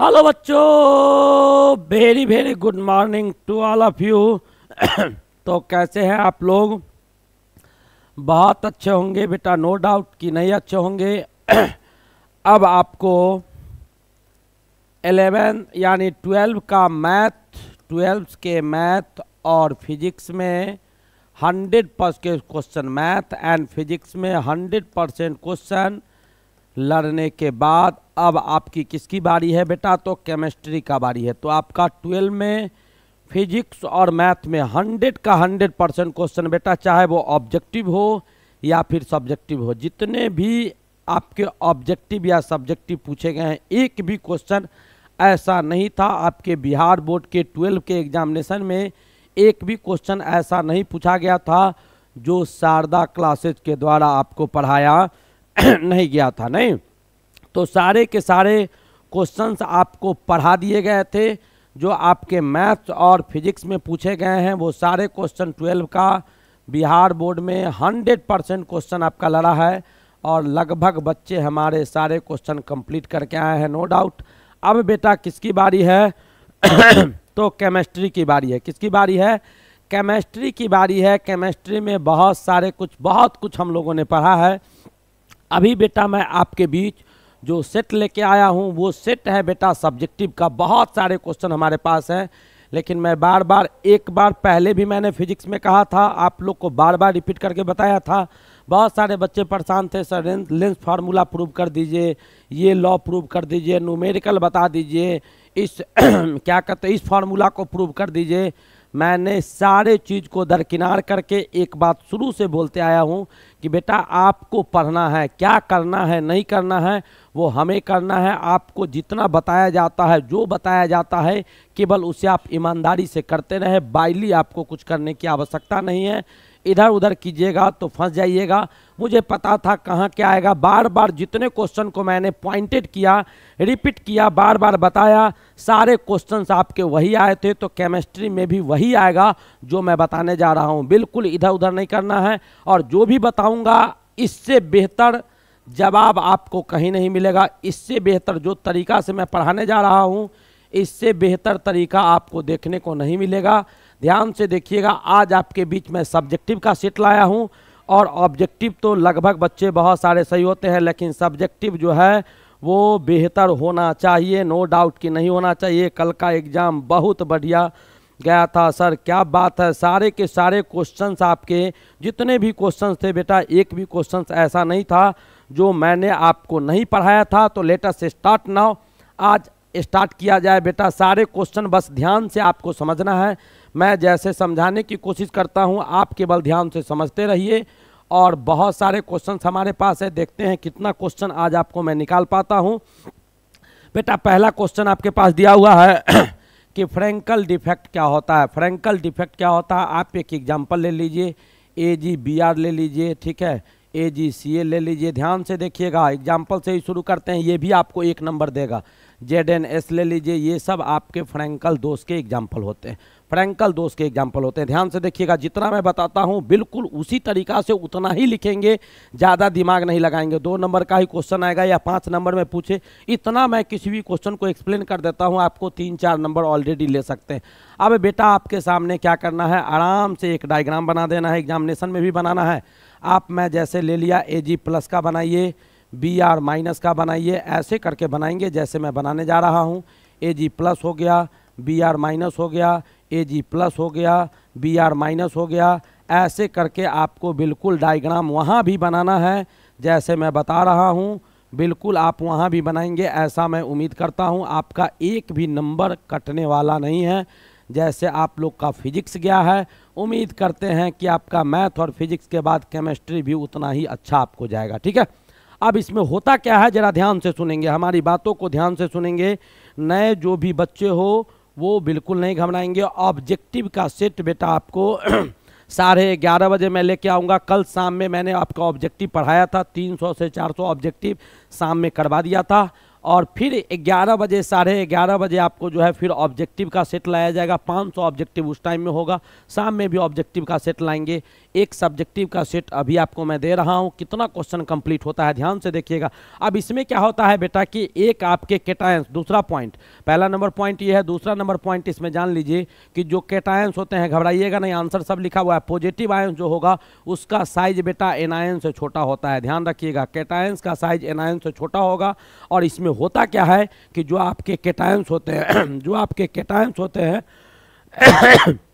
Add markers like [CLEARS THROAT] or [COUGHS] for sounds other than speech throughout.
Hello बच्चों very very good morning to all of you तो कैसे हैं आप लोग बहुत अच्छे होंगे बेटा नो डाउट कि नहीं अच्छे होंगे [COUGHS] अब आपको एलेवन यानी ट्वेल्व का मैथ ट्वेल्व के मैथ और फिजिक्स में hundred percent question math and physics में हंड्रेड परसेंट क्वेश्चन लड़ने के बाद अब आपकी किसकी बारी है बेटा तो केमिस्ट्री का बारी है तो आपका ट्वेल्व में फिजिक्स और मैथ में हंड्रेड का हंड्रेड परसेंट क्वेश्चन बेटा चाहे वो ऑब्जेक्टिव हो या फिर सब्जेक्टिव हो जितने भी आपके ऑब्जेक्टिव या सब्जेक्टिव पूछे गए हैं एक भी क्वेश्चन ऐसा नहीं था आपके बिहार बोर्ड के ट्वेल्व के एग्जामिनेशन में एक भी क्वेश्चन ऐसा नहीं पूछा गया था जो शारदा क्लासेज के द्वारा आपको पढ़ाया [CLEARS THROAT] नहीं गया था नहीं तो सारे के सारे क्वेश्चंस आपको पढ़ा दिए गए थे जो आपके मैथ्स और फिजिक्स में पूछे गए हैं वो सारे क्वेश्चन ट्वेल्व का बिहार बोर्ड में हंड्रेड परसेंट क्वेश्चन आपका लड़ा है और लगभग बच्चे हमारे सारे क्वेश्चन कंप्लीट करके आए हैं नो डाउट अब बेटा किसकी बारी है [CLEARS THROAT] तो केमिस्ट्री की बारी है किसकी बारी है केमिस्ट्री की बारी है केमिस्ट्री में बहुत सारे कुछ बहुत कुछ हम लोगों ने पढ़ा है अभी बेटा मैं आपके बीच जो सेट लेके आया हूँ वो सेट है बेटा सब्जेक्टिव का बहुत सारे क्वेश्चन हमारे पास हैं लेकिन मैं बार बार एक बार पहले भी मैंने फिजिक्स में कहा था आप लोग को बार बार रिपीट करके बताया था बहुत सारे बच्चे परेशान थे सर लेंस फार्मूला प्रूव कर दीजिए ये लॉ प्रूव कर दीजिए न्यूमेरिकल बता दीजिए इस [CLEARS THROAT] क्या कहते इस फार्मूला को प्रूव कर दीजिए मैंने सारे चीज़ को दरकिनार करके एक बात शुरू से बोलते आया हूँ कि बेटा आपको पढ़ना है क्या करना है नहीं करना है वो हमें करना है आपको जितना बताया जाता है जो बताया जाता है केवल उसे आप ईमानदारी से करते रहें बाइली आपको कुछ करने की आवश्यकता नहीं है इधर उधर कीजिएगा तो फंस जाइएगा मुझे पता था कहाँ क्या आएगा बार बार जितने क्वेश्चन को मैंने पॉइंटेड किया रिपीट किया बार बार बताया सारे क्वेश्चन आपके वही आए थे तो केमिस्ट्री में भी वही आएगा जो मैं बताने जा रहा हूँ बिल्कुल इधर उधर नहीं करना है और जो भी बताऊँगा इससे बेहतर जवाब आपको कहीं नहीं मिलेगा इससे बेहतर जो तरीका से मैं पढ़ाने जा रहा हूँ इससे बेहतर तरीका आपको देखने को नहीं मिलेगा ध्यान से देखिएगा आज आपके बीच में सब्जेक्टिव का सेट लाया हूँ और ऑब्जेक्टिव तो लगभग बच्चे बहुत सारे सही होते हैं लेकिन सब्जेक्टिव जो है वो बेहतर होना चाहिए नो डाउट कि नहीं होना चाहिए कल का एग्ज़ाम बहुत बढ़िया गया था सर क्या बात है सारे के सारे क्वेश्चंस आपके जितने भी क्वेश्चंस थे बेटा एक भी क्वेश्चंस ऐसा नहीं था जो मैंने आपको नहीं पढ़ाया था तो लेटेस्ट स्टार्ट नाउ आज स्टार्ट किया जाए बेटा सारे क्वेश्चन बस ध्यान से आपको समझना है मैं जैसे समझाने की कोशिश करता हूँ आप केवल ध्यान से समझते रहिए और बहुत सारे क्वेश्चन हमारे पास है देखते हैं कितना क्वेश्चन आज आपको मैं निकाल पाता हूँ बेटा पहला क्वेश्चन आपके पास दिया हुआ है [CLEARS THROAT] कि फ्रेंकल डिफेक्ट क्या होता है फ्रेंकल डिफेक्ट क्या होता है आप एक एग्जाम्पल ले लीजिए ए जी बी आर ले लीजिए ठीक है ए जी सी ए ले लीजिए ध्यान से देखिएगा एग्जाम्पल से ही शुरू करते हैं ये भी आपको एक नंबर देगा जेड एन एस ले लीजिए ये सब आपके फ्रेंकल दोष के एग्जाम्पल होते हैं फ्रैंकल दोष के एग्जाम्पल होते हैं ध्यान से देखिएगा जितना मैं बताता हूँ बिल्कुल उसी तरीका से उतना ही लिखेंगे ज़्यादा दिमाग नहीं लगाएंगे दो नंबर का ही क्वेश्चन आएगा या पाँच नंबर में पूछे इतना मैं किसी भी क्वेश्चन को एक्सप्लेन कर देता हूँ आपको तीन चार नंबर ऑलरेडी ले सकते हैं अब बेटा आपके सामने क्या करना है आराम से एक डायग्राम बना देना है एग्जामिनेशन में भी बनाना है आप मैं जैसे ले लिया ए जी प्लस का बनाइए बी आर माइनस का बनाइए ऐसे करके बनाएंगे जैसे मैं बनाने जा रहा हूँ ए जी प्लस हो गया बी आर माइनस हो गया ए जी प्लस हो गया बी आर माइनस हो गया ऐसे करके आपको बिल्कुल डायग्राम वहाँ भी बनाना है जैसे मैं बता रहा हूँ बिल्कुल आप वहाँ भी बनाएंगे ऐसा मैं उम्मीद करता हूँ आपका एक भी नंबर कटने वाला नहीं है जैसे आप लोग का फिजिक्स गया है उम्मीद करते हैं कि आपका मैथ और फिजिक्स के बाद केमिस्ट्री भी उतना ही अच्छा आपको जाएगा ठीक है अब इसमें होता क्या है ज़रा ध्यान से सुनेंगे हमारी बातों को ध्यान से सुनेंगे नए जो भी बच्चे हो वो बिल्कुल नहीं घबराएंगे ऑब्जेक्टिव का सेट बेटा आपको [CLEARS THROAT] साढ़े ग्यारह बजे मैं लेके आऊँगा कल शाम में मैंने आपका ऑब्जेक्टिव पढ़ाया था 300 से 400 ऑब्जेक्टिव शाम में करवा दिया था और फिर 11 बजे साढ़े ग्यारह बजे आपको जो है फिर ऑब्जेक्टिव का सेट लाया जाएगा 500 ऑब्जेक्टिव उस टाइम में होगा शाम में भी ऑब्जेक्टिव का सेट लाएंगे एक सब्जेक्टिव का सेट अभी आपको मैं दे रहा हूँ कितना क्वेश्चन कंप्लीट होता है ध्यान से देखिएगा अब इसमें क्या होता है बेटा कि एक आपके केटायंस दूसरा पॉइंट पहला नंबर पॉइंट ये है दूसरा नंबर पॉइंट इसमें जान लीजिए कि जो केटायंस होते हैं घबराइएगा नहीं आंसर सब लिखा हुआ है पॉजिटिव आयंस जो होगा उसका साइज बेटा एनायन से छोटा होता है ध्यान रखिएगा केटायंस का साइज एनायन से छोटा होगा और इसमें होता क्या है कि जो आपके केटायंस होते हैं [CLEARS THROAT] जो आपके केटायंस होते हैं [CLEARS THROAT]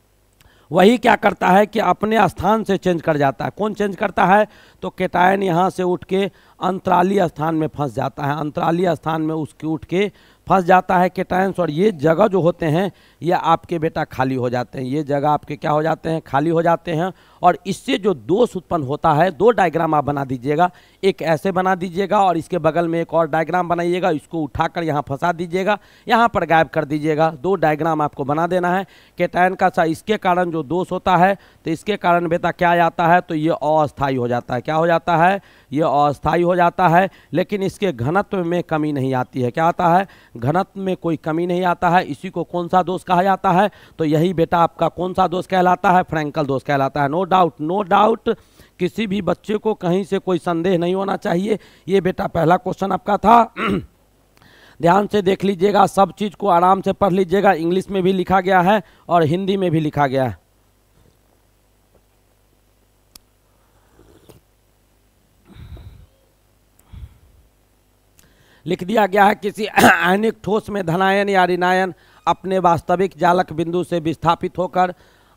वही क्या करता है कि अपने स्थान से चेंज कर जाता है कौन चेंज करता है तो केटायन यहाँ से उठ के अंतराली स्थान में फंस जाता है अंतराली स्थान में उसकी उठ के फंस जाता है केटायंस और ये जगह जो होते हैं या आपके बेटा खाली हो जाते हैं ये जगह आपके क्या हो जाते हैं खाली हो जाते हैं और इससे जो दोष उत्पन्न होता है दो डायग्राम आप बना दीजिएगा एक ऐसे बना दीजिएगा और इसके बगल में एक और डायग्राम बनाइएगा इसको उठाकर यहाँ फंसा दीजिएगा यहाँ पर गायब कर दीजिएगा दो डायग्राम आपको बना देना है केटायन का सा इसके कारण जो दोष होता है तो इसके कारण बेटा क्या जाता है तो ये अस्थायी हो जाता है क्या हो जाता है ये अस्थायी हो जाता है लेकिन इसके घनत्व में कमी नहीं आती है क्या आता है घनत्व में कोई कमी नहीं आता है इसी को कौन सा दोष कहा जाता है तो यही बेटा आपका कौन सा दोष कहलाता है फ्रैंकल दोष कहलाता है नो डाउट नो डाउट किसी भी बच्चे को कहीं से कोई संदेह नहीं होना चाहिए ये बेटा पहला क्वेश्चन आपका था [CLEARS THROAT] ध्यान से देख लीजिएगा सब चीज़ को आराम से पढ़ लीजिएगा इंग्लिश में भी लिखा गया है और हिंदी में भी लिखा गया है लिख दिया गया है किसी अनेक [CLEARS THROAT] ठोस में धनायन या ऋणायन अपने वास्तविक जालक बिंदु से विस्थापित होकर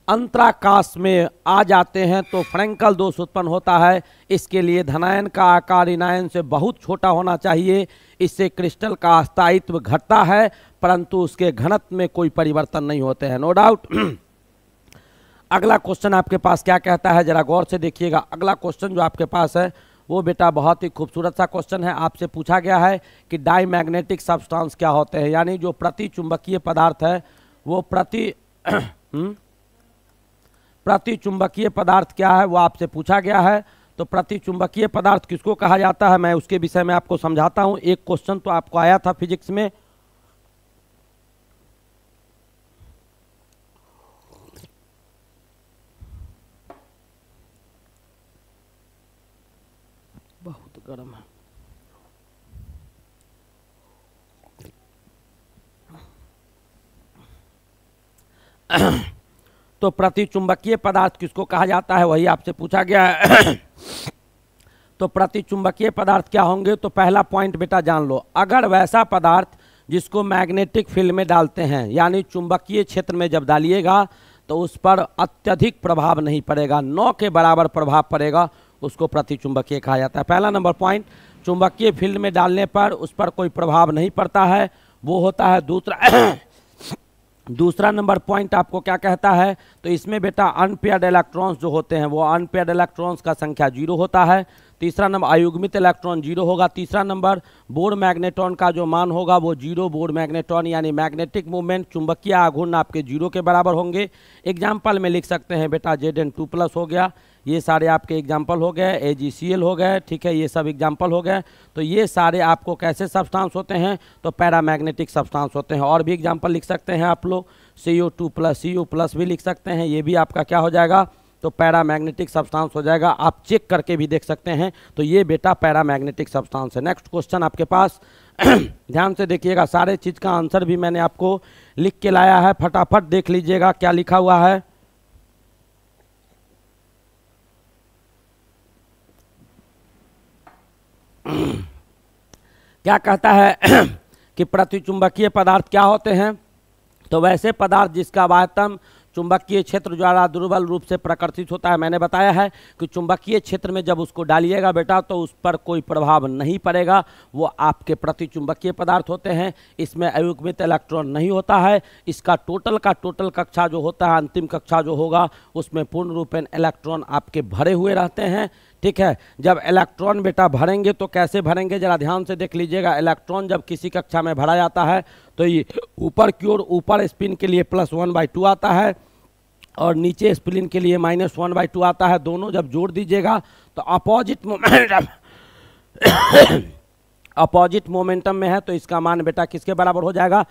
अंतराकाश में आ जाते हैं तो फ्रेंकल दोष उत्पन्न होता है इसके लिए धनायन का आकार इनायन से बहुत छोटा होना चाहिए इससे क्रिस्टल का अस्थायित्व घटता है परंतु उसके घनत्व में कोई परिवर्तन नहीं होते हैं नो डाउट [CLEARS THROAT] अगला क्वेश्चन आपके पास क्या कहता है जरा गौर से देखिएगा अगला क्वेश्चन जो आपके पास है वो बेटा बहुत ही खूबसूरत सा क्वेश्चन है आपसे पूछा गया है कि डाई मैग्नेटिक सबस्टांस क्या होते हैं यानी जो प्रति चुंबकीय पदार्थ है वो प्रति [CLEARS THROAT] हम्म? प्रति चुंबकीय पदार्थ क्या है वो आपसे पूछा गया है तो प्रति चुंबकीय पदार्थ किसको कहा जाता है मैं उसके विषय में आपको समझाता हूँ एक क्वेश्चन तो आपको आया था फिजिक्स में गर्म है [COUGHS] तो चुंबकीय पदार्थ किसको कहा जाता है वही आपसे पूछा गया है [COUGHS] तो चुंबकीय पदार्थ क्या होंगे तो पहला पॉइंट बेटा जान लो अगर वैसा पदार्थ जिसको मैग्नेटिक फील्ड में डालते हैं यानी चुंबकीय क्षेत्र में जब डालिएगा तो उस पर अत्यधिक प्रभाव नहीं पड़ेगा नौ के बराबर प्रभाव पड़ेगा उसको प्रतिचुंबकीय कहा जाता है पहला नंबर पॉइंट चुंबकीय फील्ड में डालने पर उस पर कोई प्रभाव नहीं पड़ता है वो होता है दूसरा [COUGHS] दूसरा नंबर पॉइंट आपको क्या कहता है तो इसमें बेटा अनपेयर्ड इलेक्ट्रॉन्स जो होते हैं वो अनपेयर्ड इलेक्ट्रॉन्स का संख्या जीरो होता है तीसरा नंबर आयुग्मित इलेक्ट्रॉन जीरो होगा तीसरा नंबर बोर मैग्नेटॉन का जो मान होगा वो जीरो बोर मैग्नेटॉन यानी मैग्नेटिक मूवमेंट चुंबकीय आघूर्ण आपके जीरो के बराबर होंगे एग्जाम्पल में लिख सकते हैं बेटा जेड एन टू प्लस हो गया ये सारे आपके एग्जाम्पल हो गए ए हो गए ठीक है ये सब एग्जाम्पल हो गए तो ये सारे आपको कैसे सब्सटेंस होते हैं तो पैरामैग्नेटिक सब्सटेंस होते हैं और भी एग्जाम्पल लिख सकते हैं आप लोग C O two plus C U plus भी लिख सकते हैं ये भी आपका क्या हो जाएगा तो पैरामैग्नेटिक सब्सटेंस हो जाएगा आप चेक करके भी देख सकते हैं तो ये बेटा पैरामैग्नेटिक सब्सटेंस है नेक्स्ट क्वेश्चन आपके पास [CLEARS THROAT] ध्यान से देखिएगा सारे चीज़ का आंसर भी मैंने आपको लिख के लाया है फटाफट देख लीजिएगा क्या लिखा हुआ है [CLEARS THROAT] क्या कहता है [CLEARS THROAT] कि प्रति चुंबकीय पदार्थ क्या होते हैं तो वैसे पदार्थ जिसका वायतम चुंबकीय क्षेत्र द्वारा दुर्बल रूप से प्रकर्षित होता है मैंने बताया है कि चुंबकीय क्षेत्र में जब उसको डालिएगा बेटा तो उस पर कोई प्रभाव नहीं पड़ेगा वो आपके प्रति चुंबकीय पदार्थ होते हैं इसमें अयुग्मित इलेक्ट्रॉन नहीं होता है इसका टोटल का टोटल कक्षा जो होता है अंतिम कक्षा जो होगा उसमें पूर्ण रूपेण इलेक्ट्रॉन आपके भरे हुए रहते हैं ठीक है जब इलेक्ट्रॉन बेटा भरेंगे तो कैसे भरेंगे जरा ध्यान से देख लीजिएगा इलेक्ट्रॉन जब किसी कक्षा में भरा जाता है तो ये ऊपर की ओर ऊपर स्पिन के लिए प्लस वन बाई टू आता है और नीचे स्प्लिन के लिए माइनस वन बाई टू आता है दोनों जब जोड़ दीजिएगा तो अपोजिट मोमेंटम अपोजिट मोमेंटम में है तो इसका मान बेटा किसके बराबर हो जाएगा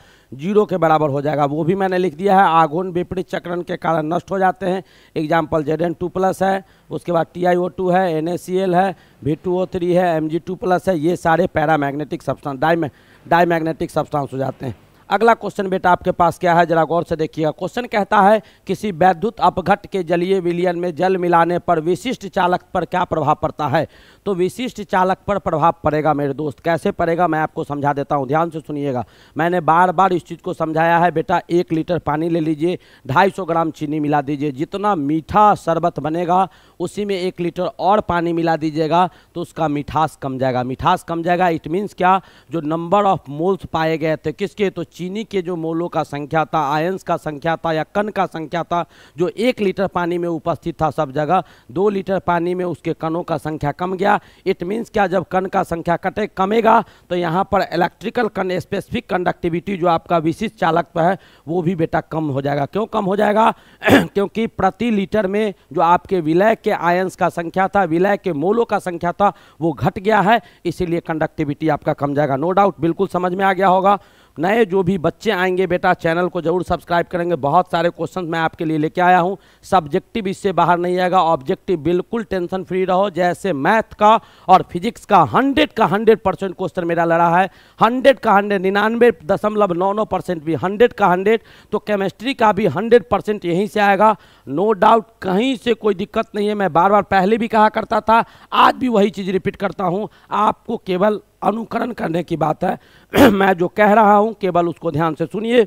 जीरो के बराबर हो जाएगा वो भी मैंने लिख दिया है आगुन विपरीत चक्रण के कारण नष्ट हो जाते हैं example Z N two plus है उसके बाद टी आई ओ टू है एन ए सी एल है वी टू ओ थ्री है एम जी टू प्लस है ये सारे paramagnetic substance dia diamagnetic substance हो जाते हैं अगला क्वेश्चन बेटा आपके पास क्या है जरा गौर से देखिएगा क्वेश्चन कहता है किसी वैद्युत अपघट के जलीय विलियन में जल मिलाने पर विशिष्ट चालक पर क्या प्रभाव पड़ता है तो विशिष्ट चालक पर प्रभाव पड़ेगा मेरे दोस्त कैसे पड़ेगा मैं आपको समझा देता हूँ ध्यान से सुनिएगा मैंने बार बार इस चीज़ को समझाया है बेटा एक लीटर पानी ले लीजिए ढाई ग्राम चीनी मिला दीजिए जितना मीठा शरबत बनेगा उसी में एक लीटर और पानी मिला दीजिएगा तो उसका मिठास कम जाएगा मिठास कम जाएगा इट मीन्स क्या जो नंबर ऑफ मोल्स पाए गए थे किसके तो चीनी के जो मोलों का संख्या था आयंस का संख्या था या कण का संख्या था जो एक लीटर पानी में उपस्थित था सब जगह दो लीटर पानी में उसके कणों का संख्या कम गया इट मीन्स क्या जब कण का संख्या कटे कमेगा तो यहाँ पर इलेक्ट्रिकल कण स्पेसिफिक कंडक्टिविटी जो आपका विशिष्ट चालकत्व है वो भी बेटा कम हो जाएगा क्यों कम हो जाएगा [CLEARS THROAT] क्योंकि प्रति लीटर में जो आपके विलय के आयंस का संख्या था विलय के मोलों का संख्या था वो घट गया है इसीलिए कंडक्टिविटी आपका कम जाएगा नो डाउट बिल्कुल समझ में आ गया होगा नए जो भी बच्चे आएंगे बेटा चैनल को जरूर सब्सक्राइब करेंगे बहुत सारे क्वेश्चन मैं आपके लिए लेके आया हूँ सब्जेक्टिव इससे बाहर नहीं आएगा ऑब्जेक्टिव बिल्कुल टेंशन फ्री रहो जैसे मैथ का और फिजिक्स का हंड्रेड का हंड्रेड परसेंट क्वेश्चन मेरा लड़ा है हंड्रेड का हंड्रेड निन्यानवे दशमलव नौ नौ परसेंट भी हंड्रेड का हंड्रेड तो केमिस्ट्री का भी हंड्रेड परसेंट यहीं से आएगा नो डाउट कहीं से कोई दिक्कत नहीं है मैं बार बार पहले भी कहा करता था आज भी वही चीज़ रिपीट करता हूँ आपको केवल अनुकरण करने की बात है [CLEARS THROAT] मैं जो कह रहा हूँ केवल उसको ध्यान से सुनिए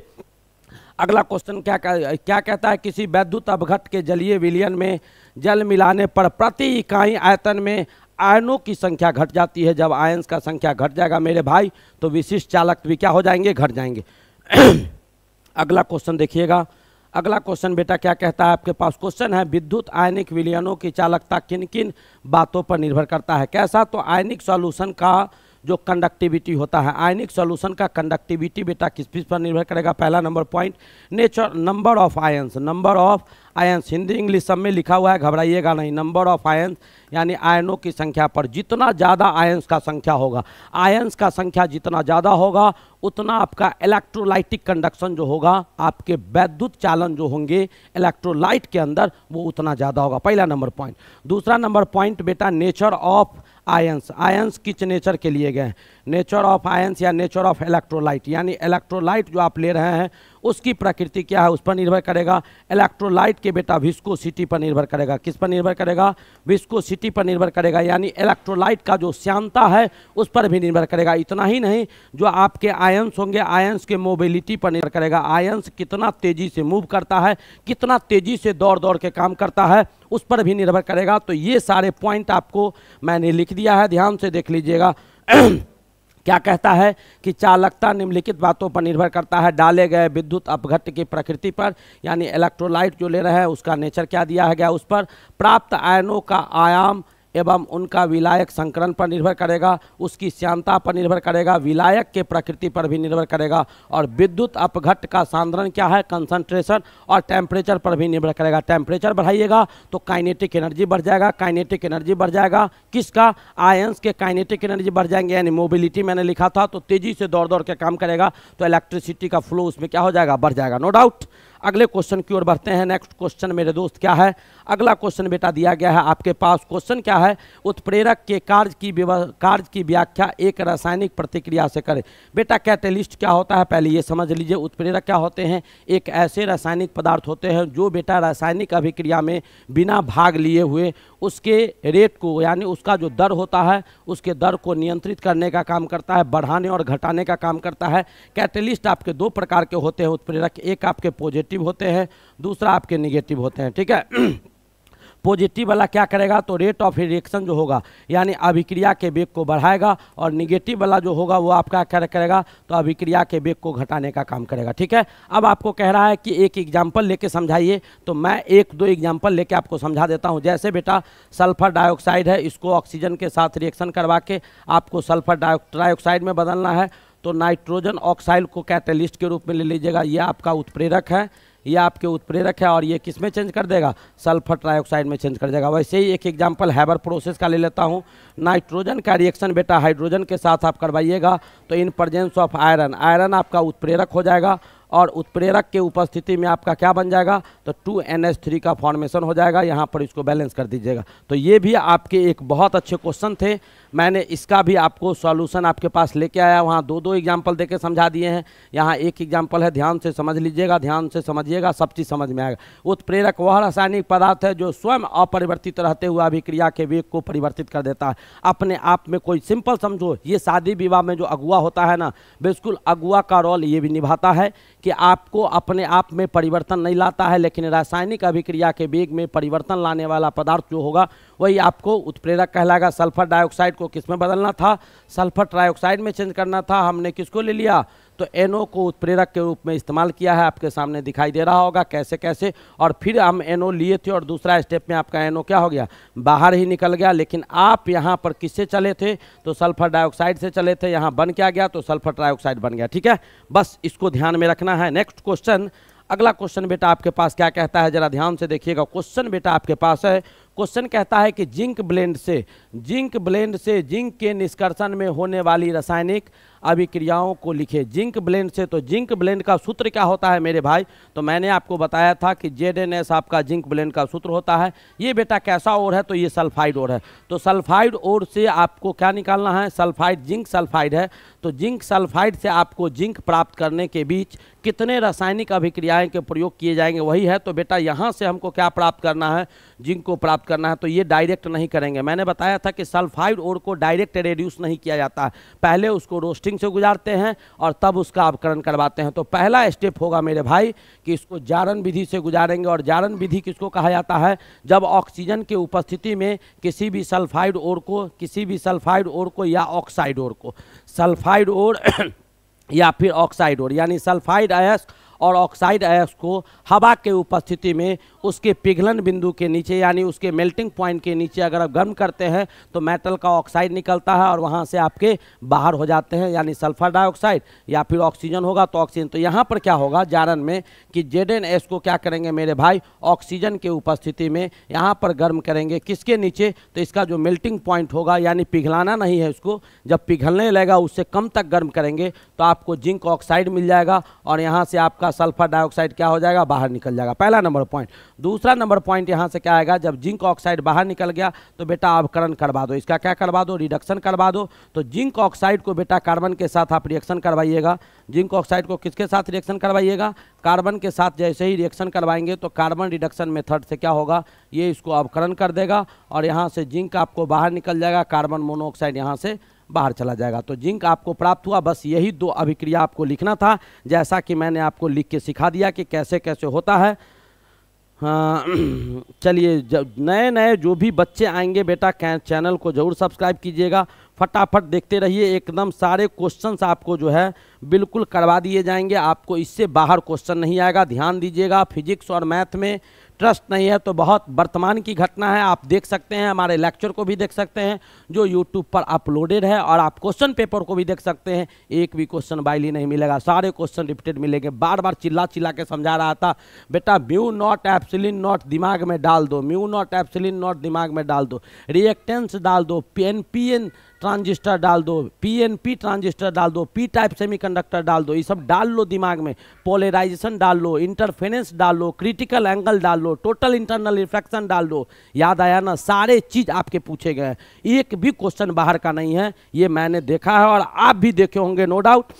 अगला क्वेश्चन क्या कह, क्या कहता है किसी वैद्युत अवघट के जलीय विलियन में जल मिलाने पर प्रति इकाई आयतन में आयनों की संख्या घट जाती है जब आयन्स का संख्या घट जाएगा मेरे भाई तो विशिष्ट चालक भी क्या हो जाएंगे घट जाएंगे [CLEARS THROAT] अगला क्वेश्चन देखिएगा अगला क्वेश्चन बेटा क्या कहता है आपके पास क्वेश्चन है विद्युत आयनिक विलियनों की चालकता किन किन बातों पर निर्भर करता है कैसा तो आयनिक सॉल्यूशन का जो कंडक्टिविटी होता है आयनिक सॉल्यूशन का कंडक्टिविटी बेटा किस चीज़ पर निर्भर करेगा पहला number point nature number of ions number of ions Hindi English सब में लिखा हुआ है घबराइएगा नहीं नंबर ऑफ आयंस यानी आयनों की संख्या पर जितना ज़्यादा आयंस का संख्या होगा आयंस का संख्या जितना ज़्यादा होगा उतना आपका इलेक्ट्रोलाइटिक कंडक्शन जो होगा आपके वैद्युत चालन जो होंगे इलेक्ट्रोलाइट के अंदर वो उतना ज़्यादा होगा पहला नंबर पॉइंट दूसरा नंबर पॉइंट बेटा नेचर ऑफ आयंस आयंस किच नेचर के लिए गए नेचर ऑफ आयंस या नेचर ऑफ इलेक्ट्रोलाइट यानी इलेक्ट्रोलाइट जो आप ले रहे हैं उसकी प्रकृति क्या है उस पर निर्भर करेगा इलेक्ट्रोलाइट के बेटा विस्कोसिटी पर निर्भर करेगा किस पर निर्भर करेगा विस्कोसिटी पर निर्भर करेगा यानी इलेक्ट्रोलाइट का जो श्यांता है उस पर भी निर्भर करेगा इतना ही नहीं जो आपके आयंस होंगे आयंस के मोबिलिटी पर निर्भर करेगा आयंस कितना तेज़ी से मूव करता है कितना तेज़ी से दौड़ दौड़ के काम करता है उस पर भी निर्भर करेगा तो ये सारे पॉइंट आपको मैंने लिख दिया है ध्यान से देख लीजिएगा [CLEARS THROAT] क्या कहता है कि चालकता निम्नलिखित बातों पर निर्भर करता है डाले गए विद्युत अपघट की प्रकृति पर यानी इलेक्ट्रोलाइट जो ले रहे हैं उसका नेचर क्या दिया है गया उस पर प्राप्त आयनों का आयाम एवं उनका विलायक संकरण पर निर्भर करेगा उसकी श्यांता पर निर्भर करेगा विलायक के प्रकृति पर भी निर्भर करेगा और विद्युत अपघट का सांद्रण क्या है कंसंट्रेशन और टेम्परेचर पर भी निर्भर करेगा टेम्परेचर बढ़ाइएगा तो काइनेटिक एनर्जी बढ़ जाएगा काइनेटिक एनर्जी बढ़ जाएगा किसका आयंस के काइनेटिक एनर्जी बढ़ जाएंगे यानी मोबिलिटी मैंने लिखा था तो तेज़ी से दौड़ दौड़ के काम करेगा तो इलेक्ट्रिसिटी का फ्लो उसमें क्या हो जाएगा बढ़ जाएगा नो डाउट अगले क्वेश्चन की ओर बढ़ते हैं नेक्स्ट क्वेश्चन मेरे दोस्त क्या है अगला क्वेश्चन बेटा दिया गया है आपके पास क्वेश्चन क्या है उत्प्रेरक के कार्य की कार्य की व्याख्या एक रासायनिक प्रतिक्रिया से करें बेटा कैटेलिस्ट क्या होता है पहले ये समझ लीजिए उत्प्रेरक क्या होते हैं एक ऐसे रासायनिक पदार्थ होते हैं जो बेटा रासायनिक अभिक्रिया में बिना भाग लिए हुए उसके रेट को यानी उसका जो दर होता है उसके दर को नियंत्रित करने का काम करता है बढ़ाने और घटाने का काम करता है कैटेलिस्ट आपके दो प्रकार के होते हैं उत्प्रेरक एक आपके पॉजिटिव पॉजिटिव होते हैं दूसरा आपके निगेटिव होते हैं ठीक है पॉजिटिव [CLEARS THROAT] वाला क्या करेगा तो रेट ऑफ रिएक्शन जो होगा यानी अभिक्रिया के बेग को बढ़ाएगा और निगेटिव वाला जो होगा वो आपका क्या करेगा तो अभिक्रिया के बेग को घटाने का काम करेगा ठीक है अब आपको कह रहा है कि एक एग्जाम्पल लेके समझाइए तो मैं एक दो एग्जाम्पल लेके आपको समझा देता हूँ जैसे बेटा सल्फर डाइऑक्साइड है इसको ऑक्सीजन के साथ रिएक्शन करवा के आपको सल्फर डाइऑक्साइड में बदलना है तो नाइट्रोजन ऑक्साइड को कैटलिस्ट के रूप में ले लीजिएगा ये आपका उत्प्रेरक है ये आपके उत्प्रेरक है और ये किस में चेंज कर देगा सल्फर ट्राइऑक्साइड में चेंज कर देगा वैसे ही एक एग्जांपल हैबर प्रोसेस का ले लेता हूँ नाइट्रोजन का रिएक्शन बेटा हाइड्रोजन के साथ आप करवाइएगा तो in presence of iron iron आपका उत्प्रेरक हो जाएगा और उत्प्रेरक के उपस्थिति में आपका क्या बन जाएगा तो टू एन एस थ्री का फॉर्मेशन हो जाएगा यहाँ पर इसको बैलेंस कर दीजिएगा तो ये भी आपके एक बहुत अच्छे क्वेश्चन थे मैंने इसका भी आपको सॉल्यूशन आपके पास लेके आया वहाँ दो दो एग्जाम्पल देके समझा दिए हैं यहाँ एक एग्जाम्पल है ध्यान से समझ लीजिएगा ध्यान से समझिएगा सब चीज़ समझ में आएगा उत्प्रेरक तो वह रासायनिक पदार्थ है जो स्वयं अपरिवर्तित रहते हुए अभिक्रिया के वेग को परिवर्तित कर देता है अपने आप में कोई सिंपल समझो ये शादी विवाह में जो अगुआ होता है ना बिल्कुल अगुआ का रोल ये भी निभाता है कि आपको अपने आप में परिवर्तन नहीं लाता है लेकिन रासायनिक अभिक्रिया के वेग में परिवर्तन लाने वाला पदार्थ जो होगा वही आपको उत्प्रेरक कहलाएगा सल्फर डाइऑक्साइड को किस में बदलना था सल्फर ट्राइऑक्साइड में चेंज करना था हमने किसको ले लिया तो एनओ को उत्प्रेरक के रूप में इस्तेमाल किया है आपके सामने दिखाई दे रहा होगा कैसे कैसे और फिर हम एनओ लिए थे और दूसरा स्टेप में आपका एनओ क्या हो गया बाहर ही निकल गया लेकिन आप यहाँ पर किससे चले थे तो सल्फर डाइऑक्साइड से चले थे यहाँ बन क्या गया तो सल्फर ट्राइऑक्साइड बन गया ठीक है बस इसको ध्यान में रखना है नेक्स्ट क्वेश्चन अगला क्वेश्चन बेटा आपके पास क्या कहता है जरा ध्यान से देखिएगा क्वेश्चन बेटा आपके पास है क्वेश्चन कहता है कि जिंक ब्लेंड से जिंक ब्लेंड से जिंक के निष्कर्षण में होने वाली रासायनिक अभिक्रियाओं को लिखे जिंक ब्लेंड से तो जिंक ब्लेंड का सूत्र क्या होता है मेरे भाई तो मैंने आपको बताया था कि जेड एन एस आपका जिंक ब्लेंड का सूत्र होता है ये बेटा कैसा ओर है तो ये सल्फाइड ओर है तो सल्फाइड ओर से आपको क्या निकालना है सल्फाइड जिंक सल्फाइड है तो जिंक सल्फाइड से आपको जिंक प्राप्त करने के बीच कितने रासायनिक अभिक्रियाएं के प्रयोग किए जाएंगे वही है तो बेटा यहाँ से हमको क्या प्राप्त करना है जिंक को प्राप्त करना है तो ये डायरेक्ट नहीं करेंगे मैंने बताया था कि सल्फाइड ओर को डायरेक्ट रेड्यूस नहीं किया जाता है पहले उसको रोस्टिंग क्रॉसिंग से गुजारते हैं और तब उसका अवकरण करवाते हैं तो पहला स्टेप होगा मेरे भाई कि इसको जारण विधि से गुजारेंगे और जारण विधि किसको कहा जाता है जब ऑक्सीजन की उपस्थिति में किसी भी सल्फाइड ओर को किसी भी सल्फाइड ओर को या ऑक्साइड ओर को सल्फाइड ओर या फिर ऑक्साइड ओर यानी सल्फाइड अयस्क और ऑक्साइड आयस को हवा के उपस्थिति में उसके पिघलन बिंदु के नीचे यानी उसके मेल्टिंग पॉइंट के नीचे अगर आप गर्म करते हैं तो मेटल का ऑक्साइड निकलता है और वहाँ से आपके बाहर हो जाते हैं यानी सल्फर डाइऑक्साइड या फिर ऑक्सीजन होगा तो ऑक्सीजन तो यहाँ पर क्या होगा जारन में कि जेड एन एस को क्या करेंगे मेरे भाई ऑक्सीजन के उपस्थिति में यहाँ पर गर्म करेंगे किसके नीचे तो इसका जो मेल्टिंग पॉइंट होगा यानी पिघलाना नहीं है उसको जब पिघलने लगेगा उससे कम तक गर्म करेंगे तो आपको जिंक ऑक्साइड मिल जाएगा और यहाँ से आपका सल्फर डाइऑक्साइड क्या हो जाएगा बाहर निकल जाएगा पहला नंबर पॉइंट दूसरा नंबर पॉइंट यहाँ से क्या आएगा जब जिंक ऑक्साइड बाहर निकल गया तो बेटा अवकरण करवा दो इसका क्या करवा दो रिडक्शन करवा दो तो जिंक ऑक्साइड को बेटा कार्बन के साथ आप रिएक्शन करवाइएगा जिंक ऑक्साइड को किसके साथ रिएक्शन करवाइएगा कार्बन के साथ जैसे ही रिएक्शन करवाएंगे तो कार्बन रिडक्शन मेथड से क्या होगा ये इसको अवकरण कर देगा और यहाँ से जिंक आपको बाहर निकल जाएगा कार्बन मोनोऑक्साइड यहाँ से बाहर चला जाएगा तो जिंक आपको प्राप्त हुआ बस यही दो अभिक्रिया आपको लिखना था जैसा कि मैंने आपको लिख के सिखा दिया कि कैसे कैसे होता है हाँ, [CLEARS THROAT] चलिए जब नए नए जो भी बच्चे आएंगे बेटा चैनल को ज़रूर सब्सक्राइब कीजिएगा फटाफट देखते रहिए एकदम सारे क्वेश्चंस आपको जो है बिल्कुल करवा दिए जाएंगे आपको इससे बाहर क्वेश्चन नहीं आएगा ध्यान दीजिएगा फिजिक्स और मैथ में इंटरेस्ट नहीं है तो बहुत वर्तमान की घटना है आप देख सकते हैं हमारे लेक्चर को भी देख सकते हैं जो यूट्यूब पर अपलोडेड है और आप क्वेश्चन पेपर को भी देख सकते हैं एक भी क्वेश्चन बाइली नहीं मिलेगा सारे क्वेश्चन रिपीटेड मिलेंगे बार बार चिल्ला चिल्ला के समझा रहा था बेटा म्यू नॉट एप्सिलिन नॉट दिमाग में डाल दो म्यू नॉट एप्सिलिन नॉट दिमाग में डाल दो रिएक्टेंस डाल दो P N P N transistor डाल दो पीएनपी ट्रांजिस्टर डाल दो पी टाइप सेमीकंडक्टर डाल दो ये सब डाल लो दिमाग में पोलराइजेशन डाल लो इंटरफेरेंस डाल लो क्रिटिकल एंगल डाल लो टोटल इंटरनल रिफ्लेक्शन डाल दो याद आया ना सारे चीज़ आपके पूछे गए एक भी क्वेश्चन बाहर का नहीं है ये मैंने देखा है और आप भी देखे होंगे नो डाउट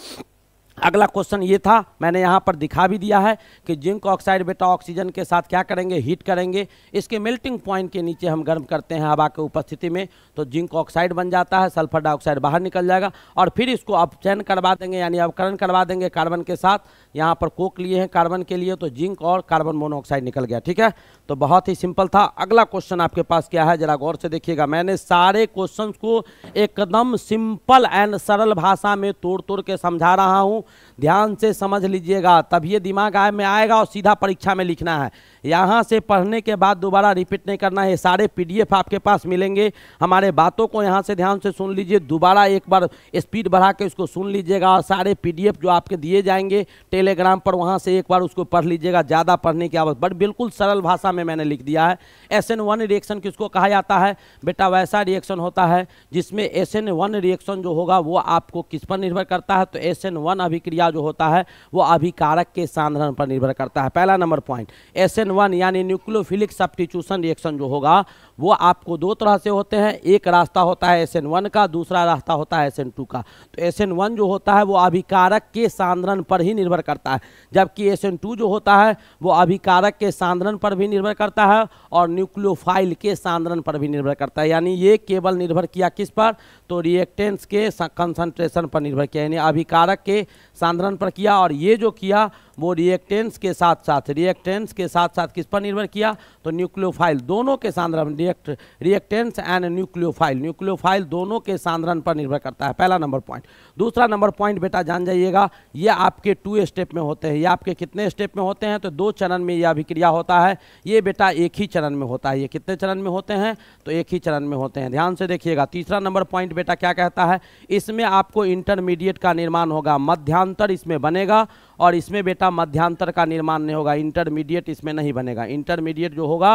अगला क्वेश्चन ये था मैंने यहाँ पर दिखा भी दिया है कि जिंक ऑक्साइड बेटा ऑक्सीजन के साथ क्या करेंगे हीट करेंगे इसके मेल्टिंग पॉइंट के नीचे हम गर्म करते हैं हवा के उपस्थिति में तो जिंक ऑक्साइड बन जाता है सल्फर डाइऑक्साइड बाहर निकल जाएगा और फिर इसको अपचयन करवा देंगे यानी अवकरण करवा देंगे कार्बन के साथ यहाँ पर कोक लिए हैं कार्बन के लिए तो जिंक और कार्बन मोनोऑक्साइड निकल गया ठीक है तो बहुत ही सिंपल था अगला क्वेश्चन आपके पास क्या है जरा गौर से देखिएगा मैंने सारे क्वेश्चन को एकदम सिंपल एंड सरल भाषा में तोड़ तोड़ के समझा रहा हूँ ध्यान से समझ लीजिएगा तब ये दिमाग आय में आएगा और सीधा परीक्षा में लिखना है यहाँ से पढ़ने के बाद दोबारा रिपीट नहीं करना है सारे पीडीएफ आपके पास मिलेंगे हमारे बातों को यहाँ से ध्यान से सुन लीजिए दोबारा एक बार स्पीड बढ़ा के उसको सुन लीजिएगा और सारे पी जो आपके दिए जाएंगे टेलीग्राम पर वहाँ से एक बार उसको पढ़ लीजिएगा ज़्यादा पढ़ने की आवश्यक बट बिल्कुल सरल भाषा में मैंने लिख दिया है एस एन वन रिएक्शन किसको कहा जाता है बेटा वैसा रिएक्शन होता है जिसमें एस एन वन रिएक्शन जो होगा वो आपको किस पर निर्भर करता है तो एस एन वन अभिक्रिया जो होता है वो अभिकारक के साधन पर निर्भर करता है पहला number point S N one यानी न्यूक्लोफिलिक सब्टीट्यूशन रिएक्शन जो होगा वो आपको दो तरह से होते हैं एक रास्ता होता है एस वन का दूसरा रास्ता होता है एस टू का तो एस वन जो होता है वो अभिकारक के सांद्रण पर ही निर्भर करता है जबकि एस टू जो होता है वो अभिकारक के सांद्रण पर भी निर्भर करता है और न्यूक्लियोफाइल के सांद्रण पर भी निर्भर करता है यानी ये केवल निर्भर किया किस पर तो रिएक्टेंस के कंसनट्रेशन पर निर्भर किया यानी अभिकारक के सांद्रण पर किया और ये जो किया वो रिएक्टेंस के साथ साथ रिएक्टेंस के साथ साथ किस पर निर्भर किया तो न्यूक्लियोफाइल दोनों के सांद्रण react reactants and nucleophile nucleophile दोनों के सांद्रण पर निर्भर करता है पहला नंबर पॉइंट दूसरा नंबर पॉइंट बेटा जान जाइएगा ये आपके टू स्टेप में होते हैं ये आपके कितने स्टेप में होते हैं तो दो चरण में यह अभिक्रिया होता है ये बेटा एक ही चरण में होता है ये कितने चरण में होते हैं तो एक ही चरण में होते हैं ध्यान से देखिएगा तीसरा नंबर पॉइंट बेटा क्या कहता है इसमें आपको इंटरमीडिएट का निर्माण होगा मध्यांतर इसमें बनेगा और इसमें बेटा मध्यांतर का निर्माण नहीं होगा इंटरमीडिएट इसमें नहीं बनेगा इंटरमीडिएट जो होगा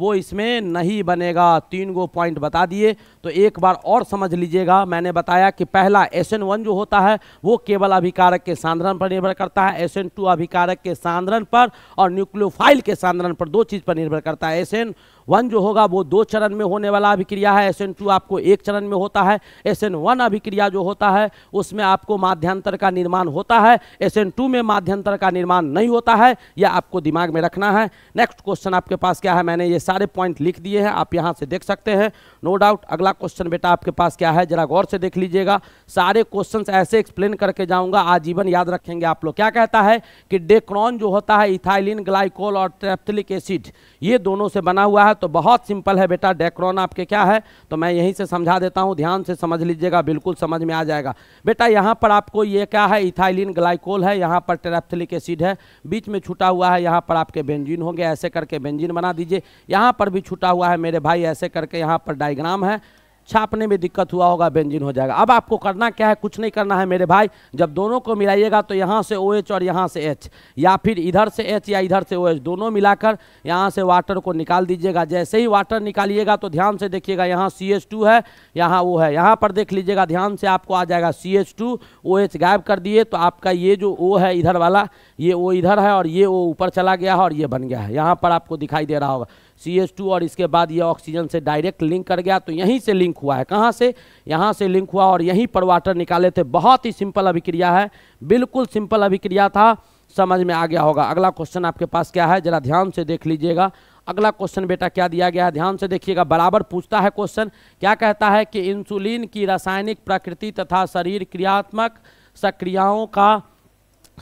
वो इसमें नहीं बनेगा तीन गो पॉइंट बता दिए तो एक बार और समझ लीजिएगा मैंने बताया कि पहला एस एन वन जो होता है वो केवल अभिकारक के सांद्रण पर निर्भर करता है एस एन टू अभिकारक के सांद्रण पर और न्यूक्लियोफाइल के सांद्रण पर दो चीज़ पर निर्भर करता है एस एन वन जो होगा वो दो चरण में होने वाला अभिक्रिया है एस एन टू आपको एक चरण में होता है एस एन वन अभिक्रिया जो होता है उसमें आपको माध्यंतर का निर्माण होता है एस एन टू में माध्यंतर का निर्माण नहीं होता है यह आपको दिमाग में रखना है नेक्स्ट क्वेश्चन आपके पास क्या है मैंने ये सारे पॉइंट लिख दिए हैं आप यहाँ से देख सकते हैं नो डाउट अगला क्वेश्चन बेटा आपके पास क्या है जरा गौर से देख लीजिएगा सारे क्वेश्चन ऐसे एक्सप्लेन करके जाऊँगा आजीवन याद रखेंगे आप लोग क्या कहता है कि डेक्रॉन जो होता है इथाइलिन ग्लाइकोल और ट्रेप्थलिक एसिड ये दोनों से बना हुआ है है तो बहुत सिंपल है बेटा डेक्रोन आपके क्या है तो मैं यहीं से समझा देता हूं ध्यान से समझ लीजिएगा बिल्कुल समझ में आ जाएगा बेटा यहां पर आपको ये क्या है इथाइलिन ग्लाइकोल है यहां पर टेरेप्थलिक एसिड है बीच में छूटा हुआ है यहाँ पर आपके बेंजिन होंगे ऐसे करके बेंजिन बना दीजिए यहाँ पर भी छूटा हुआ है मेरे भाई ऐसे करके यहाँ पर डाइग्राम है छापने में दिक्कत हुआ होगा बेंजिन हो जाएगा अब आपको करना क्या है कुछ नहीं करना है मेरे भाई जब दोनों को मिलाइएगा तो यहाँ से ओ OH और यहाँ से एच या फिर इधर से एच या इधर से ओ OH, दोनों मिलाकर यहाँ से वाटर को निकाल दीजिएगा जैसे ही वाटर निकालिएगा तो ध्यान से देखिएगा यहाँ सी एच टू है यहाँ वो है यहाँ पर देख लीजिएगा ध्यान से आपको आ जाएगा C H two O H गायब कर दिए तो आपका ये जो ओ है इधर वाला ये ओ इधर है और ये ओ ऊपर चला गया है और ये बन गया है यहाँ पर आपको दिखाई दे रहा होगा सी एस टू और इसके बाद ये ऑक्सीजन से डायरेक्ट लिंक कर गया तो यहीं से लिंक हुआ है कहाँ से यहाँ से लिंक हुआ और यहीं पर वाटर निकाले थे बहुत ही सिंपल अभिक्रिया है बिल्कुल सिंपल अभिक्रिया था समझ में आ गया होगा अगला क्वेश्चन आपके पास क्या है जरा ध्यान से देख लीजिएगा अगला क्वेश्चन बेटा क्या दिया गया है ध्यान से देखिएगा बराबर पूछता है क्वेश्चन क्या कहता है कि इंसुलिन की रासायनिक प्रकृति तथा शरीर क्रियात्मक सक्रियाओं का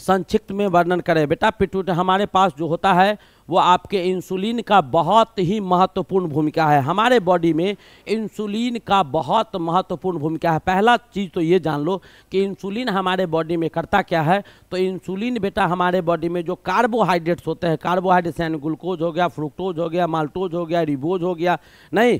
संक्षिप्त में वर्णन करें बेटा पिटूट हमारे पास जो होता है वो आपके इंसुलिन का बहुत ही महत्वपूर्ण भूमिका है हमारे बॉडी में इंसुलिन का बहुत महत्वपूर्ण भूमिका है पहला चीज़ तो ये जान लो कि इंसुलिन हमारे बॉडी में करता क्या है तो इंसुलिन बेटा हमारे बॉडी में जो कार्बोहाइड्रेट्स होते हैं कार्बोहाइड्रेट्स यानी ग्लूकोज हो गया फ्रुक्टोज हो गया माल्टोज हो गया रिबोज हो गया नहीं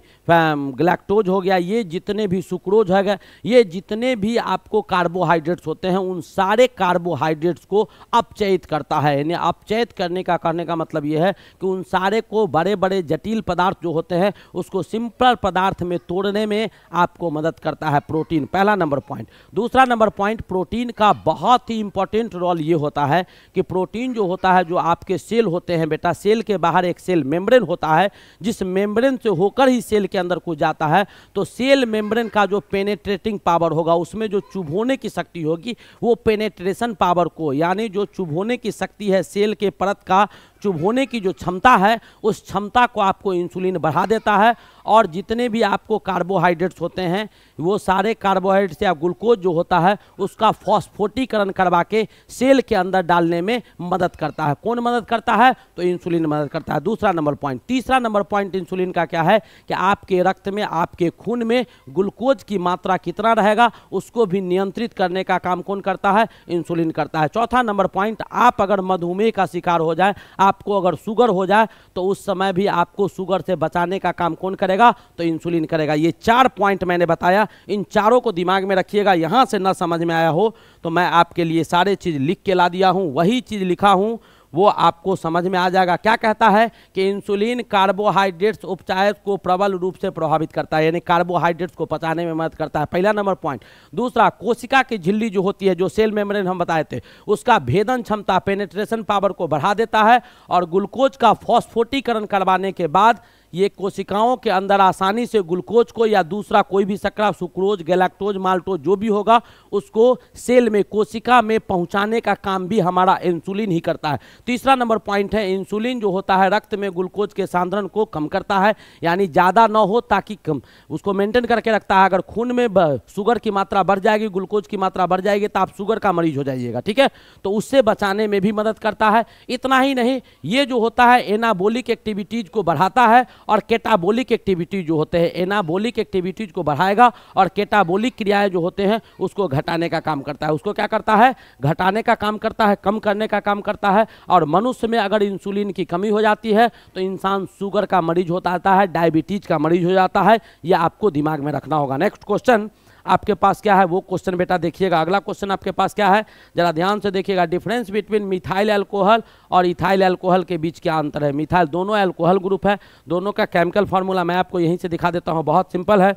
ग्लैक्टोज हो गया ये जितने भी सुक्रोज है ये जितने भी आपको कार्बोहाइड्रेट्स होते हैं उन सारे कार्बोहाइड्रेट्स को अपचयित करता है यानी अपचयित करने का करने का मतलब ये है कि उन सारे को बड़े बड़े जटिल पदार्थ जो होते हैं उसको सिंपल पदार्थ में तोड़ने में आपको मदद करता है प्रोटीन पहला नंबर पॉइंट दूसरा नंबर पॉइंट प्रोटीन का बहुत ही इंपॉर्टेंट रोल ये होता है कि प्रोटीन जो होता है जो आपके सेल होते हैं बेटा सेल के बाहर एक सेल मेम्ब्रेन होता है जिस मेम्ब्रेन से होकर ही सेल के अंदर को जाता है तो सेल मेम्ब्रेन का जो पेनेट्रेटिंग पावर होगा उसमें जो चुभोने की शक्ति होगी वो पेनेट्रेशन पावर को यानी जो चुभोने की शक्ति है सेल के परत का चुभ होने की जो क्षमता है उस क्षमता को आपको इंसुलिन बढ़ा देता है और जितने भी आपको कार्बोहाइड्रेट्स होते हैं वो सारे कार्बोहाइड्रेट्स या ग्लूकोज जो होता है उसका फॉस्फोटीकरण करवा के सेल के अंदर डालने में मदद करता है कौन मदद करता है तो इंसुलिन मदद करता है दूसरा नंबर पॉइंट तीसरा नंबर पॉइंट इंसुलिन का क्या है कि आपके रक्त में आपके खून में ग्लूकोज की मात्रा कितना रहेगा उसको भी नियंत्रित करने का काम कौन करता है इंसुलिन करता है चौथा नंबर पॉइंट आप अगर मधुमेह का शिकार हो जाए आपको अगर शुगर हो जाए तो उस समय भी आपको शुगर से बचाने का काम कौन करेगा करेगा तो इंसुलिन करेगा ये चार पॉइंट मैंने बताया इन चारों को दिमाग में रखिएगा यहाँ से ना समझ में आया हो तो मैं आपके लिए सारे चीज़ लिख के ला दिया हूँ वही चीज़ लिखा हूँ वो आपको समझ में आ जाएगा क्या कहता है कि इंसुलिन कार्बोहाइड्रेट्स उपचायक को प्रबल रूप से प्रभावित करता है यानी कार्बोहाइड्रेट्स को पचाने में मदद करता है पहला नंबर पॉइंट दूसरा कोशिका की झिल्ली जो होती है जो सेल मेम्ब्रेन हम बताए थे उसका भेदन क्षमता पेनेट्रेशन पावर को बढ़ा देता है और ग्लूकोज का फॉस्फोटीकरण करवाने के बाद ये कोशिकाओं के अंदर आसानी से ग्लूकोज को या दूसरा कोई भी सकरा सुक्रोज गैलेक्टोज माल्टोज जो भी होगा उसको सेल में कोशिका में पहुंचाने का काम भी हमारा इंसुलिन ही करता है तीसरा नंबर पॉइंट है इंसुलिन जो होता है रक्त में ग्लूकोज के सांद्रण को कम करता है यानी ज़्यादा ना हो ताकि कम उसको मेंटेन करके रखता है अगर खून में शुगर की मात्रा बढ़ जाएगी ग्लूकोज की मात्रा बढ़ जाएगी तो आप शुगर का मरीज हो जाइएगा ठीक है तो उससे बचाने में भी मदद करता है इतना ही नहीं ये जो होता है एनाबोलिक एक्टिविटीज़ को बढ़ाता है और केटाबोलिक एक्टिविटी जो होते हैं एनाबोलिक एक्टिविटीज को बढ़ाएगा और केटाबोलिक क्रियाएं जो होते हैं उसको घटाने का काम करता है उसको क्या करता है घटाने का काम करता है कम करने का काम करता है और मनुष्य में अगर इंसुलिन की कमी हो जाती है तो इंसान शुगर का मरीज होता है डायबिटीज का मरीज हो जाता है यह आपको दिमाग में रखना होगा नेक्स्ट क्वेश्चन आपके पास क्या है वो क्वेश्चन बेटा देखिएगा अगला क्वेश्चन आपके पास क्या है जरा ध्यान से देखिएगा डिफरेंस बिटवीन मिथाइल एल्कोहल और इथाइल एल्कोहल के बीच क्या अंतर है मिथाइल दोनों एल्कोहल ग्रुप है दोनों का केमिकल फार्मूला मैं आपको यहीं से दिखा देता हूँ बहुत सिंपल है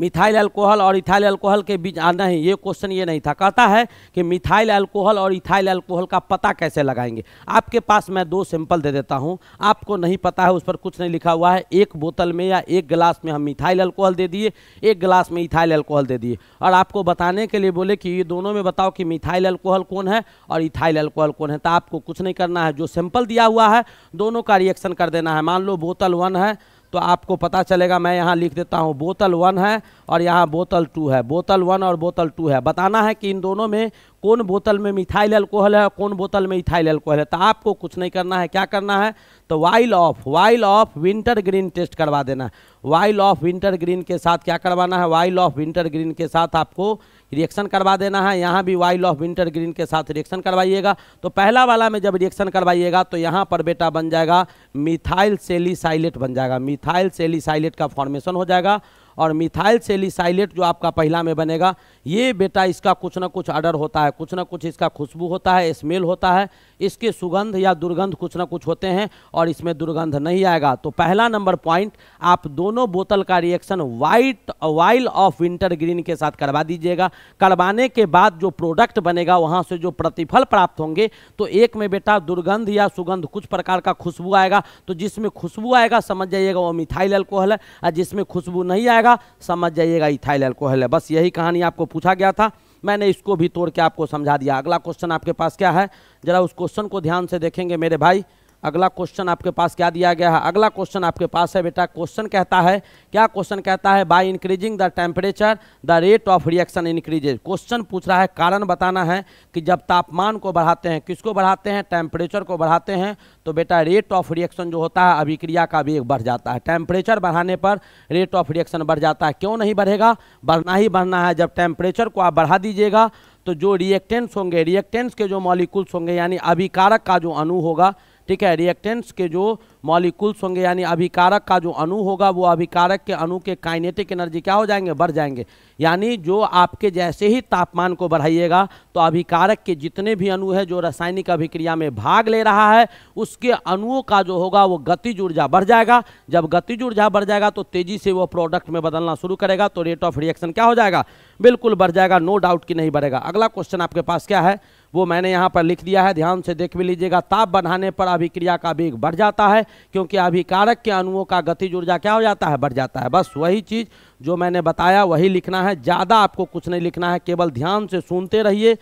मिथाइल अल्कोहल और इथाइल अल्कोहल के बीच आना ही ये क्वेश्चन ये नहीं था कहता है कि मिथाइल अल्कोहल और इथाइल अल्कोहल का पता कैसे लगाएंगे आपके पास मैं दो सैंपल दे देता हूँ आपको नहीं पता है उस पर कुछ नहीं लिखा हुआ है एक बोतल में या एक गिलास में हम मिथाइल अल्कोहल दे दिए एक गिलास में इथाइल अल्कोहल दे दिए और आपको बताने के लिए बोले कि ये दोनों में बताओ कि मिथाइल अल्कोहल कौन है और इथाइल अल्कोहल कौन है तो आपको कुछ नहीं करना है जो सैंपल दिया हुआ है दोनों का रिएक्शन कर देना है मान लो बोतल वन है तो आपको पता चलेगा मैं यहाँ लिख देता हूँ बोतल वन है और यहाँ बोतल टू है बोतल वन और बोतल टू है बताना है कि इन दोनों में कौन बोतल में मिथाइल अल्कोहल है और कौन बोतल में इथाइल अल्कोहल है तो आपको कुछ नहीं करना है क्या करना है तो oil of oil of wintergreen test करवा देना है वाइल ऑफ विंटर ग्रीन के साथ क्या करवाना है वाइल ऑफ विंटर ग्रीन के साथ आपको रिएक्शन करवा देना है यहाँ भी वाइल ऑफ विंटर ग्रीन के साथ रिएक्शन करवाइएगा तो पहला वाला में जब रिएक्शन करवाइएगा तो यहाँ पर बेटा बन जाएगा मिथाइल सेलिसाइलेट बन जाएगा मिथाइल सेलिसाइलेट का फॉर्मेशन हो जाएगा और मिथाइल सेलिसाइलेट जो आपका पहला में बनेगा ये बेटा इसका कुछ ना कुछ आर्डर होता है कुछ ना कुछ इसका खुशबू होता है स्मेल होता है इसके सुगंध या दुर्गंध कुछ ना कुछ होते हैं और इसमें दुर्गंध नहीं आएगा तो पहला नंबर पॉइंट आप दोनों बोतल का reaction white oil of wintergreen के साथ करवा दीजिएगा करवाने के बाद जो प्रोडक्ट बनेगा वहाँ से जो प्रतिफल प्राप्त होंगे तो एक में बेटा दुर्गंध या सुगंध कुछ प्रकार का खुशबू आएगा तो जिसमें खुशबू आएगा समझ जाइएगा वो मिथाइल अल्कोहल है और जिसमें खुशबू नहीं आएगा समझ जाइएगा इथाइल अल्कोहल है बस यही कहानी आपको पूछा गया था मैंने इसको भी तोड़ के आपको समझा दिया अगला क्वेश्चन आपके पास क्या है जरा उस क्वेश्चन को ध्यान से देखेंगे मेरे भाई अगला क्वेश्चन आपके पास क्या दिया गया है अगला क्वेश्चन आपके पास है बेटा क्वेश्चन कहता है क्या क्वेश्चन कहता है by increasing the temperature the rate of reaction increases question पूछ रहा है कारण बताना है कि जब तापमान को बढ़ाते हैं किसको बढ़ाते हैं टेम्परेचर को बढ़ाते हैं तो बेटा रेट ऑफ रिएक्शन जो होता है अभिक्रिया का भी बढ़ जाता है टेम्परेचर बढ़ाने पर रेट ऑफ रिएक्शन बढ़ जाता है क्यों नहीं बढ़ेगा बढ़ना ही बढ़ना है जब टेम्परेचर को आप बढ़ा दीजिएगा तो जो रिएक्टेंट्स होंगे रिएक्टेंट्स के जो मॉलिक्यूल्स होंगे यानी अभिकारक का जो अणु होगा ठीक है रिएक्टेंट्स के जो मॉलिकुल्स होंगे यानी अभिकारक का जो अणु होगा वो अभिकारक के अणु के काइनेटिक एनर्जी क्या हो जाएंगे बढ़ जाएंगे यानी जो आपके जैसे ही तापमान को बढ़ाइएगा तो अभिकारक के जितने भी अणु है जो रासायनिक अभिक्रिया में भाग ले रहा है उसके अणुओं का जो होगा वो गतिज ऊर्जा बढ़ जाएगा जब गतिज ऊर्जा बढ़ जाएगा तो तेजी से वो प्रोडक्ट में बदलना शुरू करेगा तो रेट ऑफ रिएक्शन क्या हो जाएगा बिल्कुल बढ़ जाएगा नो डाउट कि नहीं बढ़ेगा अगला क्वेश्चन आपके पास क्या है वो मैंने यहाँ पर लिख दिया है ध्यान से देख भी लीजिएगा ताप बढ़ाने पर अभिक्रिया का वेग बढ़ जाता है क्योंकि अभिकारक के अणुओं का गतिज ऊर्जा क्या हो जाता है बढ़ जाता है बस वही चीज़ जो मैंने बताया वही लिखना है ज़्यादा आपको कुछ नहीं लिखना है केवल ध्यान से सुनते रहिए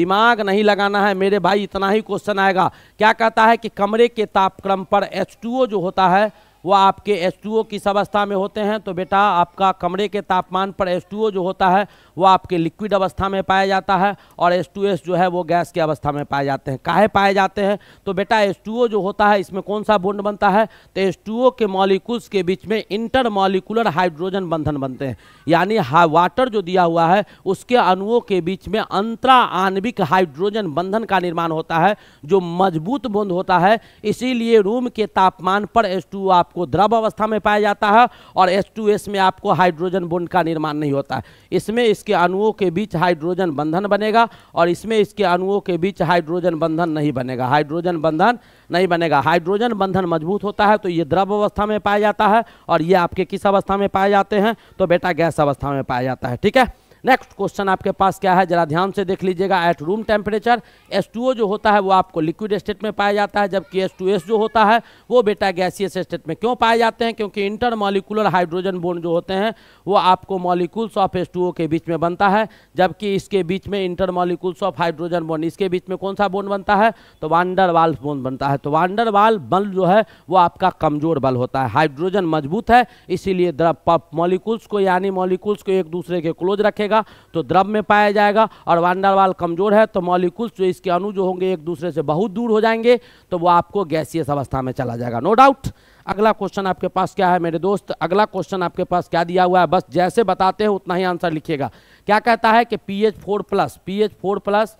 दिमाग नहीं लगाना है मेरे भाई इतना ही क्वेश्चन आएगा क्या कहता है कि कमरे के तापक्रम पर एच जो होता है वह आपके एच किस अवस्था में होते हैं तो बेटा आपका कमरे के तापमान पर एच जो होता है वो आपके लिक्विड अवस्था में पाया जाता है और एस टू एस जो है वो गैस की अवस्था में पाए जाते हैं काहे पाए जाते हैं तो बेटा एस टू ओ जो होता है इसमें कौन सा बॉन्ड बनता है तो एस टू ओ के मॉलिकुल्स के बीच में इंटर मॉलिकुलर हाइड्रोजन बंधन बनते हैं यानी वाटर जो दिया हुआ है उसके अणुओं के बीच में अंतरा आणविक हाइड्रोजन बंधन का निर्माण होता है जो मजबूत बंध होता है इसीलिए रूम के तापमान पर एस आपको द्रव अवस्था में पाया जाता है और एस में आपको हाइड्रोजन बॉन्ड का निर्माण नहीं होता है इसमें इस इसके अणुओं के बीच हाइड्रोजन बंधन बनेगा और इसमें इसके अणुओं के बीच हाइड्रोजन बंधन नहीं बनेगा हाइड्रोजन बंधन नहीं बनेगा हाइड्रोजन बंधन मजबूत होता है तो ये द्रव अवस्था में पाया जाता है और ये आपके किस अवस्था में पाए जाते हैं तो बेटा गैस अवस्था में पाया जाता है ठीक है नेक्स्ट क्वेश्चन आपके पास क्या है जरा ध्यान से देख लीजिएगा एट रूम टेम्परेचर एस जो होता है वो आपको लिक्विड स्टेट में पाया जाता है जबकि एस जो होता है वो बेटा गैसियस स्टेट में क्यों पाए जाते हैं क्योंकि इंटर मॉलिकुलर हाइड्रोजन बोन जो होते हैं वो आपको मॉलिकूल्स ऑफ एस के बीच में बनता है जबकि इसके बीच में inter molecules of hydrogen bond इसके बीच में कौन सा बोन बनता है तो वांडर वाल बोन बनता है तो वांडर वाल बल जो है वो आपका कमजोर बल होता है हाइड्रोजन मजबूत है इसीलिए मॉलिकुल्स मॉलिकूल्स को यानी मॉलिकूल्स को एक दूसरे के क्लोज रखेगा करेगा तो द्रव में पाया जाएगा और वांडरवाल कमजोर है तो मॉलिकुल्स जो इसके अणु जो होंगे एक दूसरे से बहुत दूर हो जाएंगे तो वो आपको गैसियस अवस्था में चला जाएगा नो डाउट अगला क्वेश्चन आपके पास क्या है मेरे दोस्त अगला क्वेश्चन आपके पास क्या दिया हुआ है बस जैसे बताते हैं उतना ही आंसर लिखिएगा क्या कहता है कि P H four plus P H four plus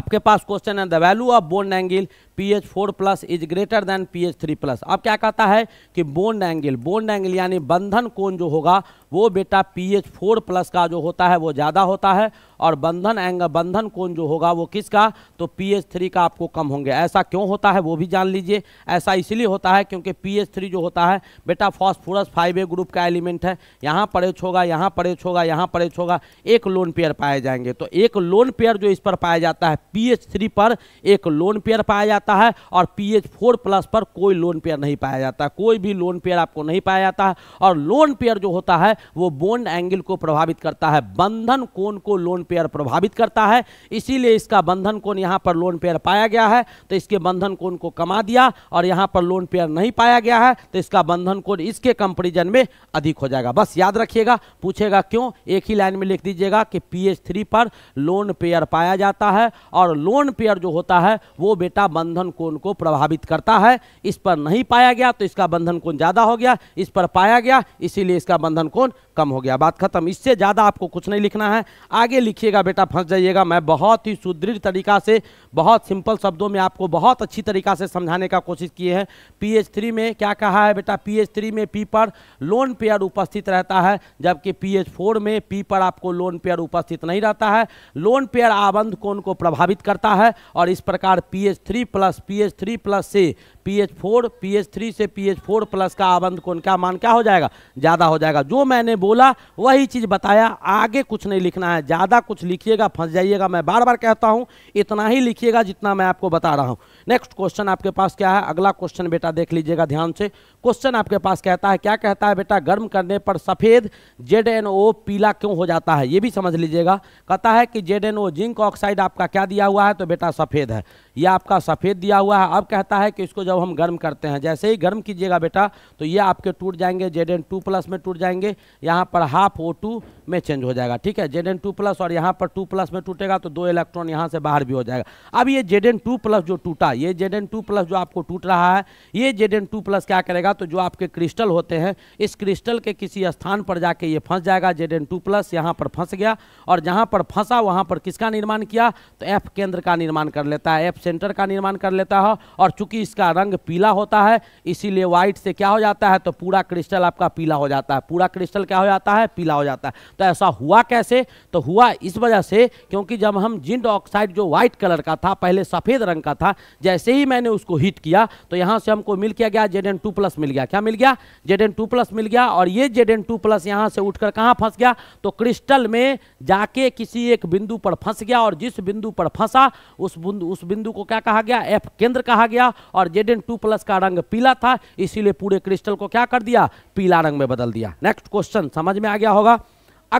आपके पास क्वेश्चन है the value of bond angle P H four plus is greater than P H three plus अब क्या कहता है कि बोन्ड एंगल बोन्ड एंगल यानी बंधन कोण जो होगा वो बेटा पी एच फोर प्लस का जो होता है वो ज़्यादा होता है और बंधन एंगल बंधन कोण जो होगा वो किसका तो पी एच थ्री का आपको कम होंगे ऐसा क्यों होता है वो भी जान लीजिए ऐसा इसलिए होता है क्योंकि पी एच थ्री जो होता है बेटा फॉस्फोरस फाइव ए ग्रुप का एलिमेंट है यहाँ पर एच होगा यहाँ पर एच होगा यहाँ पर एच होगा एक लोन पेयर पाए जाएंगे तो एक लोन पेयर जो इस पर पाया जाता है पी एच थ्री पर एक लोन पेयर पाया जाता जाता है और पी एच फोर प्लस पर कोई लोन पेयर नहीं पाया जाता कोई भी लोन पेयर आपको नहीं पाया जाता है और लोन पेयर जो होता है वो बोन्ड एंगल को प्रभावित करता है बंधन कोण को लोन पेयर प्रभावित करता है इसीलिए इसका बंधन कोण यहाँ पर लोन पेयर पाया गया है तो इसके बंधन कोण को कमा दिया और यहाँ पर लोन पेयर नहीं पाया गया है तो इसका बंधन कोण इसके कंपेरिजन में अधिक हो जाएगा बस याद रखिएगा पूछेगा क्यों एक ही लाइन में लिख दीजिएगा कि पी एच थ्री पर लोन पेयर पाया जाता है और लोन पेयर जो होता है वो बेटा बंधन बंधन कोण को प्रभावित करता है इस पर नहीं पाया गया तो इसका बंधन कोण ज़्यादा हो गया इस पर पाया गया इसीलिए इसका बंधन कोण कम हो गया बात खत्म इससे ज़्यादा आपको कुछ नहीं लिखना है आगे लिखिएगा बेटा फंस जाइएगा मैं बहुत ही सुदृढ़ तरीका से बहुत सिंपल शब्दों में आपको बहुत अच्छी तरीका से समझाने का कोशिश किए हैं एच थ्री में क्या कहा है बेटा एच थ्री में पी पर लोन पेयर उपस्थित रहता है जबकि एच फोर में पी पर आपको लोन पेयर उपस्थित नहीं रहता है लोन पेयर आबंध कोण को प्रभावित करता है और इस प्रकार P H three plus P H three plus से P H four P H three से पी एच फोर प्लस का आबंध कौन क्या मान क्या हो जाएगा ज़्यादा हो जाएगा जो मैंने बोला वही चीज़ बताया आगे कुछ नहीं लिखना है ज़्यादा कुछ लिखिएगा फंस जाइएगा मैं बार बार कहता हूँ इतना ही लिखिएगा जितना मैं आपको बता रहा हूँ नेक्स्ट क्वेश्चन आपके पास क्या है अगला क्वेश्चन बेटा देख लीजिएगा ध्यान से क्वेश्चन आपके पास कहता है क्या कहता है बेटा गर्म करने पर सफ़ेद जेड एन ओ पीला क्यों हो जाता है ये भी समझ लीजिएगा कहता है कि Z N O zinc oxide आपका क्या दिया हुआ है तो बेटा सफ़ेद है यह आपका सफ़ेद दिया हुआ है अब कहता है कि इसको जब हम गर्म करते हैं जैसे ही गर्म कीजिएगा बेटा तो ये आपके टूट जाएंगे जेड एन टू प्लस में टूट जाएंगे यहाँ पर हाफ ओ टू में चेंज हो जाएगा ठीक है जेड एन टू प्लस और यहाँ पर टू प्लस में टूटेगा तो दो इलेक्ट्रॉन यहाँ से बाहर भी हो जाएगा अब ये जेड एन टू प्लस जो टूटा ये जेड एन टू प्लस जो आपको टूट रहा है ये जेड एन टू प्लस क्या करेगा तो जो आपके क्रिस्टल होते हैं इस क्रिस्टल के किसी स्थान पर जाके ये फंस जाएगा जेड एन टू प्लस यहाँ पर फंस गया और जहाँ पर फंसा वहाँ पर किसका निर्माण किया तो एफ केंद्र का निर्माण कर लेता है एफ सेंटर का निर्माण कर लेता है और चूंकि इसका रंग पीला होता है इसीलिए व्हाइट से क्या हो जाता है तो पूरा क्रिस्टल आपका पीला हो जाता है पूरा क्रिस्टल क्या हो जाता है पीला हो जाता है तो ऐसा हुआ कैसे तो हुआ इस वजह से क्योंकि जब हम जिंड ऑक्साइड जो व्हाइट कलर का था पहले सफ़ेद रंग का था जैसे ही मैंने उसको हिट किया तो यहाँ से हमको मिल क्या गया जेड एन टू प्लस मिल गया क्या मिल गया जेड एन टू प्लस मिल गया और ये जेड एन टू प्लस यहाँ से उठकर कहाँ फंस गया तो क्रिस्टल में जाके किसी एक बिंदु पर फंस गया और जिस बिंदु पर फंसा उस बिंदु उस बिंदु को क्या कहा गया एफ केंद्र कहा गया और जेड एन टू प्लस का रंग पीला था इसीलिए पूरे क्रिस्टल को क्या कर दिया पीला रंग में बदल दिया नेक्स्ट क्वेश्चन समझ में आ गया होगा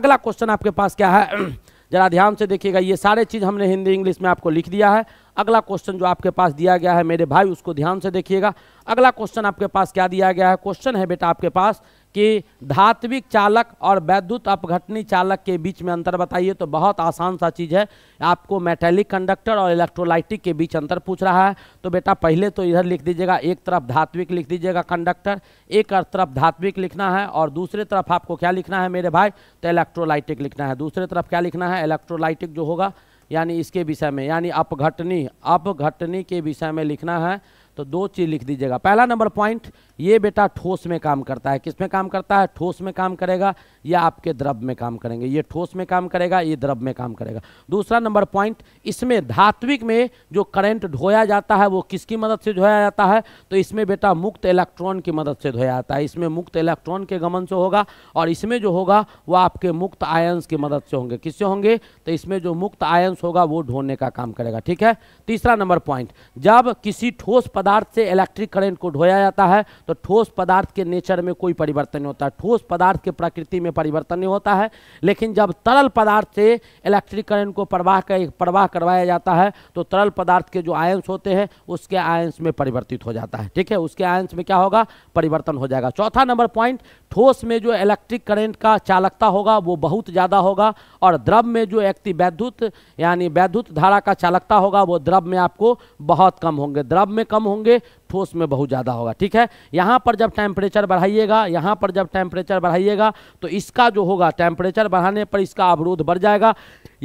अगला क्वेश्चन आपके पास क्या है [CLEARS THROAT] जरा ध्यान से देखिएगा ये सारे चीज़ हमने हिंदी इंग्लिश में आपको लिख दिया है अगला क्वेश्चन जो आपके पास दिया गया है मेरे भाई उसको ध्यान से देखिएगा अगला क्वेश्चन आपके पास क्या दिया गया है क्वेश्चन है बेटा आपके पास कि धात्विक चालक और वैद्युत अपघटनी चालक के बीच में अंतर बताइए तो बहुत आसान सा चीज़ है आपको मेटेलिक कंडक्टर और इलेक्ट्रोलाइटिक के बीच अंतर पूछ रहा है तो बेटा पहले तो इधर लिख दीजिएगा एक तरफ धात्विक लिख दीजिएगा कंडक्टर एक तरफ धात्विक लिखना है और दूसरे तरफ आपको क्या लिखना है मेरे भाई तो इलेक्ट्रोलाइटिक लिखना है दूसरे तरफ क्या लिखना है इलेक्ट्रोलाइटिक जो होगा यानी इसके विषय में यानी अपघटनी अपघटनी के विषय में लिखना है तो दो चीज़ लिख दीजिएगा पहला नंबर पॉइंट ये बेटा ठोस में काम करता है किस में काम करता है ठोस में काम करेगा या आपके द्रव में काम करेंगे ये ठोस में काम करेगा ये द्रव में काम करेगा दूसरा नंबर पॉइंट इसमें धात्विक में जो करंट ढोया जाता है वो किसकी मदद से ढोया जाता है तो इसमें बेटा मुक्त इलेक्ट्रॉन की मदद से ढोया जाता है इसमें मुक्त इलेक्ट्रॉन के गमन से होगा और इसमें जो होगा वह आपके मुक्त आयंस की मदद से होंगे किससे होंगे तो इसमें जो मुक्त आयंस होगा वो ढोने का काम करेगा ठीक है तीसरा नंबर पॉइंट जब किसी ठोस पदार्थ से इलेक्ट्रिक करंट को ढोया जाता है तो ठोस पदार्थ के नेचर में कोई परिवर्तन नहीं होता है ठोस पदार्थ के प्रकृति में परिवर्तन नहीं होता है लेकिन जब तरल पदार्थ से इलेक्ट्रिक करंट को प्रवाह कर प्रवाह करवाया जाता है तो तरल पदार्थ के जो आयंस होते हैं उसके आयंस में परिवर्तित हो जाता है ठीक है उसके आयंस में क्या होगा परिवर्तन हो जाएगा चौथा नंबर पॉइंट ठोस में जो इलेक्ट्रिक करेंट का चालकता होगा वो बहुत ज़्यादा होगा और द्रव में जो व्यक्ति वैद्युत यानी वैद्युत धारा का चालकता होगा वो द्रव में आपको बहुत कम होंगे द्रव में कम होंगे फोर्स में बहुत ज़्यादा होगा ठीक है यहाँ पर जब टेम्परेचर बढ़ाइएगा यहाँ पर जब टेम्परेचर बढ़ाइएगा तो इसका जो होगा टेम्परेचर बढ़ाने पर इसका अवरोध बढ़ जाएगा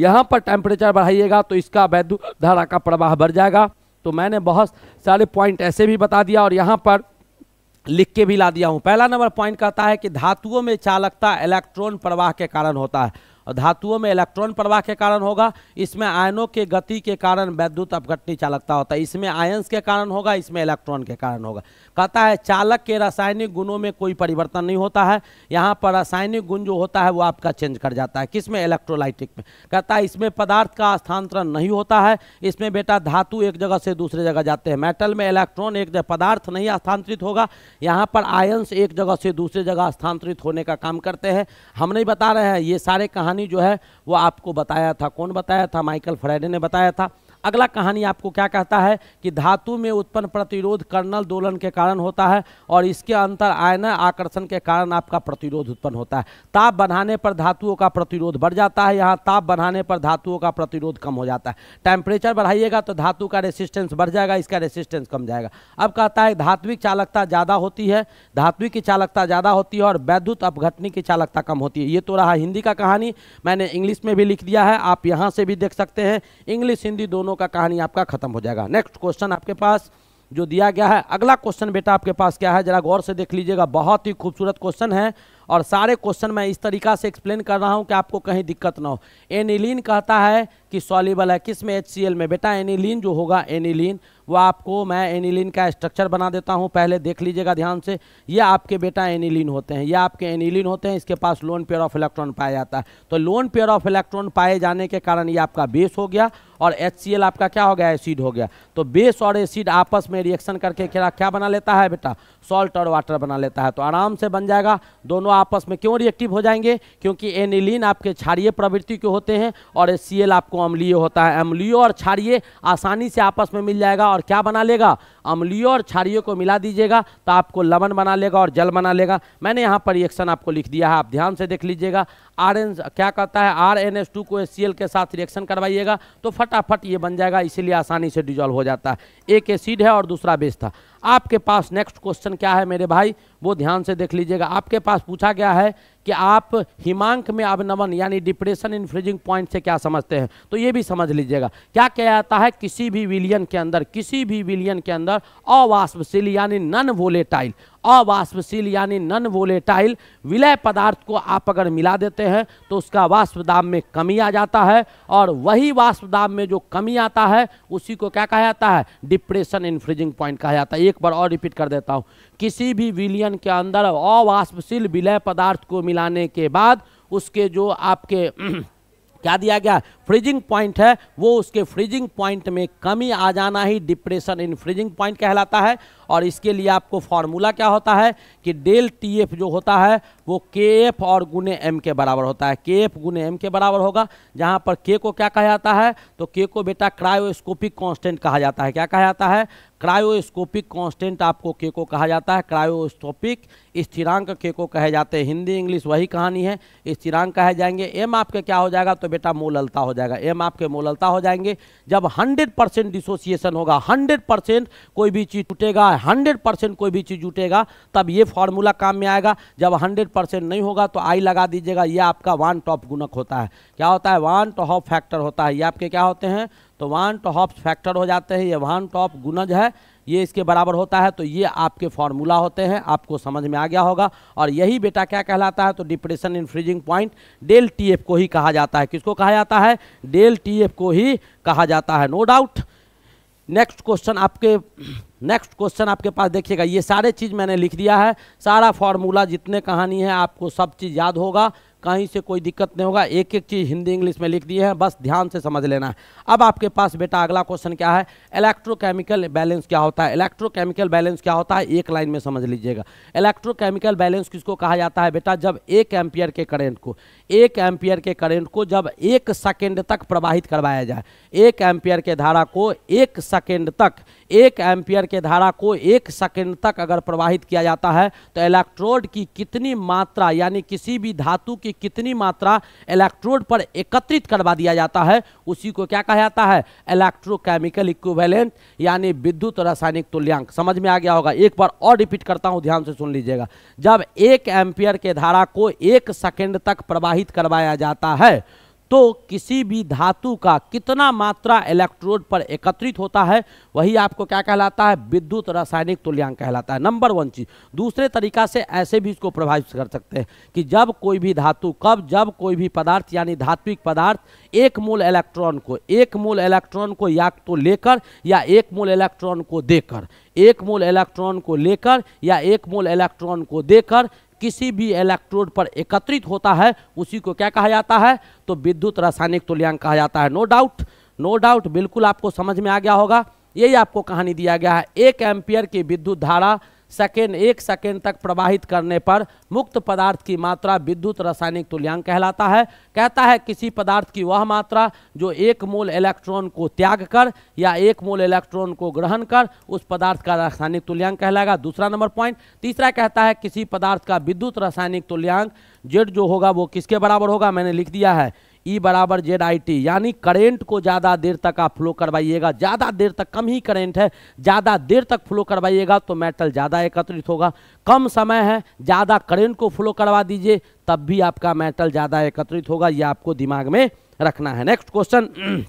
यहाँ पर टेम्परेचर बढ़ाइएगा तो इसका वैद्य धारा का प्रवाह बढ़ जाएगा तो मैंने बहुत सारे पॉइंट ऐसे भी बता दिया और यहाँ पर लिख के भी ला दिया हूँ पहला नंबर पॉइंट कहता है कि धातुओं में चालकता इलेक्ट्रॉन प्रवाह के कारण होता है धातुओं में इलेक्ट्रॉन प्रवाह के कारण होगा इसमें आयनों के गति के कारण वैद्युत अपघटनी चालकता होता है इसमें आयंस के कारण होगा इसमें इलेक्ट्रॉन के कारण होगा कहता है चालक के रासायनिक गुणों में कोई परिवर्तन नहीं होता है यहाँ पर रासायनिक गुण जो होता है वो आपका चेंज कर जाता है किसमें इलेक्ट्रोलाइटिक में कहता है इसमें पदार्थ का स्थानांतरण नहीं होता है इसमें बेटा धातु एक जगह से दूसरे जगह जाते हैं मेटल में इलेक्ट्रॉन एक पदार्थ नहीं स्थानांतरित होगा यहाँ पर आयंस एक जगह से दूसरे जगह स्थानांतरित होने का काम करते हैं हम नहीं बता रहे हैं ये सारे कहानी कहानी जो है वो आपको बताया था कौन बताया था माइकल फ्राइडे ने बताया था अगला कहानी आपको क्या कहता है कि धातु में उत्पन्न प्रतिरोध कर्नल दोलन के कारण होता है और इसके अंतर आयन आकर्षण के कारण आपका प्रतिरोध उत्पन्न होता है ताप बढ़ाने पर धातुओं का प्रतिरोध बढ़ जाता है यहाँ ताप बढ़ाने पर धातुओं का प्रतिरोध कम हो जाता है टेम्परेचर बढ़ाइएगा तो धातु का रेसिस्टेंस बढ़ जाएगा इसका रेसिस्टेंस कम जाएगा अब कहता है धात्विक चालकता ज़्यादा होती है धात्विक की चालकता ज़्यादा होती है और वैद्युत अपघटनी की चालकता कम होती है ये तो रहा हिंदी का कहानी मैंने इंग्लिश में भी लिख दिया है आप यहाँ से भी देख सकते हैं इंग्लिश हिंदी दोनों दोनों का कहानी आपका खत्म हो जाएगा नेक्स्ट क्वेश्चन आपके पास जो दिया गया है अगला क्वेश्चन बेटा आपके पास क्या है जरा गौर से देख लीजिएगा बहुत ही खूबसूरत क्वेश्चन है और सारे क्वेश्चन मैं इस तरीका से एक्सप्लेन कर रहा हूं कि आपको कहीं दिक्कत ना हो एनिलीन कहता है कि सॉलीबल है किस में एच में बेटा एनिलीन जो होगा एनिलीन वो आपको मैं एनिलीन का स्ट्रक्चर बना देता हूँ पहले देख लीजिएगा ध्यान से ये आपके बेटा एनिलीन होते हैं ये आपके एनिलीन होते हैं इसके पास लोन पेयर ऑफ इलेक्ट्रॉन पाया जाता है तो लोन पेयर ऑफ इलेक्ट्रॉन पाए जाने के कारण ये आपका बेस हो गया और एच आपका क्या हो गया एसिड हो गया तो बेस और एसिड आपस में रिएक्शन करके क्या क्या बना लेता है बेटा सॉल्ट और वाटर बना लेता है तो आराम से बन जाएगा दोनों आपस में क्यों रिएक्टिव हो जाएंगे क्योंकि एनिलीन आपके क्षारिय प्रवृत्ति के होते हैं और एच आपको अम्लीय होता है अम्लीय और क्षारिय आसानी से आपस में मिल जाएगा और क्या बना लेगा अम्लीय और क्षारिय को मिला दीजिएगा तो आपको लवण बना लेगा और जल बना लेगा मैंने यहाँ पर रिएक्शन आपको लिख दिया है आप ध्यान से देख लीजिएगा आर एन क्या कहता है आर एन एस टू को एस सी एल के साथ रिएक्शन करवाइएगा तो फटाफट ये बन जाएगा इसीलिए आसानी से डिजॉल्व हो जाता है एक एसिड है और दूसरा बेस था आपके पास नेक्स्ट क्वेश्चन क्या है मेरे भाई वो ध्यान से देख लीजिएगा आपके पास पूछा गया है कि आप हिमांक में अवनमन यानी डिप्रेशन इन फ्रीजिंग पॉइंट से क्या समझते हैं तो ये भी समझ लीजिएगा क्या क्या आता है किसी भी विलियन के अंदर किसी भी विलियन के अंदर अवाष्पशील यानी नन वोलेटाइल अवाष्पशील यानी नन वोलेटाइल विलय पदार्थ को आप अगर मिला देते हैं तो उसका वाष्प दाम में कमी आ जाता है और वही वाष्प दाम में जो कमी आता है उसी को क्या कहा जाता है डिप्रेशन इन फ्रीजिंग पॉइंट कहा जाता है एक बार और रिपीट कर देता हूँ किसी भी विलियन के अंदर अवाष्पशील विलय पदार्थ को मिलाने के बाद उसके जो आपके [CLEARS THROAT] क्या दिया गया फ्रीजिंग पॉइंट है वो उसके फ्रीजिंग पॉइंट में कमी आ जाना ही डिप्रेशन इन फ्रीजिंग पॉइंट कहलाता है और इसके लिए आपको फार्मूला क्या होता है कि डेल टी एफ जो होता है वो के एफ और गुने एम के बराबर होता है के एफ गुने एम के बराबर होगा जहाँ पर के को क्या कहा जाता है तो के को बेटा क्रायोस्कोपिक कांस्टेंट कहा जाता है क्या कहा जाता है क्रायोस्कोपिक कांस्टेंट आपको के को कहा जाता है क्रायोस्कोपिक स्थिरांक के को कहे जाते हैं हिंदी इंग्लिश वही कहानी है स्थिरांक कहे जाएंगे एम आपके क्या हो जाएगा तो बेटा मोललता हो जाएगा एम आपके मोललता हो जाएंगे जब 100 परसेंट डिसोसिएशन होगा 100 परसेंट कोई भी चीज़ टूटेगा हंड्रेड परसेंट कोई भी चीज़ जुटेगा तब ये फार्मूला काम में आएगा जब हंड्रेड परसेंट नहीं होगा तो आई लगा दीजिएगा ये आपका वन टॉप गुणक होता है क्या होता है वन टॉप तो फैक्टर होता है ये आपके क्या होते हैं तो वन टॉप तो फैक्टर हो जाते हैं ये वन टॉप गुणज है ये इसके बराबर होता है तो ये आपके फार्मूला होते हैं आपको समझ में आ गया होगा और यही बेटा क्या कहलाता है तो depression in freezing point del T F को ही कहा जाता है किसको कहा जाता है डेल टी एफ को ही कहा जाता है नो डाउट नेक्स्ट क्वेश्चन आपके नेक्स्ट क्वेश्चन आपके पास देखिएगा ये सारे चीज़ मैंने लिख दिया है सारा फार्मूला जितने कहानी है आपको सब चीज़ याद होगा कहीं से कोई दिक्कत नहीं होगा एक एक चीज़ हिंदी इंग्लिश में लिख दिए हैं बस ध्यान से समझ लेना है अब आपके पास बेटा अगला क्वेश्चन क्या है इलेक्ट्रोकेमिकल बैलेंस क्या होता है इलेक्ट्रोकेमिकल बैलेंस क्या होता है एक लाइन में समझ लीजिएगा इलेक्ट्रोकेमिकल बैलेंस किसको कहा जाता है बेटा जब एक एम्पियर के करेंट को एक एम्पियर के करंट को जब एक सेकेंड तक प्रवाहित करवाया जाए एक एम्पियर के धारा को एक सेकेंड तक एक एम्पियर के धारा को एक सेकेंड तक अगर प्रवाहित किया जाता है तो इलेक्ट्रोड की कितनी मात्रा यानी किसी भी धातु की कितनी मात्रा इलेक्ट्रोड पर एकत्रित करवा दिया जाता है उसी को क्या कहा जाता है इलेक्ट्रोकेमिकल इक्विवेलेंट यानी विद्युत रासायनिक तुल्यांक समझ में आ गया होगा एक बार और रिपीट करता हूँ ध्यान से सुन लीजिएगा जब एक एम्पियर के धारा को एक सेकेंड तक प्रवाहित प्रवाहित करवाया जाता है तो किसी भी धातु का कितना मात्रा इलेक्ट्रोड पर एकत्रित होता है वही आपको क्या कहलाता है विद्युत रासायनिक तुल्यांक कहलाता है नंबर वन चीज दूसरे तरीका से ऐसे भी इसको प्रभावित कर सकते हैं कि जब कोई भी धातु कब जब कोई भी पदार्थ यानी धात्विक पदार्थ एक मूल इलेक्ट्रॉन को एक मूल इलेक्ट्रॉन को या तो लेकर या एक मूल इलेक्ट्रॉन को देकर एक मूल इलेक्ट्रॉन को लेकर या एक मूल इलेक्ट्रॉन को देकर किसी भी इलेक्ट्रोड पर एकत्रित होता है उसी को क्या कहा जाता है तो विद्युत रासायनिक तुल्यांक कहा जाता है नो डाउट नो डाउट बिल्कुल आपको समझ में आ गया होगा यही आपको कहानी दिया गया है एक एम्पियर की विद्युत धारा सेकेंड एक सेकेंड तक प्रवाहित करने पर मुक्त पदार्थ की मात्रा विद्युत रासायनिक तुल्यांक कहलाता है कहता है किसी पदार्थ की वह मात्रा जो एक मोल इलेक्ट्रॉन को त्याग कर या एक मोल इलेक्ट्रॉन को ग्रहण कर उस पदार्थ का रासायनिक तुल्यांक कहलाएगा दूसरा नंबर पॉइंट तीसरा कहता है किसी पदार्थ का विद्युत रासायनिक तुल्यांक जेड जो होगा वो किसके बराबर होगा मैंने लिख दिया है ई e बराबर जेड आई टी यानी करेंट को ज़्यादा देर तक आप फ्लो करवाइएगा ज़्यादा देर तक कम ही करेंट है ज़्यादा देर तक फ्लो करवाइएगा तो मेटल ज़्यादा एकत्रित होगा कम समय है ज़्यादा करेंट को फ्लो करवा दीजिए तब भी आपका मेटल ज़्यादा एकत्रित होगा यह आपको दिमाग में रखना है नेक्स्ट क्वेश्चन [CLEARS THROAT]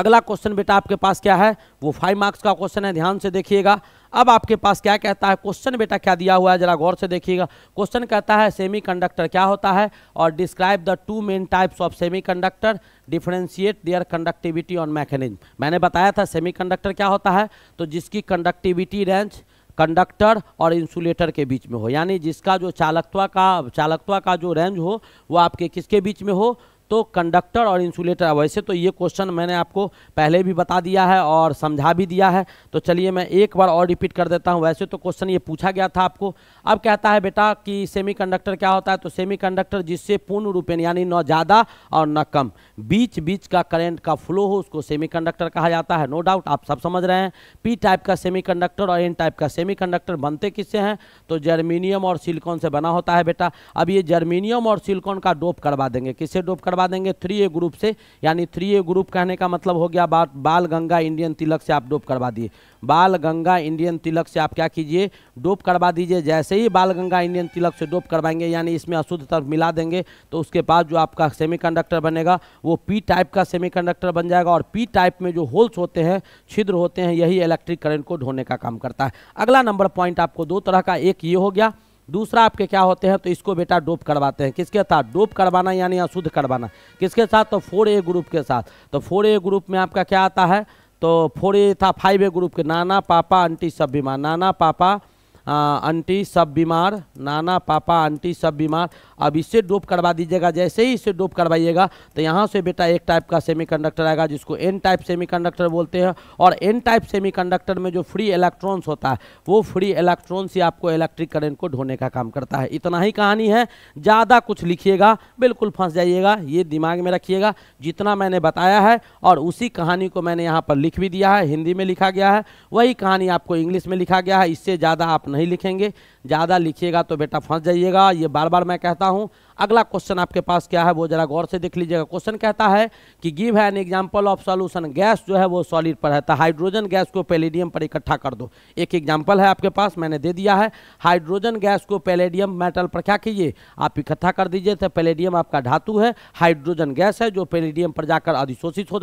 अगला क्वेश्चन बेटा आपके पास क्या है वो फाइव मार्क्स का क्वेश्चन है ध्यान से देखिएगा अब आपके पास क्या कहता है क्वेश्चन बेटा क्या दिया हुआ है जरा गौर से देखिएगा क्वेश्चन कहता है सेमीकंडक्टर क्या होता है और describe the two main types of semiconductor differentiate their conductivity on mechanism मैंने बताया था सेमीकंडक्टर क्या होता है तो जिसकी कंडक्टिविटी रेंज कंडक्टर और इंसुलेटर के बीच में हो यानी जिसका जो चालकत्व का चालकत्व का जो रेंज हो वो आपके किसके बीच में हो तो कंडक्टर और इंसुलेटर वैसे तो ये क्वेश्चन मैंने आपको पहले भी बता दिया है और समझा भी दिया है तो चलिए मैं एक बार और रिपीट कर देता हूँ वैसे तो क्वेश्चन ये पूछा गया था आपको अब कहता है बेटा कि सेमी क्या होता है तो सेमी जिससे पूर्ण रूपेण यानी न ज़्यादा और न कम बीच बीच का करेंट का फ्लो हो उसको सेमी कहा जाता है नो डाउट आप सब समझ रहे हैं पी टाइप का सेमी और एन टाइप का सेमी बनते किससे हैं तो जर्मीनियम और सिलिकॉन से बना होता है बेटा अब ये जर्मीनियम और सिलिकॉन का डोप करवा देंगे किससे डोप करवा दबा देंगे थ्री ए ग्रुप से यानी थ्री ए ग्रुप कहने का मतलब हो गया बा, बाल गंगा इंडियन तिलक से आप डोप करवा दिए बाल गंगा इंडियन तिलक से आप क्या कीजिए डोप करवा दीजिए जैसे ही बाल गंगा इंडियन तिलक से डोप करवाएंगे यानी इसमें अशुद्ध तरफ मिला देंगे तो उसके बाद जो आपका सेमी बनेगा वो पी टाइप का सेमी बन जाएगा और पी टाइप में जो होल्स होते हैं छिद्र होते हैं यही इलेक्ट्रिक करेंट को ढोने का काम करता है अगला नंबर पॉइंट आपको दो तरह का एक ये हो गया दूसरा आपके क्या होते हैं तो इसको बेटा डोप करवाते हैं किसके साथ डोप करवाना यानी अशुद्ध करवाना किसके साथ तो फोर ए ग्रुप के साथ तो फोर ए ग्रुप में आपका क्या आता है तो फोर ए था फाइव ए ग्रुप के नाना पापा आंटी सब बीमार नाना पापा आंटी सब बीमार नाना पापा आंटी सब बीमार अब इससे डोप करवा दीजिएगा जैसे ही इससे डोप करवाइएगा तो यहाँ से बेटा एक टाइप का सेमीकंडक्टर आएगा जिसको एन टाइप सेमीकंडक्टर बोलते हैं और एन टाइप सेमीकंडक्टर में जो फ्री इलेक्ट्रॉन्स होता है वो फ्री इलेक्ट्रॉन्स ही आपको इलेक्ट्रिक करेंट को ढोने का काम करता है इतना ही कहानी है ज़्यादा कुछ लिखिएगा बिल्कुल फंस जाइएगा ये दिमाग में रखिएगा जितना मैंने बताया है और उसी कहानी को मैंने यहाँ पर लिख भी दिया है हिंदी में लिखा गया है वही कहानी आपको इंग्लिश में लिखा गया है इससे ज़्यादा आप नहीं नहीं लिखेंगे ज़्यादा लिखिएगा तो बेटा फंस जाइएगा ये बार बार मैं कहता हूँ अगला क्वेश्चन आपके पास क्या है वो जरा गौर से देख लीजिएगा क्वेश्चन कहता है कि गिव है an example of solution gas जो है वो सॉलिड पर है तो हाइड्रोजन गैस को पेलेडियम पर इकट्ठा कर दो एक एग्जाम्पल है आपके पास मैंने दे दिया है हाइड्रोजन गैस को पेलेडियम मेटल पर क्या कीजिए आप इकट्ठा कर दीजिए तो पेलेडियम आपका धातु है हाइड्रोजन गैस है जो पेलेडियम पर जाकर अधिशोषित हो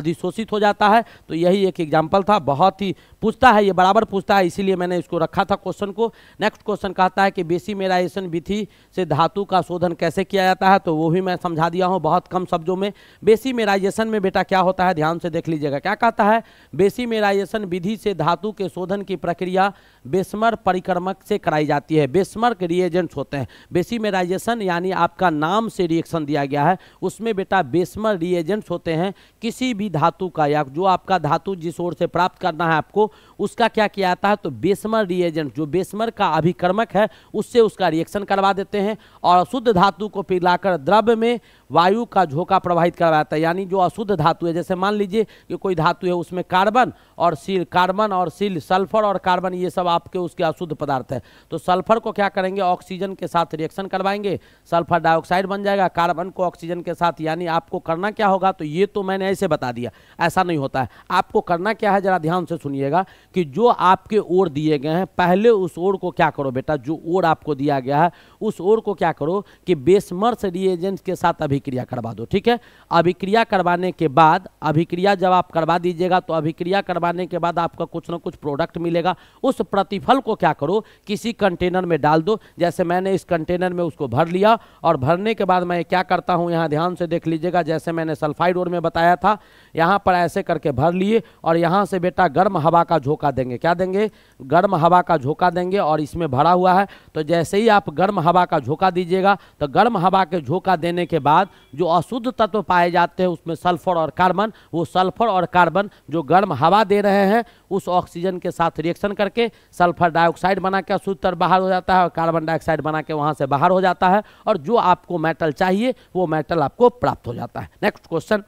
अधिशोषित हो जाता है तो यही एक एग्जाम्पल था बहुत ही पूछता है ये बराबर पूछता है इसीलिए मैंने इसको रखा था क्वेश्चन को नेक्स्ट नेक्स्ट क्वेश्चन कहता है कि बेसी मेराइजेशन विधि से धातु का शोधन कैसे किया जाता है तो वो भी मैं समझा दिया हूँ बहुत कम शब्दों में बेसी मेराइजेशन में बेटा क्या होता है ध्यान से देख लीजिएगा क्या कहता है बेसी मेराइजेशन विधि से धातु के शोधन की प्रक्रिया बेसमर परिक्रमक से कराई जाती है बेसमर के रिएजेंट्स होते हैं बेसीमेराइजेशन यानी आपका नाम से रिएक्शन दिया गया है उसमें बेटा बेसमर रिएजेंट्स होते हैं किसी भी धातु का या जो आपका धातु जिस ओर से प्राप्त करना है आपको उसका क्या किया जाता है तो बेसमर रिएजेंट जो बेसमर का अभिक्रमक है उससे उसका रिएक्शन करवा देते हैं और शुद्ध धातु को पिलाकर द्रव्य में वायु का झोंका प्रवाहित करवाता है यानी जो अशुद्ध धातु है जैसे मान लीजिए कि कोई धातु है उसमें कार्बन और सील कार्बन और सील सल्फर और कार्बन ये सब आपके उसके अशुद्ध पदार्थ है तो सल्फर को क्या करेंगे ऑक्सीजन के साथ रिएक्शन करवाएंगे सल्फर डाइऑक्साइड बन जाएगा कार्बन को ऑक्सीजन के साथ यानी आपको करना क्या होगा तो ये तो मैंने ऐसे बता दिया ऐसा नहीं होता है आपको करना क्या है जरा ध्यान से सुनिएगा कि जो आपके ओर दिए गए हैं पहले उस ओर को क्या करो बेटा जो ओर आपको दिया गया है उस ओर को क्या करो कि बेसमर्स रिएजेंट के साथ अभी अभिक्रिया करवा दो ठीक है अभिक्रिया करवाने के बाद अभिक्रिया जब आप करवा दीजिएगा तो अभिक्रिया करवाने के बाद आपका कुछ ना कुछ प्रोडक्ट मिलेगा उस प्रतिफल को क्या करो किसी कंटेनर में डाल दो जैसे मैंने इस कंटेनर में उसको भर लिया और भरने के बाद मैं क्या करता हूँ यहाँ ध्यान से देख लीजिएगा जैसे मैंने सल्फाइड और में बताया था यहाँ पर ऐसे करके भर लिए और यहाँ से बेटा गर्म हवा का झोंका देंगे क्या देंगे गर्म हवा का झोंका देंगे और इसमें भरा हुआ है तो जैसे ही आप गर्म हवा का झोंका दीजिएगा तो गर्म हवा के झोंका देने के बाद जो अशुद्ध तत्व पाए जाते हैं उसमें सल्फर और कार्बन वो सल्फर और कार्बन जो गर्म हवा दे रहे हैं उस ऑक्सीजन के साथ रिएक्शन करके सल्फर डाइऑक्साइड बना के अशुद्ध तत्व बाहर हो जाता है और कार्बन डाइऑक्साइड बना के वहाँ से बाहर हो जाता है और जो आपको मेटल चाहिए वो मेटल आपको प्राप्त हो जाता है नेक्स्ट क्वेश्चन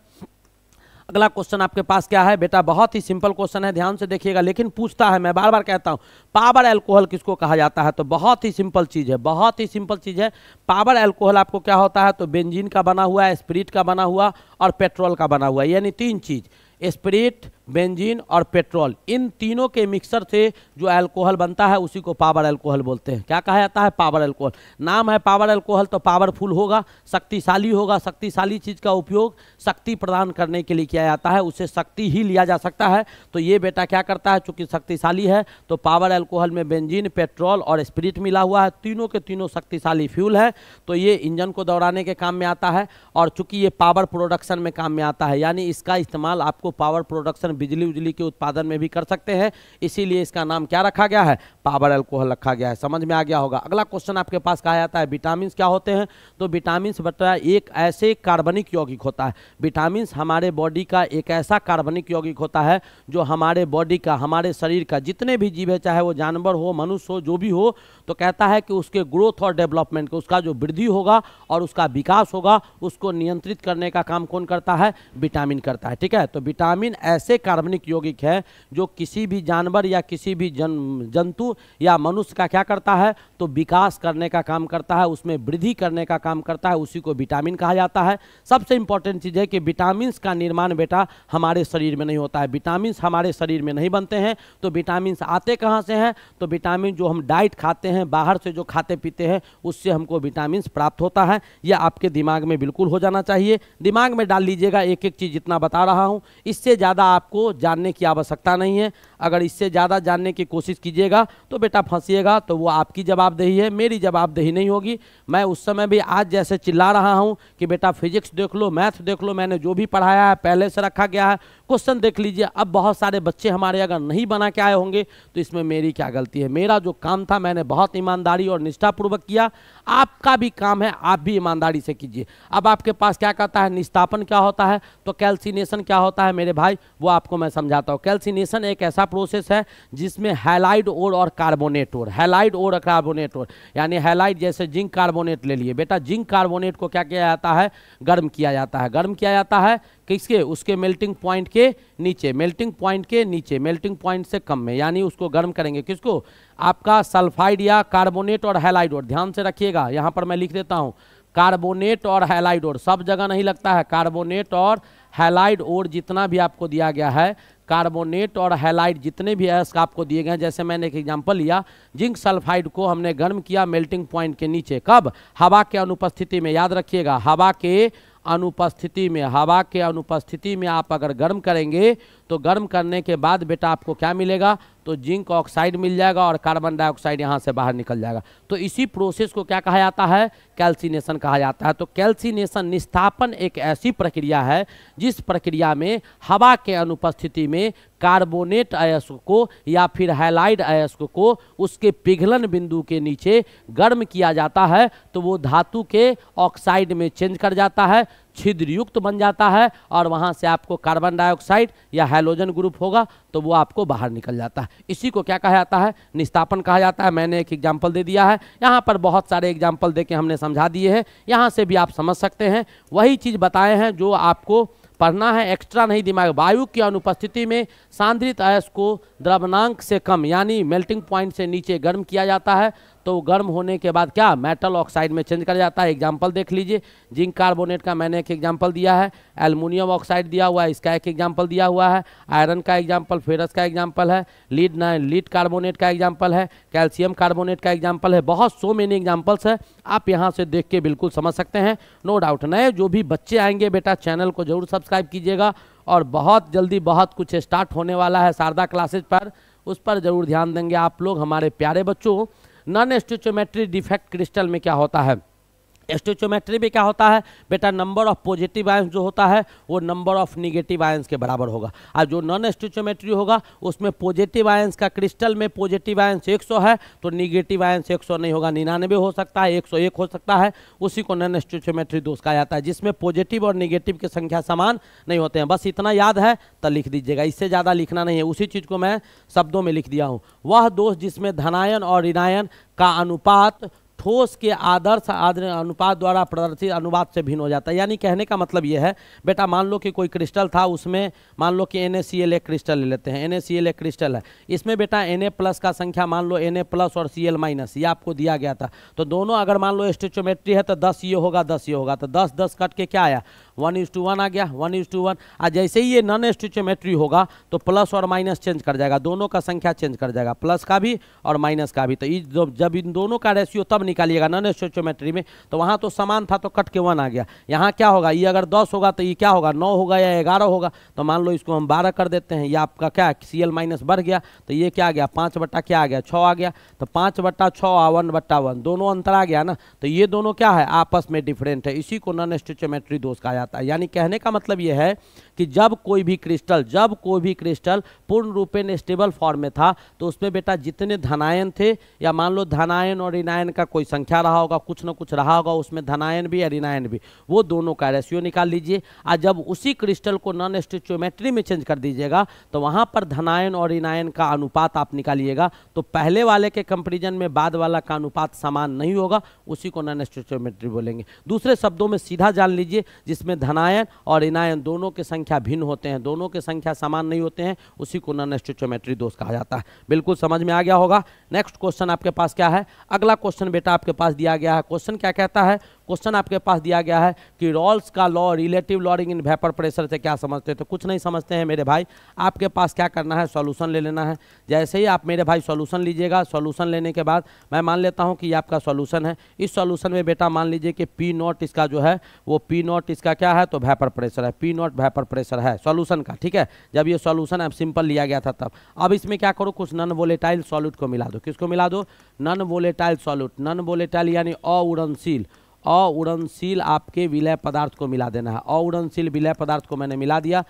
अगला क्वेश्चन आपके पास क्या है बेटा बहुत ही सिंपल क्वेश्चन है ध्यान से देखिएगा लेकिन पूछता है मैं बार बार कहता हूँ पावर एल्कोहल किसको कहा जाता है तो बहुत ही सिंपल चीज़ है बहुत ही सिंपल चीज़ है पावर एल्कोहल आपको क्या होता है तो बेंजीन का बना हुआ स्प्रिट का बना हुआ और पेट्रोल का बना हुआ यानी तीन चीज़ स्प्रिट बेंजीन और पेट्रोल इन तीनों के मिक्सर से जो अल्कोहल बनता है उसी को पावर अल्कोहल बोलते हैं क्या कहा जाता है पावर अल्कोहल नाम है पावर अल्कोहल तो पावरफुल होगा शक्तिशाली होगा शक्तिशाली चीज़ का उपयोग शक्ति प्रदान करने के लिए किया जाता है उसे शक्ति ही लिया जा सकता है तो ये बेटा क्या करता है चूँकि शक्तिशाली है तो पावर अल्कोहल में बेंजिन पेट्रोल और स्प्रिट मिला हुआ है तीनों के तीनों शक्तिशाली फ्यूल है तो ये इंजन को दौड़ाने के काम में आता है और चूँकि ये पावर प्रोडक्शन में काम में आता है यानी इसका इस्तेमाल आपको पावर प्रोडक्शन बिजली उजली के उत्पादन में भी कर सकते हैं इसीलिए इसका नाम क्या रखा गया है पावर एल्कोहल रखा गया है समझ में आ गया होगा अगला क्वेश्चन आपके पास कहा जाता है विटामिन क्या होते हैं तो विटामिन बताया एक ऐसे कार्बनिक यौगिक होता है विटामिन हमारे बॉडी का एक ऐसा कार्बनिक यौगिक होता है जो हमारे बॉडी का हमारे शरीर का जितने भी जीव है चाहे वो जानवर हो मनुष्य हो जो भी हो तो कहता है कि उसके ग्रोथ और डेवलपमेंट का उसका जो वृद्धि होगा और उसका विकास होगा उसको नियंत्रित करने का काम कौन करता है विटामिन करता है ठीक है तो विटामिन ऐसे कार्बनिक यौगिक है जो किसी भी जानवर या किसी भी जन जंतु या मनुष्य का क्या करता है तो विकास करने का काम करता है उसमें वृद्धि करने का काम करता है उसी को विटामिन कहा जाता है सबसे इंपॉर्टेंट चीज़ है कि विटामिन का निर्माण बेटा हमारे शरीर में नहीं होता है विटामिन हमारे शरीर में नहीं बनते हैं तो विटामिन आते कहाँ से हैं तो विटामिन जो हम डाइट खाते हैं बाहर से जो खाते पीते हैं उससे हमको विटामिन प्राप्त होता है यह आपके दिमाग में बिल्कुल हो जाना चाहिए दिमाग में डाल लीजिएगा एक एक चीज़ जितना बता रहा हूँ इससे ज़्यादा आप आपको जानने की आवश्यकता नहीं है अगर इससे ज़्यादा जानने की कोशिश कीजिएगा तो बेटा फंसीएगा तो वो आपकी जवाबदेही है मेरी जवाबदेही नहीं होगी मैं उस समय भी आज जैसे चिल्ला रहा हूँ कि बेटा फिजिक्स देख लो मैथ देख लो मैंने जो भी पढ़ाया है पहले से रखा गया है क्वेश्चन देख लीजिए अब बहुत सारे बच्चे हमारे अगर नहीं बना के आए होंगे तो इसमें मेरी क्या गलती है मेरा जो काम था मैंने बहुत ईमानदारी और निष्ठापूर्वक किया आपका भी काम है आप भी ईमानदारी से कीजिए अब आपके पास क्या कहता है निष्ठापन क्या होता है तो कैल्सिनेशन क्या होता है मेरे भाई वो आपको मैं समझाता हूँ कैल्सिनेशन एक ऐसा प्रोसेस है जिसमें हेलाइड ओर और कार्बोनेट ओर हेलाइड ओर और कार्बोनेट ओर यानी हेलाइड जैसे जिंक कार्बोनेट ले लिए बेटा जिंक कार्बोनेट को क्या किया जाता है गर्म किया जाता है गर्म किया जाता है किसके उसके मेल्टिंग पॉइंट के नीचे मेल्टिंग पॉइंट के नीचे मेल्टिंग पॉइंट से कम में यानी उसको गर्म करेंगे किसको आपका सल्फाइड या कार्बोनेट और हेलाइड ओर ध्यान से रखिएगा यहाँ पर मैं लिख देता हूँ कार्बोनेट और हेलाइड ओर सब जगह नहीं लगता है कार्बोनेट और हेलाइड ओर जितना भी आपको दिया गया है कार्बोनेट और हेलाइट जितने भी अयस्क आपको दिए गए जैसे मैंने एक एग्जाम्पल लिया जिंक सल्फाइड को हमने गर्म किया मेल्टिंग पॉइंट के नीचे कब हवा के अनुपस्थिति में याद रखिएगा हवा के अनुपस्थिति में हवा के अनुपस्थिति में आप अगर गर्म करेंगे तो गर्म करने के बाद बेटा आपको क्या मिलेगा तो जिंक ऑक्साइड मिल जाएगा और कार्बन डाइऑक्साइड यहाँ से बाहर निकल जाएगा तो इसी प्रोसेस को क्या कहा जाता है कैल्सिनेशन कहा जाता है तो कैल्सिनेशन निस्थापन एक ऐसी प्रक्रिया है जिस प्रक्रिया में हवा के अनुपस्थिति में कार्बोनेट अयस्क को या फिर हैलाइड अयस्क को उसके पिघलन बिंदु के नीचे गर्म किया जाता है तो वो धातु के ऑक्साइड में चेंज कर जाता है छिद्र युक्त बन जाता है और वहाँ से आपको कार्बन डाइऑक्साइड या हाइलोजन ग्रुप होगा तो वो आपको बाहर निकल जाता है इसी को क्या कहा जाता है निस्तापन कहा जाता है मैंने एक एग्जाम्पल दे दिया है यहाँ पर बहुत सारे एग्जाम्पल दे के हमने समझा दिए हैं यहाँ से भी आप समझ सकते हैं वही चीज़ बताए हैं जो आपको पढ़ना है एक्स्ट्रा नहीं दिमाग वायु की अनुपस्थिति में सांद्रित अयस को द्रवनांक से कम यानी मेल्टिंग पॉइंट से नीचे गर्म किया जाता है तो गर्म होने के बाद क्या मेटल ऑक्साइड में चेंज कर जाता है एग्जाम्पल देख लीजिए जिंक कार्बोनेट का मैंने एक एग्जाम्पल दिया है एलमिनियम ऑक्साइड दिया हुआ है इसका एक एग्जाम्पल दिया हुआ है आयरन का एग्जाम्पल फेरस का एग्जाम्पल है लीड ना लीड कार्बोनेट का एग्जाम्पल है कैल्शियम कार्बोनेट का एग्जाम्पल है बहुत सो मेनी एग्जाम्पल्स है आप यहाँ से देख के बिल्कुल समझ सकते हैं नो डाउट नए जो भी बच्चे आएंगे बेटा चैनल को जरूर सब्सक्राइब कीजिएगा और बहुत जल्दी बहुत कुछ स्टार्ट होने वाला है शारदा क्लासेज पर उस पर ज़रूर ध्यान देंगे आप लोग हमारे प्यारे बच्चों नॉन स्टिचोमेट्री डिफेक्ट क्रिस्टल में क्या होता है स्टोचोमेट्री भी क्या होता है बेटा नंबर ऑफ पॉजिटिव आयंस जो होता है वो नंबर ऑफ निगेटिव आयंस के बराबर होगा और जो नॉन स्टोचोमेट्री होगा उसमें पॉजिटिव आयंस का क्रिस्टल में पॉजिटिव आयंस 100 है तो निगेटिव आयंस 100 नहीं होगा निन्यानवे हो सकता है 101 हो सकता है उसी को नॉन स्टोचोमेट्री दोष कहा जाता है जिसमें पॉजिटिव और निगेटिव की संख्या समान नहीं होते हैं बस इतना याद है तो लिख दीजिएगा इससे ज़्यादा लिखना नहीं है उसी चीज़ को मैं शब्दों में लिख दिया हूँ वह दोष जिसमें धनायन और ऋणायन का अनुपात ठोस के आदर्श अनुपात द्वारा प्रदर्शित अनुवाद से भिन्न हो जाता है यानी कहने का मतलब यह है बेटा मान लो कि कोई क्रिस्टल था उसमें मान लो कि एन एक क्रिस्टल ले लेते हैं एन एक क्रिस्टल है इसमें बेटा एन प्लस का संख्या मान लो एन प्लस और सी माइनस ये आपको दिया गया था तो दोनों अगर मान लो स्टेचोमेट्री है तो दस ये होगा दस ये होगा तो दस दस कट के क्या आया वन इज टू वन आ गया वन इज टू वन आ जैसे ही ये नॉन स्टोचोमेट्री होगा तो प्लस और माइनस चेंज कर जाएगा दोनों का संख्या चेंज कर जाएगा प्लस का भी और माइनस का भी तो जब इन दोनों का रेशियो तब निकालिएगा नॉन स्टोचोमेट्री में तो वहाँ तो समान था तो कट के वन आ गया यहाँ क्या होगा ये अगर दस होगा तो ये क्या होगा नौ होगा या ग्यारह होगा तो मान लो इसको हम बारह कर देते हैं या आपका क्या सी एल माइनस बढ़ गया तो ये क्या आ गया पाँच बट्टा क्या आ गया छः आ गया तो पाँच बट्टा छः और वन बट्टा वन दोनों अंतर आ गया ना तो ये दोनों क्या है आपस में डिफरेंट है इसी को नॉन स्टोचोमेट्री दोष का आता है यानी कहने का मतलब यह है कि जब कोई भी क्रिस्टल जब कोई भी क्रिस्टल पूर्ण में स्टेबल फॉर्म में था तो उसमें बेटा जितने धनायन थे या मान लो धनायन और ऋणायन का कोई संख्या रहा होगा कुछ ना कुछ रहा होगा उसमें धनायन भी या ऋणायन भी वो दोनों का रेशियो निकाल लीजिए और जब उसी क्रिस्टल को नॉन स्टिचोमेट्री में चेंज कर दीजिएगा तो वहाँ पर धनायन और ऋणायन का अनुपात आप निकालिएगा तो पहले वाले के कंपेरिजन में बाद वाला का अनुपात समान नहीं होगा उसी को नॉन स्टिचोमेट्री बोलेंगे दूसरे शब्दों में सीधा जान लीजिए जिसमें धनायन और ऋणायन दोनों के संख्या संख्या भिन्न होते हैं दोनों के संख्या समान नहीं होते हैं उसी को नन स्टोचोमेट्री दोष कहा जाता है बिल्कुल समझ में आ गया होगा नेक्स्ट क्वेश्चन आपके पास क्या है अगला क्वेश्चन बेटा आपके पास दिया गया है क्वेश्चन क्या कहता है क्वेश्चन आपके पास दिया गया है कि रॉल्स का law relative lowering in vapour pressure से क्या समझते हैं तो कुछ नहीं समझते हैं मेरे भाई आपके पास क्या करना है सॉल्यूशन ले लेना है जैसे ही आप मेरे भाई सॉल्यूशन लीजिएगा सॉल्यूशन लेने के बाद मैं मान लेता हूँ कि आपका सॉल्यूशन है इस सॉल्यूशन में बेटा मान लीजिए कि पी नॉट इसका जो है वो पी नॉट इसका क्या है तो वेपर प्रेशर है पी नॉट वेपर प्रेशर है सॉल्यूशन का ठीक है जब ये सॉल्यूशन सिंपल लिया गया था तब अब इसमें क्या करो कुछ नन वोलेटाइल सॉल्यूट को मिला दो किसको मिला दो non volatile solute non volatile यानी अउड़नशील अउड़नशील आपके विलय पदार्थ को मिला देना है अउड़नशील विलय पदार्थ को मैंने मिला दिया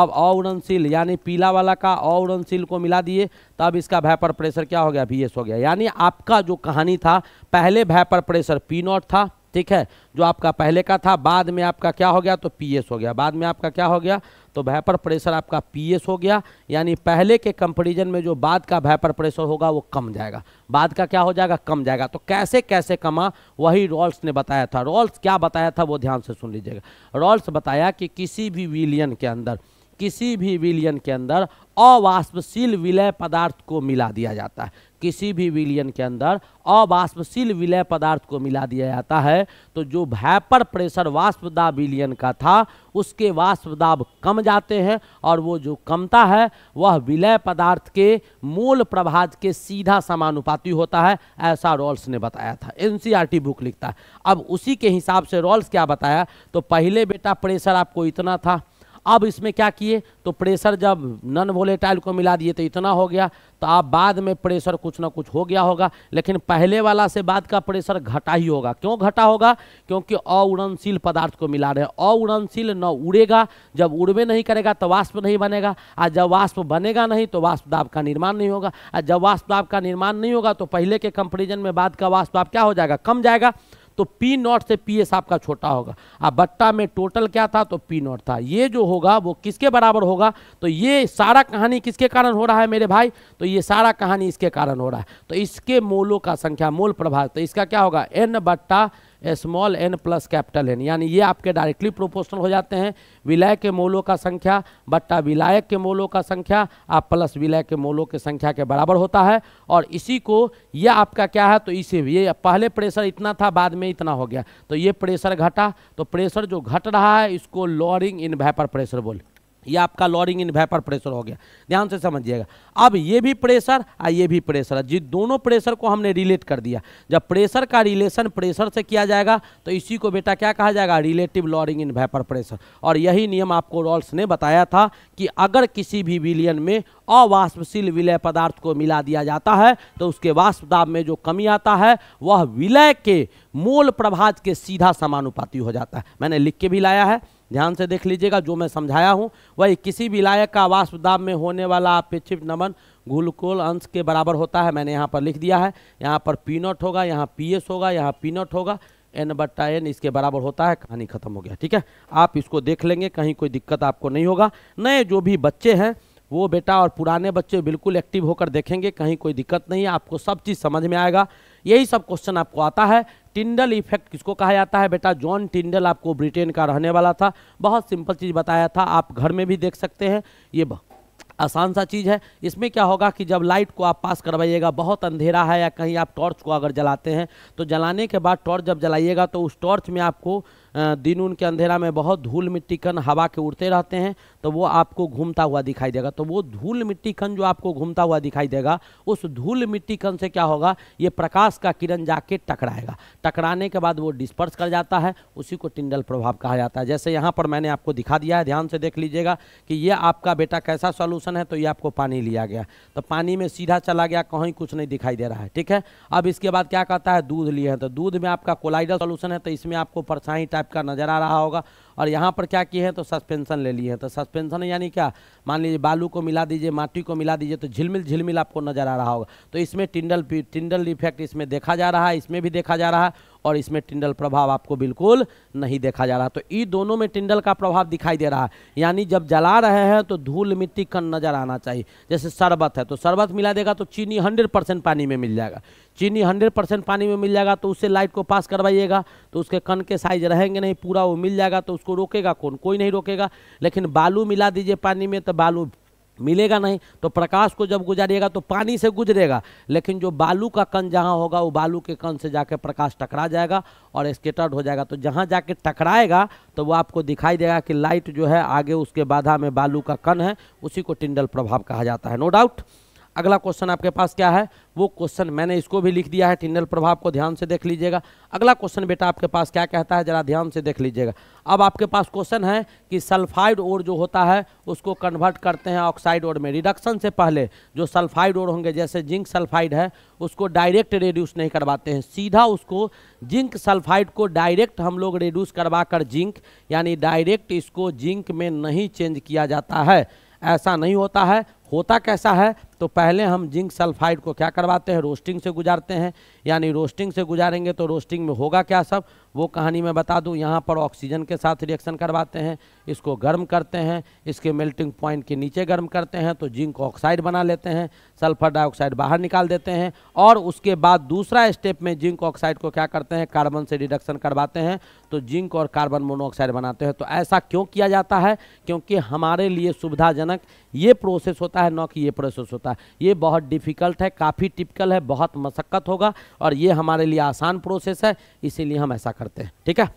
अब अउड़नशील यानी पीला वाला का अउड़नशील को मिला दिए तब इसका भैपर प्रेशर क्या हो गया वी हो गया यानी आपका जो कहानी था पहले भैपर प्रेशर पी नॉट था ठीक है जो आपका पहले का था बाद में आपका क्या हो गया तो पी हो गया बाद में आपका क्या हो गया तो भैपर प्रेशर आपका पीएस हो गया यानी पहले के कंपेरिजन में जो बाद का भैपर प्रेशर होगा वो कम जाएगा बाद का क्या हो जाएगा कम जाएगा तो कैसे कैसे कमा वही रॉल्स ने बताया था रॉल्स क्या बताया था वो ध्यान से सुन लीजिएगा रॉल्स बताया कि किसी भी विलियन के अंदर किसी भी विलियन के अंदर अवाष्पशील विलय पदार्थ को मिला दिया जाता है किसी भी विलियन के अंदर अवाष्पशील विलय पदार्थ को मिला दिया जाता है तो जो भैपर प्रेशर वाष्पदाब विलियन का था उसके वाष्पदाब कम जाते हैं और वो जो कमता है वह विलय पदार्थ के मूल प्रभाज के सीधा समानुपाती होता है ऐसा रॉल्स ने बताया था एनसीईआरटी बुक e लिखता है अब उसी के हिसाब से रॉल्स क्या बताया तो पहले बेटा प्रेशर आपको इतना था अब इसमें क्या किए तो प्रेशर जब नन वोलेटाइल को मिला दिए तो इतना हो गया तो आप बाद में प्रेशर कुछ ना कुछ हो गया होगा लेकिन पहले वाला से बाद का प्रेशर घटा ही होगा क्यों घटा होगा क्योंकि अउड़नशील पदार्थ को मिला रहे अउड़नशील न उड़ेगा जब उड़वे नहीं करेगा तो वाष्प नहीं बनेगा और जब वाष्प बनेगा नहीं तो वाष्प दाब का निर्माण नहीं होगा और जब वाष्प दाब का निर्माण नहीं होगा तो पहले के कंपेरिजन में बाद का वाष्प दाब क्या हो जाएगा कम जाएगा तो पी नॉट से पी एस आपका छोटा होगा अब बट्टा में टोटल क्या था तो पी नॉट था ये जो होगा वो किसके बराबर होगा तो ये सारा कहानी किसके कारण हो रहा है मेरे भाई तो ये सारा कहानी इसके कारण हो रहा है तो इसके मोलों का संख्या मोल प्रभाव तो इसका क्या होगा एन बट्टा small N plus capital N यानी ये आपके डायरेक्टली प्रोपोर्शनल हो जाते हैं विलय के मोलों का संख्या बट्टा विलायक के मोलों का संख्या आप प्लस विलय के मोलों की संख्या के बराबर होता है और इसी को यह आपका क्या है तो इसे ये पहले प्रेशर इतना था बाद में इतना हो गया तो ये प्रेशर घटा तो प्रेशर जो घट रहा है इसको लॉरिंग इन वेपर प्रेशर बोल ये आपका लॉरिंग इन वेपर प्रेशर हो गया ध्यान से समझिएगा अब ये भी प्रेशर और ये भी प्रेशर जी दोनों प्रेशर को हमने रिलेट कर दिया जब प्रेशर का रिलेशन प्रेशर से किया जाएगा तो इसी को बेटा क्या कहा जाएगा relative lowering in vapour pressure और यही नियम आपको रॉल्स ने बताया था कि अगर किसी भी विलियन में अवाष्पशील विलय पदार्थ को मिला दिया जाता है तो उसके वाष्पदाब में जो कमी आता है वह विलय के मूल प्रभाज के सीधा समानुपाती हो जाता है मैंने लिख के भी लाया है ध्यान से देख लीजिएगा जो मैं समझाया हूँ वही किसी भी लायक का दाब में होने वाला अपेक्षित नमन ग्लूकोल अंश के बराबर होता है मैंने यहाँ पर लिख दिया है यहाँ पर पी नॉट होगा यहाँ पी एस होगा यहाँ पी नॉट होगा एन बट्टा एन इसके बराबर होता है कहानी खत्म हो गया ठीक है आप इसको देख लेंगे कहीं कोई दिक्कत आपको नहीं होगा नए जो भी बच्चे हैं वो बेटा और पुराने बच्चे बिल्कुल एक्टिव होकर देखेंगे कहीं कोई दिक्कत नहीं है आपको सब चीज़ समझ में आएगा यही सब क्वेश्चन आपको आता है टिंडल इफेक्ट किसको कहा जाता है बेटा जॉन टिंडल आपको ब्रिटेन का रहने वाला था बहुत सिंपल चीज़ बताया था आप घर में भी देख सकते हैं ये आसान सा चीज़ है इसमें क्या होगा कि जब लाइट को आप पास करवाइएगा बहुत अंधेरा है या कहीं आप टॉर्च को अगर जलाते हैं तो जलाने के बाद टॉर्च जब जलाइएगा तो उस टॉर्च में आपको दिन उनके अंधेरा में बहुत धूल मिट्टी कण हवा के उड़ते रहते हैं तो वो आपको घूमता हुआ दिखाई देगा तो वो धूल मिट्टी कण जो आपको घूमता हुआ दिखाई देगा उस धूल मिट्टी कण से क्या होगा ये प्रकाश का किरण जाके टकराएगा टकराने के बाद वो डिस्पर्स कर जाता है उसी को टिंडल प्रभाव कहा जाता है जैसे यहाँ पर मैंने आपको दिखा दिया है ध्यान से देख लीजिएगा कि ये आपका बेटा कैसा सॉल्यूशन है तो ये आपको पानी लिया गया तो पानी में सीधा चला गया कहीं कुछ नहीं दिखाई दे रहा है ठीक है अब इसके बाद क्या कहता है दूध लिए हैं तो दूध में आपका कोलाइडल सोल्यूशन है तो इसमें आपको परछाई टाइप का नज़र आ रहा होगा और यहाँ पर क्या किए हैं तो सस्पेंशन ले लिए हैं तो सस्पेंशन यानी क्या मान लीजिए बालू को मिला दीजिए माटी को मिला दीजिए तो झिलमिल झिलमिल आपको नज़र आ रहा होगा तो इसमें टिंडल टिंडल इफेक्ट इसमें देखा जा रहा है इसमें भी देखा जा रहा है और इसमें टिंडल प्रभाव आपको बिल्कुल नहीं देखा जा रहा तो ये दोनों में टिंडल का प्रभाव दिखाई दे रहा है यानी जब जला रहे हैं तो धूल मिट्टी कन नजर आना चाहिए जैसे शरबत है तो शरबत मिला देगा तो चीनी हंड्रेड परसेंट पानी में मिल जाएगा चीनी हंड्रेड परसेंट पानी में मिल जाएगा तो उससे लाइट को पास करवाइएगा तो उसके कन के साइज रहेंगे नहीं पूरा वो मिल जाएगा तो उसको रोकेगा कौन कोई नहीं रोकेगा लेकिन बालू मिला दीजिए पानी में तो बालू मिलेगा नहीं तो प्रकाश को जब गुजारिएगा तो पानी से गुजरेगा लेकिन जो बालू का कण जहाँ होगा वो बालू के कण से जाके प्रकाश टकरा जाएगा और स्केटर्ड हो जाएगा तो जहाँ जाके टकराएगा तो वो आपको दिखाई देगा कि लाइट जो है आगे उसके बाधा में बालू का कण है उसी को टिंडल प्रभाव कहा जाता है नो डाउट अगला क्वेश्चन आपके पास क्या है वो क्वेश्चन मैंने इसको भी लिख दिया है टिंडल प्रभाव को ध्यान से देख लीजिएगा अगला क्वेश्चन बेटा आपके पास क्या कहता है जरा ध्यान से देख लीजिएगा अब आपके पास क्वेश्चन है कि सल्फाइड ओर जो होता है उसको कन्वर्ट करते हैं ऑक्साइड ओर में रिडक्शन से पहले जो सल्फाइड ओर होंगे जैसे जिंक सल्फाइड है उसको डायरेक्ट रेड्यूस नहीं करवाते हैं सीधा उसको जिंक सल्फाइड को डायरेक्ट हम लोग रेड्यूस करवा कर जिंक यानी डायरेक्ट इसको जिंक में नहीं चेंज किया जाता है ऐसा नहीं होता है होता कैसा है तो पहले हम जिंक सल्फाइड को क्या करवाते हैं रोस्टिंग से गुजारते हैं यानी रोस्टिंग से गुजारेंगे तो रोस्टिंग में होगा क्या सब वो कहानी मैं बता दूं यहाँ पर ऑक्सीजन के साथ रिएक्शन करवाते हैं इसको गर्म करते हैं इसके मेल्टिंग पॉइंट के नीचे गर्म करते हैं तो जिंक ऑक्साइड बना लेते हैं सल्फर डाइऑक्साइड बाहर निकाल देते हैं और उसके बाद दूसरा स्टेप में जिंक ऑक्साइड को क्या करते हैं कार्बन से रिडक्शन करवाते हैं तो जिंक और कार्बन मोनोऑक्साइड बनाते हैं तो ऐसा क्यों किया जाता है क्योंकि हमारे लिए सुविधाजनक ये प्रोसेस होता है न कि ये प्रोसेस होता है सकता ये बहुत डिफ़िकल्ट है काफ़ी टिपिकल है बहुत मशक्क़त होगा और ये हमारे लिए आसान प्रोसेस है इसीलिए हम ऐसा करते हैं ठीक है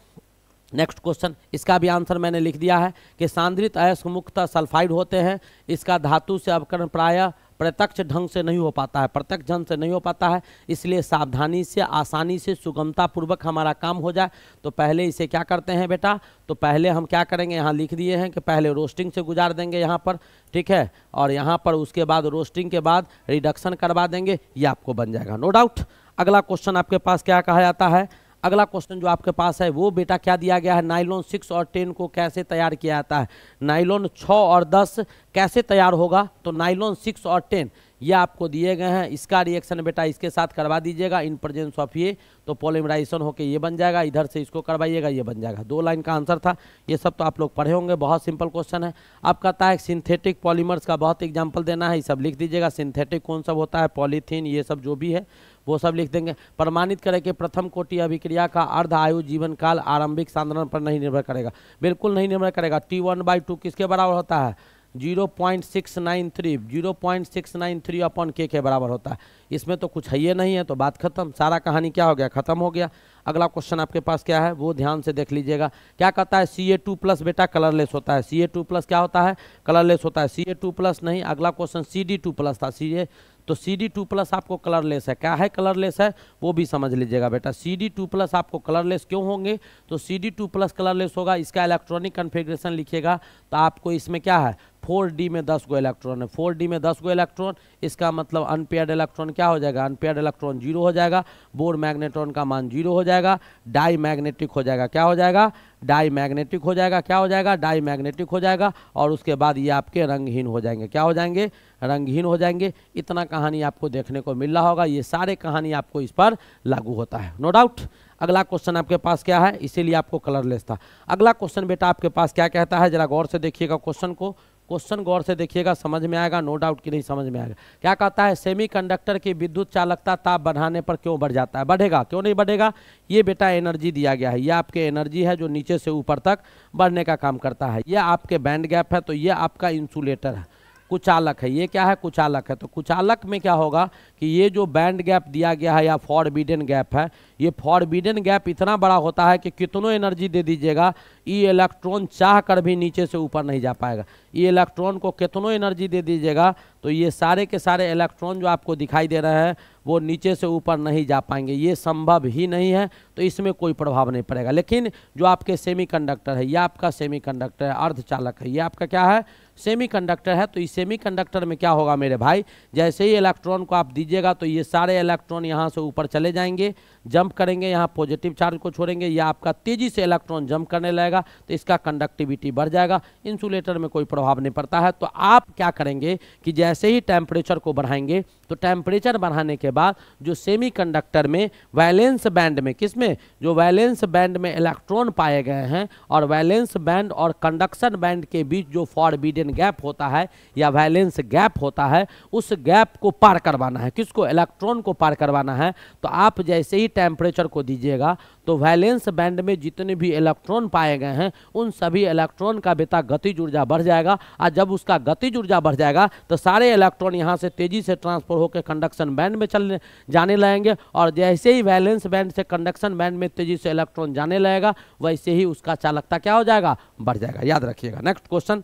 नेक्स्ट क्वेश्चन इसका भी आंसर मैंने लिख दिया है कि सांद्रित अयस्क मुक्त सल्फाइड होते हैं इसका धातु से अवकरण प्राय प्रत्यक्ष ढंग से नहीं हो पाता है प्रत्यक्ष ढंग से नहीं हो पाता है इसलिए सावधानी से आसानी से सुगमतापूर्वक हमारा काम हो जाए तो पहले इसे क्या करते हैं बेटा तो पहले हम क्या करेंगे यहाँ लिख दिए हैं कि पहले रोस्टिंग से गुजार देंगे यहाँ पर ठीक है और यहाँ पर उसके बाद रोस्टिंग के बाद रिडक्शन करवा देंगे ये आपको बन जाएगा नो डाउट अगला क्वेश्चन आपके पास क्या कहा जाता है अगला क्वेश्चन जो आपके पास है वो बेटा क्या दिया गया है नाइलॉन सिक्स और टेन को कैसे तैयार किया जाता है नाइलॉन छः और दस कैसे तैयार होगा तो नाइलॉन सिक्स और टेन ये आपको दिए गए हैं इसका रिएक्शन बेटा इसके साथ करवा दीजिएगा इन प्रजेंस ऑफ ये तो पोलिमराइजेशन होकर ये बन जाएगा इधर से इसको करवाइएगा ये बन जाएगा दो लाइन का आंसर था ये सब तो आप लोग पढ़े होंगे बहुत सिंपल क्वेश्चन है अब कहता है सिंथेटिक पॉलीमर्स का बहुत एग्जाम्पल देना है ये सब लिख दीजिएगा सिंथेटिक कौन सब होता है पॉलीथीन ये सब जो भी है वो सब लिख देंगे प्रमाणित करें कि प्रथम कोटि अभिक्रिया का अर्ध आयु जीवन काल आरंभिक सांद्रण पर नहीं निर्भर करेगा बिल्कुल नहीं निर्भर करेगा टी वन बाई टू किसके बराबर होता है zero point six nine three zero point six nine three upon K के बराबर होता है इसमें तो कुछ है ये नहीं है तो बात खत्म सारा कहानी क्या हो गया खत्म हो गया अगला क्वेश्चन आपके पास क्या है वो ध्यान से देख लीजिएगा क्या कहता है सी ए टू प्लस बेटा कलरलेस होता है सी ए टू प्लस क्या होता है कलरलेस होता है सी ए टू प्लस नहीं अगला question C D two plus था सी ए तो सी डी टू प्लस आपको कलरलेस है क्या है कलरलेस है वो भी समझ लीजिएगा बेटा सी डी टू प्लस आपको कलरलेस क्यों होंगे तो C D two plus colourless होगा इसका इलेक्ट्रॉनिक कन्फिग्रेशन लिखिएगा तो आपको इसमें क्या है डी में दस गो इलेक्ट्रॉन है डी में दस गो इलेक्ट्रॉन इसका मतलब अनपेयर्ड इलेक्ट्रॉन क्या हो जाएगा अनपेयर्ड इलेक्ट्रॉन जीरो हो जाएगा बोर मैग्नेट्रॉन का मान जीरो हो जाएगा डाई मैग्नेटिक हो जाएगा क्या हो जाएगा डाई मैग्नेटिक हो जाएगा क्या हो जाएगा डाई मैग्नेटिक हो जाएगा और उसके बाद ये आपके रंगहीन हो जाएंगे क्या हो जाएंगे रंगहीन हो जाएंगे इतना कहानी आपको देखने को मिल रहा होगा ये सारे कहानी आपको इस पर लागू होता है नो डाउट अगला क्वेश्चन आपके पास क्या है इसीलिए आपको कलरलेस था अगला क्वेश्चन बेटा आपके पास क्या कहता है जरा गौर से देखिएगा क्वेश्चन को क्वेश्चन गौर से देखिएगा समझ में आएगा नो डाउट कि नहीं समझ में आएगा क्या कहता है सेमीकंडक्टर की विद्युत चालकता ताप बढ़ाने पर क्यों बढ़ जाता है बढ़ेगा क्यों नहीं बढ़ेगा ये बेटा एनर्जी दिया गया है ये आपके एनर्जी है जो नीचे से ऊपर तक बढ़ने का काम करता है यह आपके बैंड गैप है तो यह आपका इंसुलेटर है कुचालक है ये क्या है कुचालक है तो कुचालक में क्या होगा कि ये जो बैंड गैप दिया गया है या फॉरबिडन गैप है ये फॉरबिडन गैप इतना बड़ा होता है कि कितनों एनर्जी दे दीजिएगा ई इलेक्ट्रॉन चाह कर भी नीचे से ऊपर नहीं जा पाएगा ई इलेक्ट्रॉन को कितनों एनर्जी दे दीजिएगा तो ये सारे के सारे इलेक्ट्रॉन जो आपको दिखाई दे रहे हैं वो नीचे से ऊपर नहीं जा पाएंगे ये संभव ही नहीं है तो इसमें कोई प्रभाव नहीं पड़ेगा लेकिन जो आपके सेमीकंडक्टर है ये आपका सेमीकंडक्टर है अर्धचालक है ये आपका क्या है सेमीकंडक्टर है तो इस सेमीकंडक्टर में क्या होगा मेरे भाई जैसे ही इलेक्ट्रॉन को आप दीजिएगा तो ये सारे इलेक्ट्रॉन यहाँ से ऊपर चले जाएंगे जंप करेंगे यहाँ पॉजिटिव चार्ज को छोड़ेंगे या आपका तेजी से इलेक्ट्रॉन जंप करने लगेगा तो इसका कंडक्टिविटी बढ़ जाएगा इंसुलेटर में कोई प्रभाव नहीं पड़ता है तो आप क्या करेंगे कि जैसे ही टेम्परेचर को बढ़ाएंगे तो टेम्परेचर बढ़ाने के बाद जो सेमीकंडक्टर में वैलेंस बैंड में किस में जो वैलेंस बैंड में इलेक्ट्रॉन पाए गए हैं और वैलेंस बैंड और कंडक्शन बैंड के बीच जो फॉरबिडन गैप होता है या वैलेंस गैप होता है उस गैप को पार करवाना है किसको इलेक्ट्रॉन को पार करवाना है तो आप जैसे ही टेम्परेचर को दीजिएगा तो वैलेंस बैंड में जितने भी इलेक्ट्रॉन पाए गए हैं उन सभी इलेक्ट्रॉन का बेटा गति ऊर्जा बढ़ जाएगा और जब उसका गति ऊर्जा बढ़ जाएगा तो सारे इलेक्ट्रॉन यहाँ से तेजी से ट्रांसफर होकर कंडक्शन बैंड में चलने जाने लगेंगे और जैसे ही वैलेंस बैंड से कंडक्शन बैंड में तेजी से इलेक्ट्रॉन जाने लगेगा वैसे ही उसका चालकता क्या हो जाएगा बढ़ जाएगा याद रखिएगा नेक्स्ट क्वेश्चन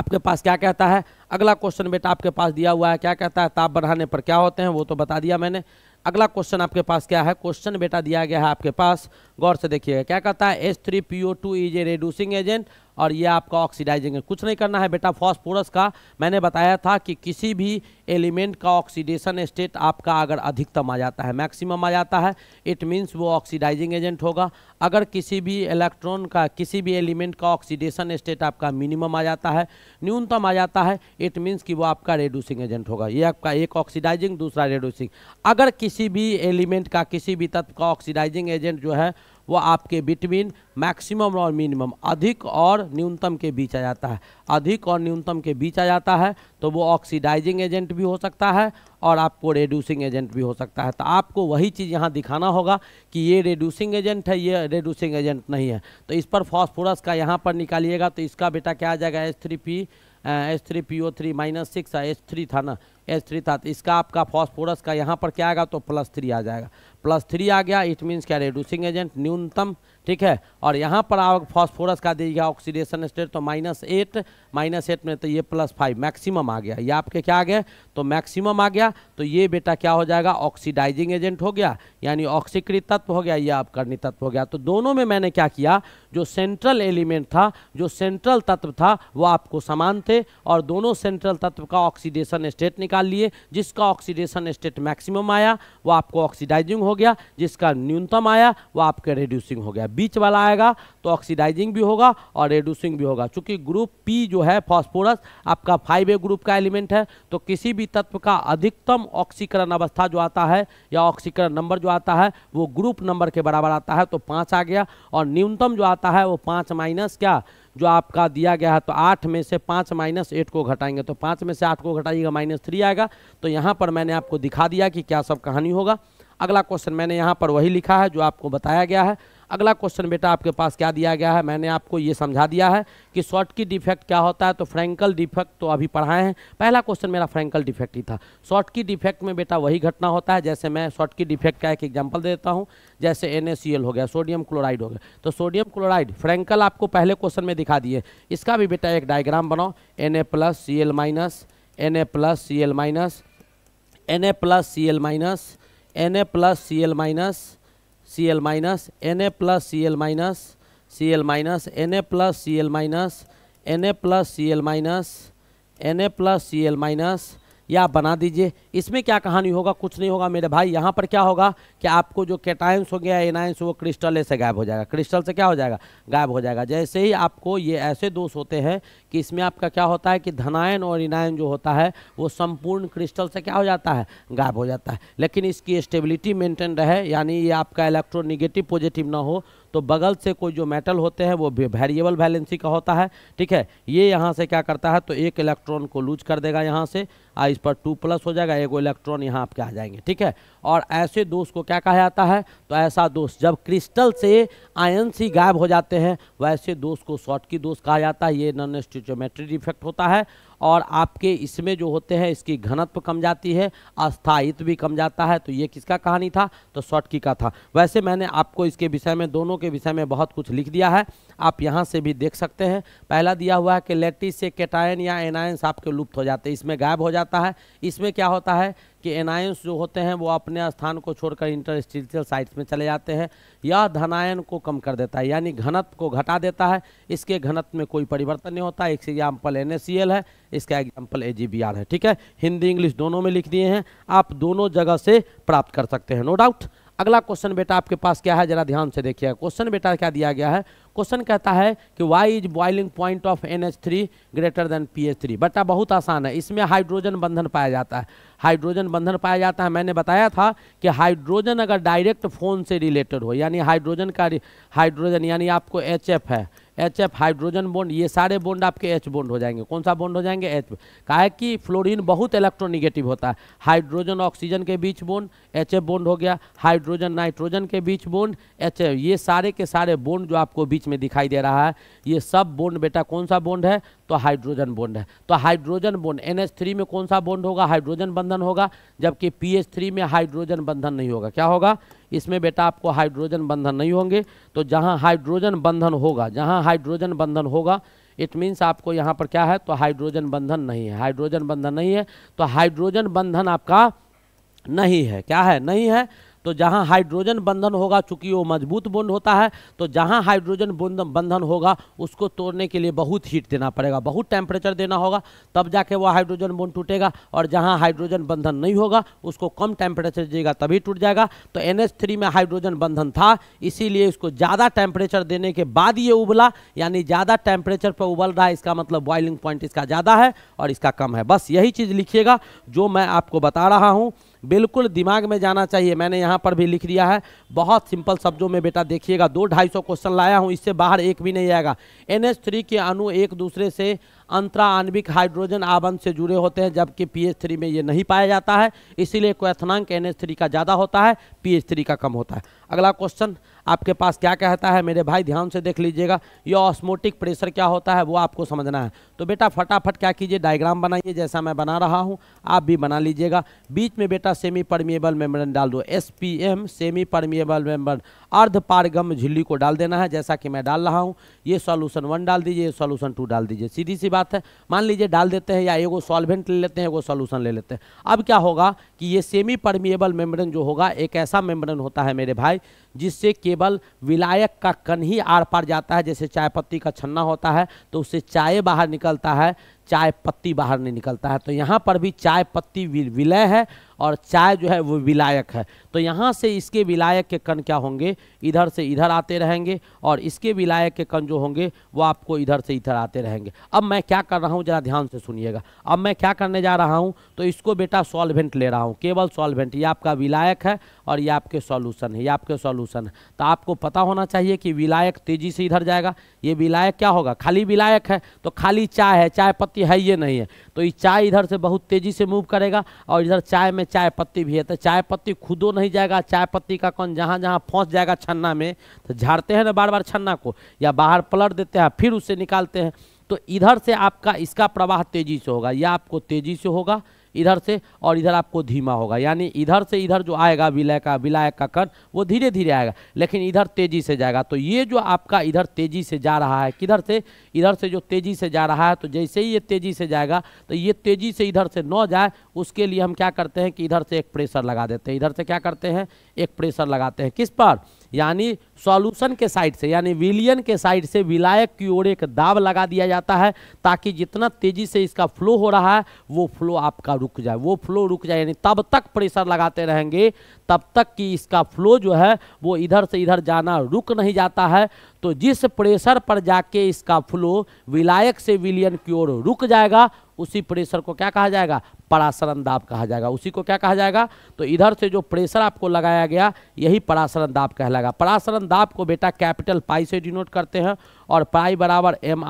आपके पास क्या कहता है अगला क्वेश्चन बेटा आपके पास दिया हुआ है क्या कहता है ताप बढ़ाने पर क्या होते हैं वो तो बता दिया मैंने अगला क्वेश्चन आपके पास क्या है क्वेश्चन बेटा दिया गया है आपके पास गौर से देखिएगा क्या कहता है S three P O two is a reducing agent और ये आपका ऑक्सीडाइजिंग है कुछ नहीं करना है बेटा फॉस्फोरस का मैंने बताया था कि किसी भी एलिमेंट का ऑक्सीडेशन स्टेट आपका अगर अधिकतम आ जाता है मैक्सिमम आ जाता है इट मीन्स वो ऑक्सीडाइजिंग एजेंट होगा अगर किसी भी इलेक्ट्रॉन का किसी भी एलिमेंट का ऑक्सीडेशन स्टेट आपका मिनिमम आ जाता है न्यूनतम आ जाता है इट मीन्स कि वो आपका रेड्यूसिंग एजेंट होगा ये आपका एक ऑक्सीडाइजिंग दूसरा रेड्यूसिंग अगर किसी भी एलिमेंट का किसी भी तत्व का ऑक्सीडाइजिंग एजेंट जो है वो आपके बिटवीन मैक्सिमम और मिनिमम अधिक और न्यूनतम के बीच आ जाता है अधिक और न्यूनतम के बीच आ जाता है तो वो ऑक्सीडाइजिंग एजेंट भी हो सकता है और आपको रेड्यूसिंग एजेंट भी हो सकता है तो आपको वही चीज़ यहाँ दिखाना होगा कि ये रेड्यूसिंग एजेंट है ये रेड्यूसिंग एजेंट नहीं है तो इस पर फॉस्फोरस का यहाँ पर निकालिएगा तो इसका बेटा क्या आ जाएगा S three P S three P O three minus six S three था ना एस थ्री था तो इसका आपका फॉस्फोरस का यहाँ पर क्या आएगा तो प्लस थ्री आ जाएगा प्लस थ्री आ गया इट मीन्स क्या रेड्यूसिंग एजेंट न्यूनतम ठीक है और यहाँ पर आप फॉस्फोरस का दीजिएगा ऑक्सीडेशन स्टेट तो माइनस एट माइनस एट में तो ये प्लस फाइव मैक्सिमम आ गया ये आपके क्या आ गया तो मैक्सिमम आ गया तो ये बेटा क्या हो जाएगा ऑक्सीडाइजिंग एजेंट हो गया यानी ऑक्सीकृत तत्व हो गया या अपकर्णी तत्व हो गया तो दोनों में मैंने क्या किया जो सेंट्रल एलिमेंट था जो सेंट्रल तत्व था वो आपको समान थे और दोनों सेंट्रल तत्व का ऑक्सीडेशन स्टेट निकाल लिए जिसका ऑक्सीडेशन स्टेट मैक्सिमम आया वो आपको ऑक्सीडाइजिंग हो गया जिसका न्यूनतम आया वो आपके रिड्यूसिंग हो गया बीच वाला आएगा तो ऑक्सीडाइजिंग भी होगा और रेड्यूसिंग भी होगा चूंकि ग्रुप पी जो है फॉस्फोरस आपका फाइव ए ग्रुप का एलिमेंट है तो किसी भी तत्व का अधिकतम ऑक्सीकरण अवस्था जो आता है या ऑक्सीकरण नंबर जो आता है वो ग्रुप नंबर के बराबर आता है तो पाँच आ गया और न्यूनतम जो आता है वो पाँच माइनस क्या जो आपका दिया गया है तो आठ में से पाँच माइनस एट को घटाएंगे तो पाँच में से आठ को घटाइएगा माइनस थ्री आएगा तो यहाँ पर मैंने आपको दिखा दिया कि क्या सब कहानी होगा अगला क्वेश्चन मैंने यहाँ पर वही लिखा है जो आपको बताया गया है अगला क्वेश्चन बेटा आपके पास क्या दिया गया है मैंने आपको ये समझा दिया है कि शॉर्ट की डिफेक्ट क्या होता है तो फ्रेंकल डिफेक्ट तो अभी पढ़ाए हैं पहला क्वेश्चन मेरा फ्रेंकल डिफेक्ट ही था शॉर्ट की डिफेक्ट में बेटा वही घटना होता है जैसे मैं शॉर्ट की डिफेक्ट का एक एग्जाम्पल देता हूँ जैसे एन हो गया सोडियम क्लोराइड हो गया तो सोडियम क्लोराइड फ्रेंकल आपको पहले क्वेश्चन में दिखा दिए इसका भी बेटा एक डायग्राम बनाओ N A plus C L minus N A plus C L minus N A plus C L minus N A plus C L minus Cl minus Na plus Cl minus Cl minus Na plus Cl minus Na plus Cl minus N Na plus Cl minus या आप बना दीजिए इसमें क्या कहानी होगा कुछ नहीं होगा मेरे भाई यहाँ पर क्या होगा कि आपको जो कैटायंस हो गया एनायंस वो क्रिस्टल से गायब हो जाएगा क्रिस्टल से क्या हो जाएगा गायब हो जाएगा जैसे ही आपको ये ऐसे दोष होते हैं कि इसमें आपका क्या होता है कि धनायन और इनायन जो होता है वो संपूर्ण क्रिस्टल से क्या हो जाता है गायब हो जाता है लेकिन इसकी स्टेबिलिटी मेंटेन रहे यानी ये आपका इलेक्ट्रोनिगेटिव पॉजिटिव ना हो तो बगल से कोई जो मेटल होते हैं वो वेरिएबल वैलेंसी का होता है ठीक है ये यहाँ से क्या करता है तो एक इलेक्ट्रॉन को लूज कर देगा यहाँ से आ इस पर टू प्लस हो जाएगा एक इलेक्ट्रॉन यहाँ आपके आ जाएंगे ठीक है और ऐसे दोष को क्या कहा जाता है तो ऐसा दोष जब क्रिस्टल से आयन सी गायब हो जाते हैं वैसे दोष को शॉर्ट की दोष कहा जाता है ये नॉन स्टिचोमेट्री डिफेक्ट होता है और आपके इसमें जो होते हैं इसकी घनत्व कम जाती है अस्थायित्व भी कम जाता है तो ये किसका कहानी था तो शॉर्ट की का था वैसे मैंने आपको इसके विषय में दोनों के विषय में बहुत कुछ लिख दिया है आप यहाँ से भी देख सकते हैं पहला दिया हुआ है कि लेटिस से कैटायन या एनायंस आपके लुप्त हो जाते हैं इसमें गायब हो जाता है इसमें क्या होता है कि एनायंस जो होते हैं वो अपने स्थान को छोड़कर इंटरस्टिशियल साइट्स में चले जाते हैं यह धनायन को कम कर देता है यानी घनत्व को घटा देता है इसके घनत्व में कोई परिवर्तन नहीं होता एक एग्जाम्पल एन है इसका एग्जाम्पल ए है ठीक है हिंदी इंग्लिश दोनों में लिख दिए हैं आप दोनों जगह से प्राप्त कर सकते हैं नो डाउट अगला क्वेश्चन बेटा आपके पास क्या है जरा ध्यान से देखिए क्वेश्चन बेटा क्या दिया गया है क्वेश्चन कहता है कि why is boiling point of N H three greater than P H three बेटा बहुत आसान है इसमें हाइड्रोजन बंधन पाया जाता है हाइड्रोजन बंधन पाया जाता है मैंने बताया था कि हाइड्रोजन अगर डायरेक्ट फोन से रिलेटेड हो यानी हाइड्रोजन का हाइड्रोजन यानी आपको एच एफ है एच एफ हाइड्रोजन बोंड ये सारे बोंड आपके एच बोंड हो जाएंगे कौन सा बोंड हो जाएंगे एच का है कि फ्लोरीन बहुत इलेक्ट्रोनिगेटिव होता है हाइड्रोजन ऑक्सीजन के बीच बोंड एच एफ बोंड हो गया हाइड्रोजन नाइट्रोजन के बीच बोंड एच ये सारे के सारे बोंड जो आपको बीच में दिखाई दे रहा है ये सब बोंड बेटा कौन सा बोंड है तो हाइड्रोजन बॉन्ड है तो हाइड्रोजन बॉन्ड एन में कौन सा बॉन्ड होगा हाइड्रोजन बंधन होगा जबकि पी में हाइड्रोजन बंधन नहीं होगा क्या होगा इसमें बेटा आपको हाइड्रोजन बंधन नहीं होंगे तो जहाँ हाइड्रोजन बंधन होगा जहाँ हाइड्रोजन बंधन होगा इट मीन्स आपको यहाँ पर क्या है तो हाइड्रोजन बंधन नहीं है हाइड्रोजन बंधन नहीं है तो हाइड्रोजन बंधन आपका नहीं है क्या है नहीं है तो जहाँ हाइड्रोजन बंधन होगा चूंकि वो मजबूत बॉन्ड होता है तो जहाँ हाइड्रोजन बंधन होगा उसको तोड़ने के लिए बहुत हीट देना पड़ेगा बहुत टेम्परेचर देना होगा तब जाके वो हाइड्रोजन बॉन्ड टूटेगा और जहाँ हाइड्रोजन बंधन नहीं होगा उसको कम टेम्परेचर दिएगा तभी टूट जाएगा तो एन में हाइड्रोजन बंधन था इसीलिए इसको ज़्यादा टेम्परेचर देने के बाद ये उबला यानी ज़्यादा टेम्परेचर पर उबल रहा है इसका मतलब बॉइलिंग पॉइंट इसका ज़्यादा है और इसका कम है बस यही चीज़ लिखिएगा जो मैं आपको बता रहा हूँ बिल्कुल दिमाग में जाना चाहिए मैंने यहाँ पर भी लिख दिया है बहुत सिंपल शब्दों में बेटा देखिएगा दो ढाई सौ क्वेश्चन लाया हूँ इससे बाहर एक भी नहीं आएगा एन एच थ्री के अणु एक दूसरे से आणविक हाइड्रोजन आबंध से जुड़े होते हैं जबकि पी थ्री में ये नहीं पाया जाता है इसीलिए क्वेश्चनांक एन का ज़्यादा होता है पी थ्री का कम होता है अगला क्वेश्चन आपके पास क्या कहता है मेरे भाई ध्यान से देख लीजिएगा ये ऑस्मोटिक प्रेशर क्या होता है वो आपको समझना है तो बेटा फटाफट क्या कीजिए डायग्राम बनाइए जैसा मैं बना रहा हूँ आप भी बना लीजिएगा बीच में बेटा सेमी परमिएबल मेम्ब्रेन डाल दो S P M semi permeable membrane अर्ध पारगम झिल्ली को डाल देना है जैसा कि मैं डाल रहा हूँ ये सॉल्यूशन वन डाल दीजिए ये सॉल्यूशन टू डाल दीजिए सीधी सी बात है मान लीजिए डाल देते हैं या एगो सॉल्वेंट ले लेते हैं एगो सॉल्यूशन ले लेते हैं अब क्या होगा कि ये सेमी परमिएबल मेम्ब्रेन जो होगा एक ऐसा मेम्ब्रेन होता है मेरे भाई जिससे केवल विलायक का कन ही आर पार जाता है जैसे चाय पत्ती का छन्ना होता है तो उससे चाय बाहर निकलता है चाय पत्ती बाहर नहीं निकलता है तो यहाँ पर भी चाय पत्ती विलय है और चाय जो है वो विलायक है तो यहाँ से इसके विलायक के कण क्या होंगे इधर से इधर आते रहेंगे और इसके विलायक के कण जो होंगे वो आपको इधर से इधर आते रहेंगे अब मैं क्या कर रहा हूँ ज़रा ध्यान से सुनिएगा अब मैं क्या करने जा रहा हूँ तो इसको बेटा सॉल्वेंट ले रहा हूँ केवल सॉल्वेंट ये आपका विलायक है और ये आपके सॉल्यूशन है ये आपके सॉल्यूशन है तो आपको पता होना चाहिए कि विलायक तेजी से इधर जाएगा ये विलायक क्या होगा खाली विलायक है तो खाली चाय है चाय पत्ती है ये नहीं है तो ये चाय इधर से बहुत तेजी से मूव करेगा और इधर चाय में चाय पत्ती भी है तो चाय पत्ती खुदो नहीं जाएगा चाय पत्ती का कौन जहाँ जहाँ फंस जाएगा छन्ना में तो झाड़ते हैं ना बार बार छन्ना को या बाहर पलट देते हैं फिर उससे निकालते हैं तो इधर से आपका इसका प्रवाह तेजी से होगा यह आपको तेजी से होगा इधर से और इधर आपको धीमा होगा यानी इधर से इधर जो आएगा विलय का विलायक का कण वो धीरे धीरे आएगा लेकिन इधर तेजी से जाएगा तो ये जो आपका इधर तेजी से जा रहा है किधर से इधर से जो तेजी से जा रहा है तो जैसे ही ये तेजी से जाएगा तो ये तेजी से इधर से न जाए उसके लिए हम क्या करते हैं कि इधर से एक प्रेशर लगा देते हैं इधर से क्या करते हैं एक प्रेशर लगाते हैं किस पर यानी सॉल्यूशन के साइड से यानी विलियन के साइड से विलायक की ओर एक दाब लगा दिया जाता है ताकि जितना तेजी से इसका फ्लो हो रहा है वो फ्लो आपका रुक जाए वो फ्लो रुक जाए यानी तब तक प्रेशर लगाते रहेंगे तब तक कि इसका फ्लो जो है वो इधर से इधर जाना रुक नहीं जाता है तो जिस प्रेशर पर जाके इसका फ्लो विलायक से विलियन की ओर रुक जाएगा उसी प्रेशर को क्या कहा जाएगा पराशरण दाब कहा जाएगा उसी को क्या कहा जाएगा तो इधर से जो प्रेशर आपको लगाया गया यही पराशरण दाब कहलाएगा पराशरण दाब को बेटा कैपिटल पाई से डिनोट करते हैं और पाई बराबर एम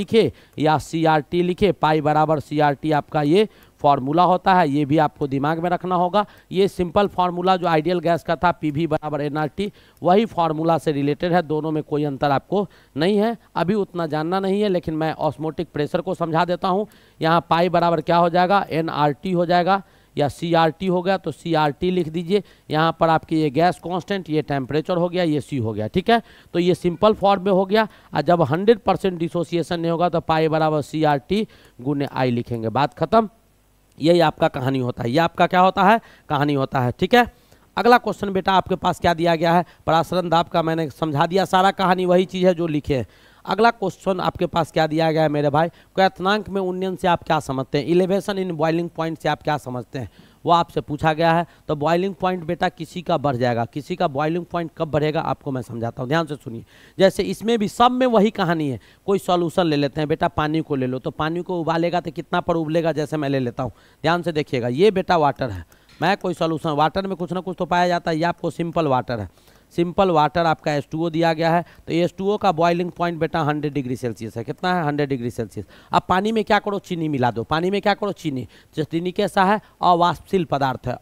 लिखे या सी लिखे पाई बराबर सी आपका ये फार्मूला होता है ये भी आपको दिमाग में रखना होगा ये सिंपल फार्मूला जो आइडियल गैस का था पी वी बराबर एन आर टी वही फार्मूला से रिलेटेड है दोनों में कोई अंतर आपको नहीं है अभी उतना जानना नहीं है लेकिन मैं ऑस्मोटिक प्रेशर को समझा देता हूँ यहाँ पाई बराबर क्या हो जाएगा एन आर टी हो जाएगा या सी आर टी हो गया तो सी आर टी लिख दीजिए यहाँ पर आपकी ये गैस कांस्टेंट ये टेम्परेचर हो गया ये सी हो गया ठीक है तो ये सिंपल फॉर्म में हो गया और जब 100 परसेंट डिसोसिएशन नहीं होगा तो पाई बराबर सी आर टी गुने आई लिखेंगे बात खत्म यही आपका कहानी होता है ये आपका क्या होता है कहानी होता है ठीक है अगला क्वेश्चन बेटा आपके पास क्या दिया गया है पराशरण दाब का मैंने समझा दिया सारा कहानी वही चीज़ है जो लिखे हैं अगला क्वेश्चन आपके पास क्या दिया गया है मेरे भाई क्वेथनांक में उन्नयन से आप क्या समझते हैं इलेवेशन इन बॉइलिंग पॉइंट से आप क्या समझते हैं वो आपसे पूछा गया है तो बॉइलिंग पॉइंट बेटा किसी का बढ़ जाएगा किसी का बॉइलिंग पॉइंट कब बढ़ेगा आपको मैं समझाता हूँ ध्यान से सुनिए जैसे इसमें भी सब में वही कहानी है कोई सॉल्यूशन ले लेते हैं बेटा पानी को ले लो तो पानी को उबालेगा तो कितना पर उबलेगा जैसे मैं ले लेता हूँ ध्यान से देखिएगा ये बेटा वाटर है मैं कोई सोल्यूशन वाटर में कुछ ना कुछ तो पाया जाता है ये आपको सिंपल वाटर है सिंपल वाटर आपका एस दिया गया है तो एस का बॉइलिंग पॉइंट बेटा हंड्रेड डिग्री सेल्सियस है कितना है हंड्रेड डिग्री सेल्सियस अब पानी में क्या करो चीनी मिला दो पानी में क्या करो चीनी जो चीनी कैसा है अवाष्पशील पदार्थ है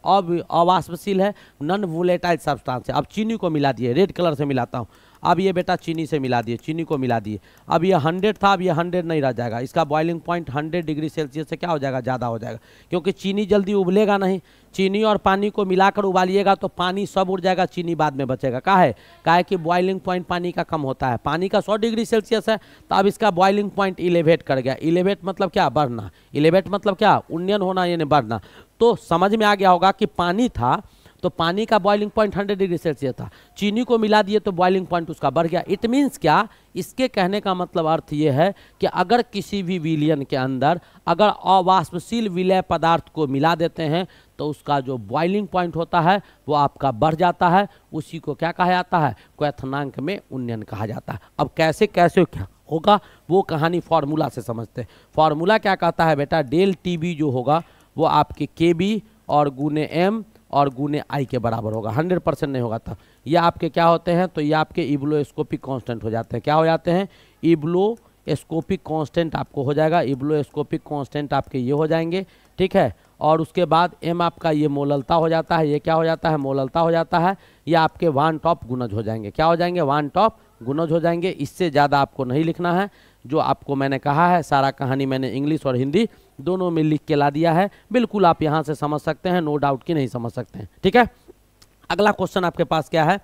अवाष्पशील है नॉन वोलेटाइल सब्सटेंस है अब चीनी को मिला दिए रेड कलर से मिलाता हूँ अब ये बेटा चीनी से मिला दिए चीनी को मिला दिए अब ये हंड्रेड था अब ये हंड्रेड नहीं रह जाएगा इसका boiling point hundred degree Celsius से क्या हो जाएगा ज़्यादा हो जाएगा क्योंकि चीनी जल्दी उबलेगा नहीं चीनी और पानी को मिलाकर उबालिएगा तो पानी सब उड़ जाएगा चीनी बाद में बचेगा का है का है कि बॉइलिंग पॉइंट पानी का कम होता है पानी का सौ डिग्री सेल्सियस है तो अब इसका बॉइलिंग पॉइंट इलेवेट कर गया इलेवेट मतलब क्या बढ़ना इलेवेट मतलब क्या उन्नयन होना यानी बढ़ना तो समझ में आ गया होगा कि पानी था तो पानी का बॉइलिंग पॉइंट 100 डिग्री सेल्सियस था चीनी को मिला दिए तो बॉइलिंग पॉइंट उसका बढ़ गया इट मीन्स क्या इसके कहने का मतलब अर्थ ये है कि अगर किसी भी विलियन के अंदर अगर अवाष्पशील विलय पदार्थ को मिला देते हैं तो उसका जो बॉइलिंग पॉइंट होता है वो आपका बढ़ जाता है उसी को क्या कहा जाता है क्वेथनांक में उन्नयन कहा जाता है अब कैसे कैसे क्या होगा वो कहानी फार्मूला से समझते हैं फार्मूला क्या कहता है बेटा डेल टी जो होगा वो आपके के बी और गुने एम और गुने आई के बराबर होगा हंड्रेड परसेंट नहीं होगा था ये आपके क्या होते हैं तो ये आपके इब्लोस्कोपिक कांस्टेंट हो जाते हैं क्या हो जाते हैं इब्लो स्कोपिक कांस्टेंट आपको हो जाएगा इब्लो स्कोपिक कांस्टेंट आपके ये हो जाएंगे ठीक है और उसके बाद एम आपका ये मोललता हो जाता है ये क्या हो जाता है मोललता हो जाता है ये आपके वन टॉप गुनज हो जाएंगे क्या हो जाएंगे वन टॉप गुनज हो जाएंगे इससे ज़्यादा आपको नहीं लिखना है जो आपको मैंने कहा है सारा कहानी मैंने इंग्लिश और हिंदी दोनों में लिख के ला दिया है बिल्कुल आप यहां से समझ सकते हैं नो डाउट कि नहीं समझ सकते हैं ठीक है अगला क्वेश्चन आपके पास क्या है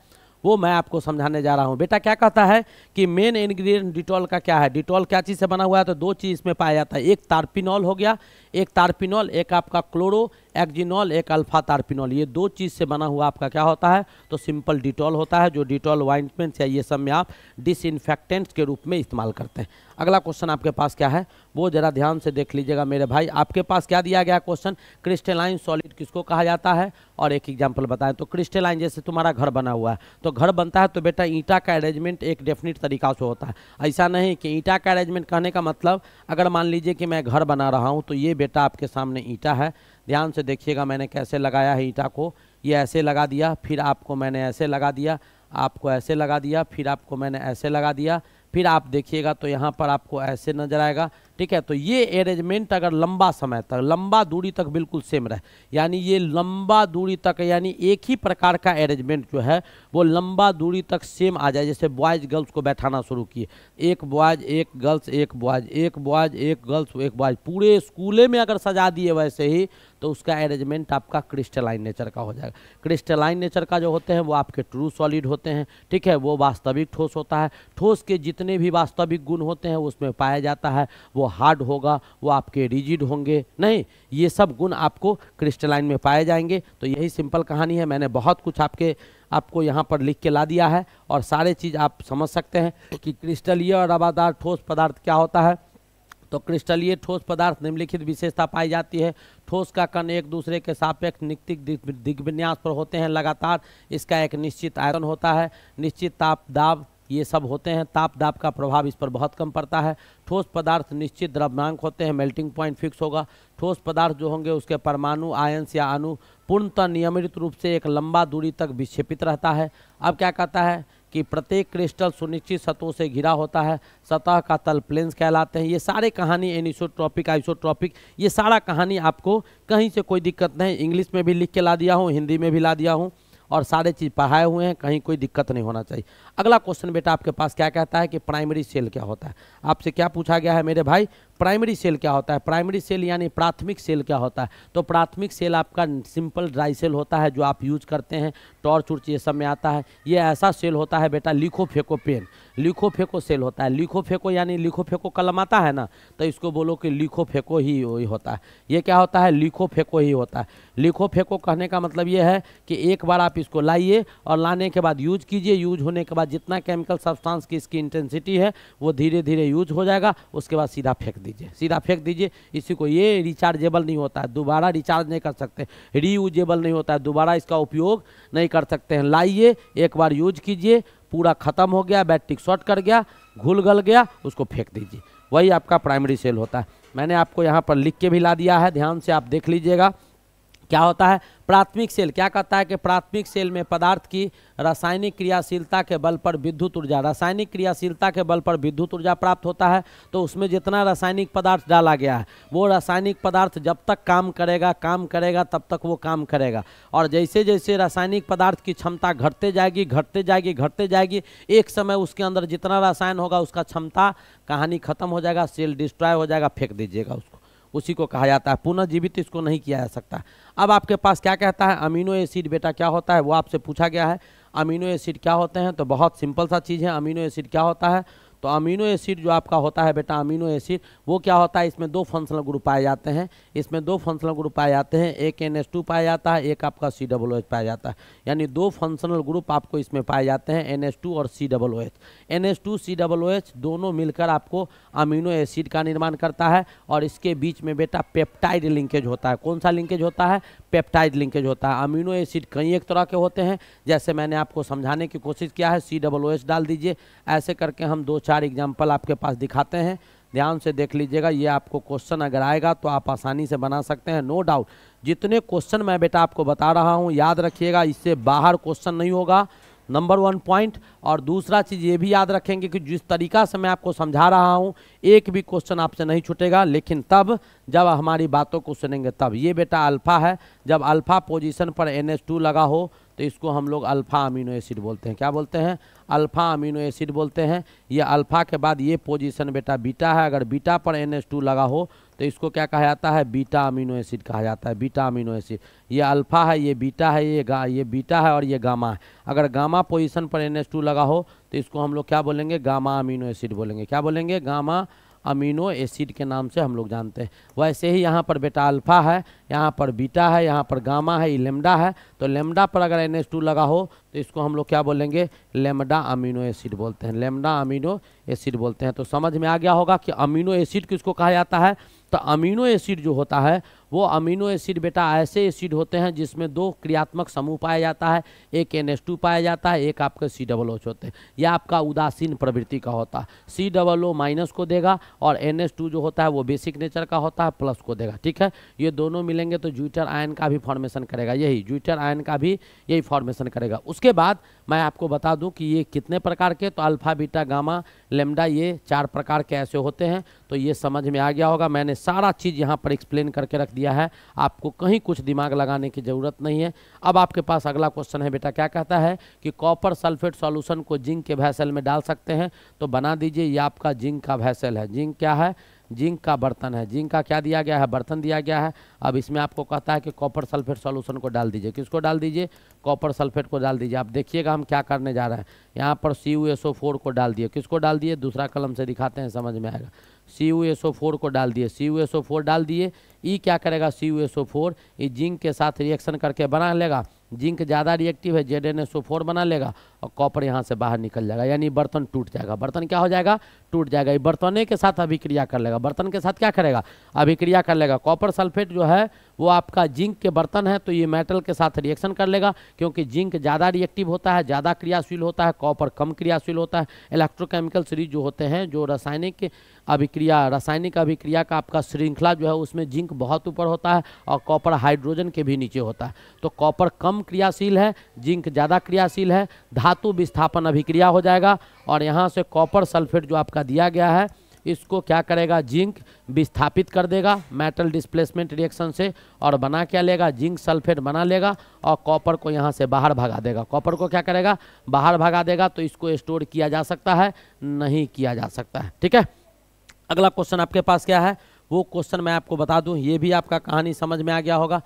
वो मैं आपको समझाने जा रहा हूं बेटा क्या कहता है कि मेन इंग्रेडिएंट डिटॉल का क्या है डिटॉल क्या चीज़ से बना हुआ है तो दो चीज़ इसमें पाया जाता है एक तारपिनॉल हो गया एक तारपिनॉल एक आपका क्लोरो एक्जिनॉल एक अल्फा तारपिनॉल ये दो चीज़ से बना हुआ आपका क्या होता है तो सिंपल डिटॉल होता है जो डिटॉल वाइंटमेंट्स या ये सब में आप डिसइनफेक्टेंट्स के रूप में इस्तेमाल करते हैं अगला क्वेश्चन आपके पास क्या है वो ज़रा ध्यान से देख लीजिएगा मेरे भाई आपके पास क्या दिया गया क्वेश्चन क्रिस्टेलाइन सॉलिड किसको कहा जाता है और एक एग्जाम्पल बताएं तो क्रिस्टेलाइन जैसे तुम्हारा घर बना हुआ है तो घर बनता है तो बेटा ईंटा का अरेंजमेंट एक डेफिनेट तरीका से होता है ऐसा नहीं कि ईंटा का अरेंजमेंट कहने का मतलब अगर मान लीजिए कि मैं घर बना रहा हूँ तो ये बेटा आपके सामने ईंटा है ध्यान से देखिएगा मैंने कैसे लगाया है ईटा को ये ऐसे लगा दिया फिर आपको मैंने ऐसे लगा दिया आपको ऐसे लगा दिया फिर आपको मैंने ऐसे लगा दिया फिर आप देखिएगा तो यहाँ पर आपको ऐसे नजर आएगा ठीक है तो ये अरेंजमेंट अगर लंबा समय तक लंबा दूरी तक बिल्कुल सेम रहे यानी ये लंबा दूरी तक यानी एक ही प्रकार का अरेंजमेंट जो है वो लंबा दूरी तक सेम आ जाए जैसे बॉयज़ गर्ल्स को बैठाना शुरू किए एक बॉयज़ एक गर्ल्स एक बॉयज़ एक बॉयज़ एक गर्ल्स एक बॉयज़ पूरे स्कूले में अगर सजा दिए वैसे ही तो उसका अरेंजमेंट आपका क्रिस्टलाइन नेचर का हो जाएगा क्रिस्टलाइन नेचर का जो होते हैं वो आपके ट्रू सॉलिड होते हैं ठीक है वो वास्तविक ठोस होता है ठोस के जितने भी वास्तविक गुण होते हैं उसमें पाया जाता है वो हार्ड होगा वो आपके रिजिड होंगे नहीं ये सब गुण आपको क्रिस्टलाइन में पाए जाएंगे तो यही सिंपल कहानी है मैंने बहुत कुछ आपके आपको यहाँ पर लिख के ला दिया है और सारे चीज़ आप समझ सकते हैं कि क्रिस्टलीय और रवादार ठोस पदार्थ क्या होता है तो क्रिस्टलीय ठोस पदार्थ निम्नलिखित विशेषता पाई जाती है ठोस का कण एक दूसरे के सापेक्ष निक्तिक दिग्विन्यास पर होते हैं लगातार इसका एक निश्चित आयतन होता है निश्चित ताप दाब ये सब होते हैं ताप दाब का प्रभाव इस पर बहुत कम पड़ता है ठोस पदार्थ निश्चित द्रव्यांक होते हैं मेल्टिंग पॉइंट फिक्स होगा ठोस पदार्थ जो होंगे उसके परमाणु आयंस या अणु पूर्णतः नियमित रूप से एक लंबा दूरी तक विक्षेपित रहता है अब क्या कहता है कि प्रत्येक क्रिस्टल सुनिश्चित सतहों से घिरा होता है सतह का तल प्लेन्स कहलाते हैं ये सारे कहानी एनिसोट्रॉपिक आइसोट्रॉपिक ये सारा कहानी आपको कहीं से कोई दिक्कत नहीं इंग्लिश में भी लिख के ला दिया हूँ हिंदी में भी ला दिया हूँ और सारे चीज़ पढ़ाए हुए हैं कहीं कोई दिक्कत नहीं होना चाहिए अगला क्वेश्चन बेटा आपके पास क्या कहता है कि प्राइमरी सेल क्या होता है आपसे क्या पूछा गया है मेरे भाई प्राइमरी सेल क्या होता है प्राइमरी सेल यानी प्राथमिक सेल क्या होता है तो प्राथमिक सेल आपका सिंपल ड्राई सेल होता है जो आप यूज करते हैं टॉर्च उर्च ये सब में आता है ये ऐसा सेल होता है बेटा लिखो फेंको पेन लिखो फेको सेल होता है लिखो फेको यानी लिखो फेको कलम आता है ना तो इसको बोलो कि लिखो फेंको ही होता है ये क्या होता है लिखो फेको ही होता है लिखो फेंको कहने का मतलब ये है कि एक बार आप इसको लाइए और लाने के बाद यूज कीजिए यूज होने के बाद जितना केमिकल सब्सटेंस की इसकी इंटेंसिटी है वो धीरे धीरे यूज हो जाएगा उसके बाद सीधा फेंक दीजिए सीधा फेंक दीजिए इसी को ये रिचार्जेबल नहीं होता है दोबारा रिचार्ज नहीं कर सकते रीयूजेबल नहीं होता है दोबारा इसका उपयोग नहीं कर सकते हैं लाइए एक बार यूज कीजिए पूरा ख़त्म हो गया बैटरी शॉर्ट कर गया घुल गल गया उसको फेंक दीजिए वही आपका प्राइमरी सेल होता है मैंने आपको यहाँ पर लिख के भी ला दिया है ध्यान से आप देख लीजिएगा क्या होता है प्राथमिक सेल क्या कहता है कि प्राथमिक सेल में पदार्थ की रासायनिक क्रियाशीलता के बल पर विद्युत ऊर्जा रासायनिक क्रियाशीलता के बल पर विद्युत ऊर्जा प्राप्त होता है तो उसमें जितना रासायनिक पदार्थ डाला गया है वो रासायनिक पदार्थ जब तक काम करेगा काम करेगा तब तक वो काम करेगा और जैसे जैसे रासायनिक पदार्थ की क्षमता घटते जाएगी घटते जाएगी घटते जाएगी एक समय उसके अंदर जितना रासायन होगा उसका क्षमता कहानी खत्म हो जाएगा सेल डिस्ट्रॉय हो जाएगा फेंक दीजिएगा उसको उसी को कहा जाता है पुनः जीवित इसको नहीं किया जा सकता अब आपके पास क्या कहता है अमीनो एसिड बेटा क्या होता है वो आपसे पूछा गया है अमीनो एसिड क्या होते हैं तो बहुत सिंपल सा चीज़ है अमीनो एसिड क्या होता है तो अमीनो एसिड जो आपका होता है बेटा अमीनो एसिड वो क्या होता है इसमें दो फंक्शनल ग्रुप पाए जाते हैं इसमें दो फंक्शनल ग्रुप पाए जाते हैं एक एन एस टू पाया जाता है एक आपका सी डबल एच पाया जाता है यानी दो फंक्शनल ग्रुप आपको इसमें पाए जाते हैं एन एस टू और C double H N S two C double H दोनों मिलकर आपको अमीनो एसिड का निर्माण करता है और इसके बीच में बेटा पेप्टाइड लिंकेज होता है कौन सा लिंकेज होता है पेप्टाइड लिंकेज होता है अमीनो एसिड कई एक तरह के होते हैं जैसे मैंने आपको समझाने की कोशिश किया है सी डबल एच डाल दीजिए ऐसे करके हम दो चार एग्जाम्पल आपके पास दिखाते हैं ध्यान से देख लीजिएगा ये आपको क्वेश्चन अगर आएगा तो आप आसानी से बना सकते हैं नो डाउट जितने क्वेश्चन मैं बेटा आपको बता रहा हूँ याद रखिएगा इससे बाहर क्वेश्चन नहीं होगा नंबर वन पॉइंट और दूसरा चीज़ ये भी याद रखेंगे कि जिस तरीका से मैं आपको समझा रहा हूँ एक भी क्वेश्चन आपसे नहीं छूटेगा लेकिन तब जब हमारी बातों को सुनेंगे तब ये बेटा अल्फ़ा है जब अल्फ़ा पोजीशन पर एन लगा हो तो इसको हम लोग अल्फ़ा अमीनो एसिड बोलते हैं क्या बोलते हैं अल्फ़ा अमीनो एसिड बोलते हैं ये अल्फ़ा के बाद ये पोजीशन बेटा बीटा है अगर बीटा पर एन लगा हो तो इसको क्या कहा जाता है बीटा अमीनो एसिड कहा जाता है बीटा अमीनो एसिड ये अल्फ़ा है ये बीटा है ये गा ये बीटा है और ये गामा है अगर गामा पोजिशन पर एन लगा हो तो इसको हम लोग क्या बोलेंगे गामा अमीनो एसिड बोलेंगे क्या बोलेंगे गामा अमीनो एसिड के नाम से हम लोग जानते हैं वैसे ही यहाँ पर बेटा अल्फ़ा है यहाँ पर बीटा है यहाँ पर गामा है ये लेमडा है तो लेमडा पर अगर एन लगा हो तो इसको हम लोग क्या बोलेंगे लेमडा अमीनो एसिड बोलते हैं लेमडा अमीनो एसिड बोलते हैं तो समझ में आ गया होगा कि अमीनो एसिड किसको कहा जाता है तो अमीनो एसिड जो होता है वो अमीनो एसिड बेटा ऐसे एसिड होते हैं जिसमें दो क्रियात्मक समूह पाया जाता है एक एन एस टू पाया जाता है एक आपके सी डबल ओच होते हैं यह आपका उदासीन प्रवृत्ति का होता है सी डबल ओ माइनस को देगा और एन एस टू जो होता है वो बेसिक नेचर का होता है प्लस को देगा ठीक है ये दोनों मिलेंगे तो जूटर आयन का भी फॉर्मेशन करेगा यही जूटर आयन का भी यही फॉर्मेशन करेगा उसके बाद मैं आपको बता दूँ कि ये कितने प्रकार के तो अल्फा बीटा गामा लेमडा ये चार प्रकार के ऐसे होते हैं तो ये समझ में आ गया होगा मैंने सारा चीज़ यहाँ पर एक्सप्लेन करके रख दिया दिया है आपको कहीं कुछ दिमाग लगाने की ज़रूरत नहीं है अब आपके पास अगला क्वेश्चन है बेटा क्या कहता है कि कॉपर सल्फेट सॉल्यूशन को जिंक के भैसल में डाल सकते हैं तो बना दीजिए ये आपका जिंक का भैसल है जिंक क्या है जिंक का बर्तन है जिंक का क्या दिया गया है बर्तन दिया गया है अब इसमें आपको कहता है कि कॉपर सल्फेट सॉल्यूशन को डाल दीजिए किसको डाल दीजिए कॉपर सल्फेट को डाल दीजिए आप देखिएगा हम क्या करने जा रहे हैं यहाँ पर C U S O four को डाल दिए किसको डाल दिए दूसरा कलम से दिखाते हैं समझ में आएगा C U S O four को डाल दिए C U S O four डाल दिए ई क्या करेगा C U S O four ये जिंक के साथ रिएक्शन करके बना लेगा जिंक ज़्यादा रिएक्टिव है Z N S O four बना लेगा और कॉपर यहाँ से बाहर निकल जाएगा यानी बर्तन टूट जाएगा बर्तन क्या हो जाएगा टूट जाएगा ये बर्तने के साथ अभिक्रिया कर लेगा बर्तन के साथ क्या करेगा अभिक्रिया कर लेगा कॉपर सल्फेट जो है वो आपका जिंक के बर्तन है तो ये मेटल के साथ रिएक्शन कर लेगा क्योंकि जिंक ज़्यादा रिएक्टिव होता है ज़्यादा क्रियाशील होता है कॉपर कम क्रियाशील होता है इलेक्ट्रोकेमिकल सीरीज जो होते हैं जो रासायनिक अभिक्रिया रासायनिक अभिक्रिया का आपका श्रृंखला जो है उसमें जिंक जिंक बहुत ऊपर होता है और कॉपर हाइड्रोजन के भी नीचे होता है तो कॉपर कम क्रियाशील है जिंक ज़्यादा क्रियाशील है धातु विस्थापन अभिक्रिया हो जाएगा और यहाँ से कॉपर सल्फेट जो आपका दिया गया है इसको क्या करेगा जिंक विस्थापित कर देगा मेटल डिस्प्लेसमेंट रिएक्शन से और बना क्या लेगा जिंक सल्फेट बना लेगा और कॉपर को यहाँ से बाहर भगा देगा कॉपर को क्या करेगा बाहर भगा देगा तो इसको स्टोर किया जा सकता है नहीं किया जा सकता है ठीक है अगला क्वेश्चन आपके पास क्या है वो क्वेश्चन मैं आपको बता दूं ये भी आपका कहानी समझ में आ गया होगा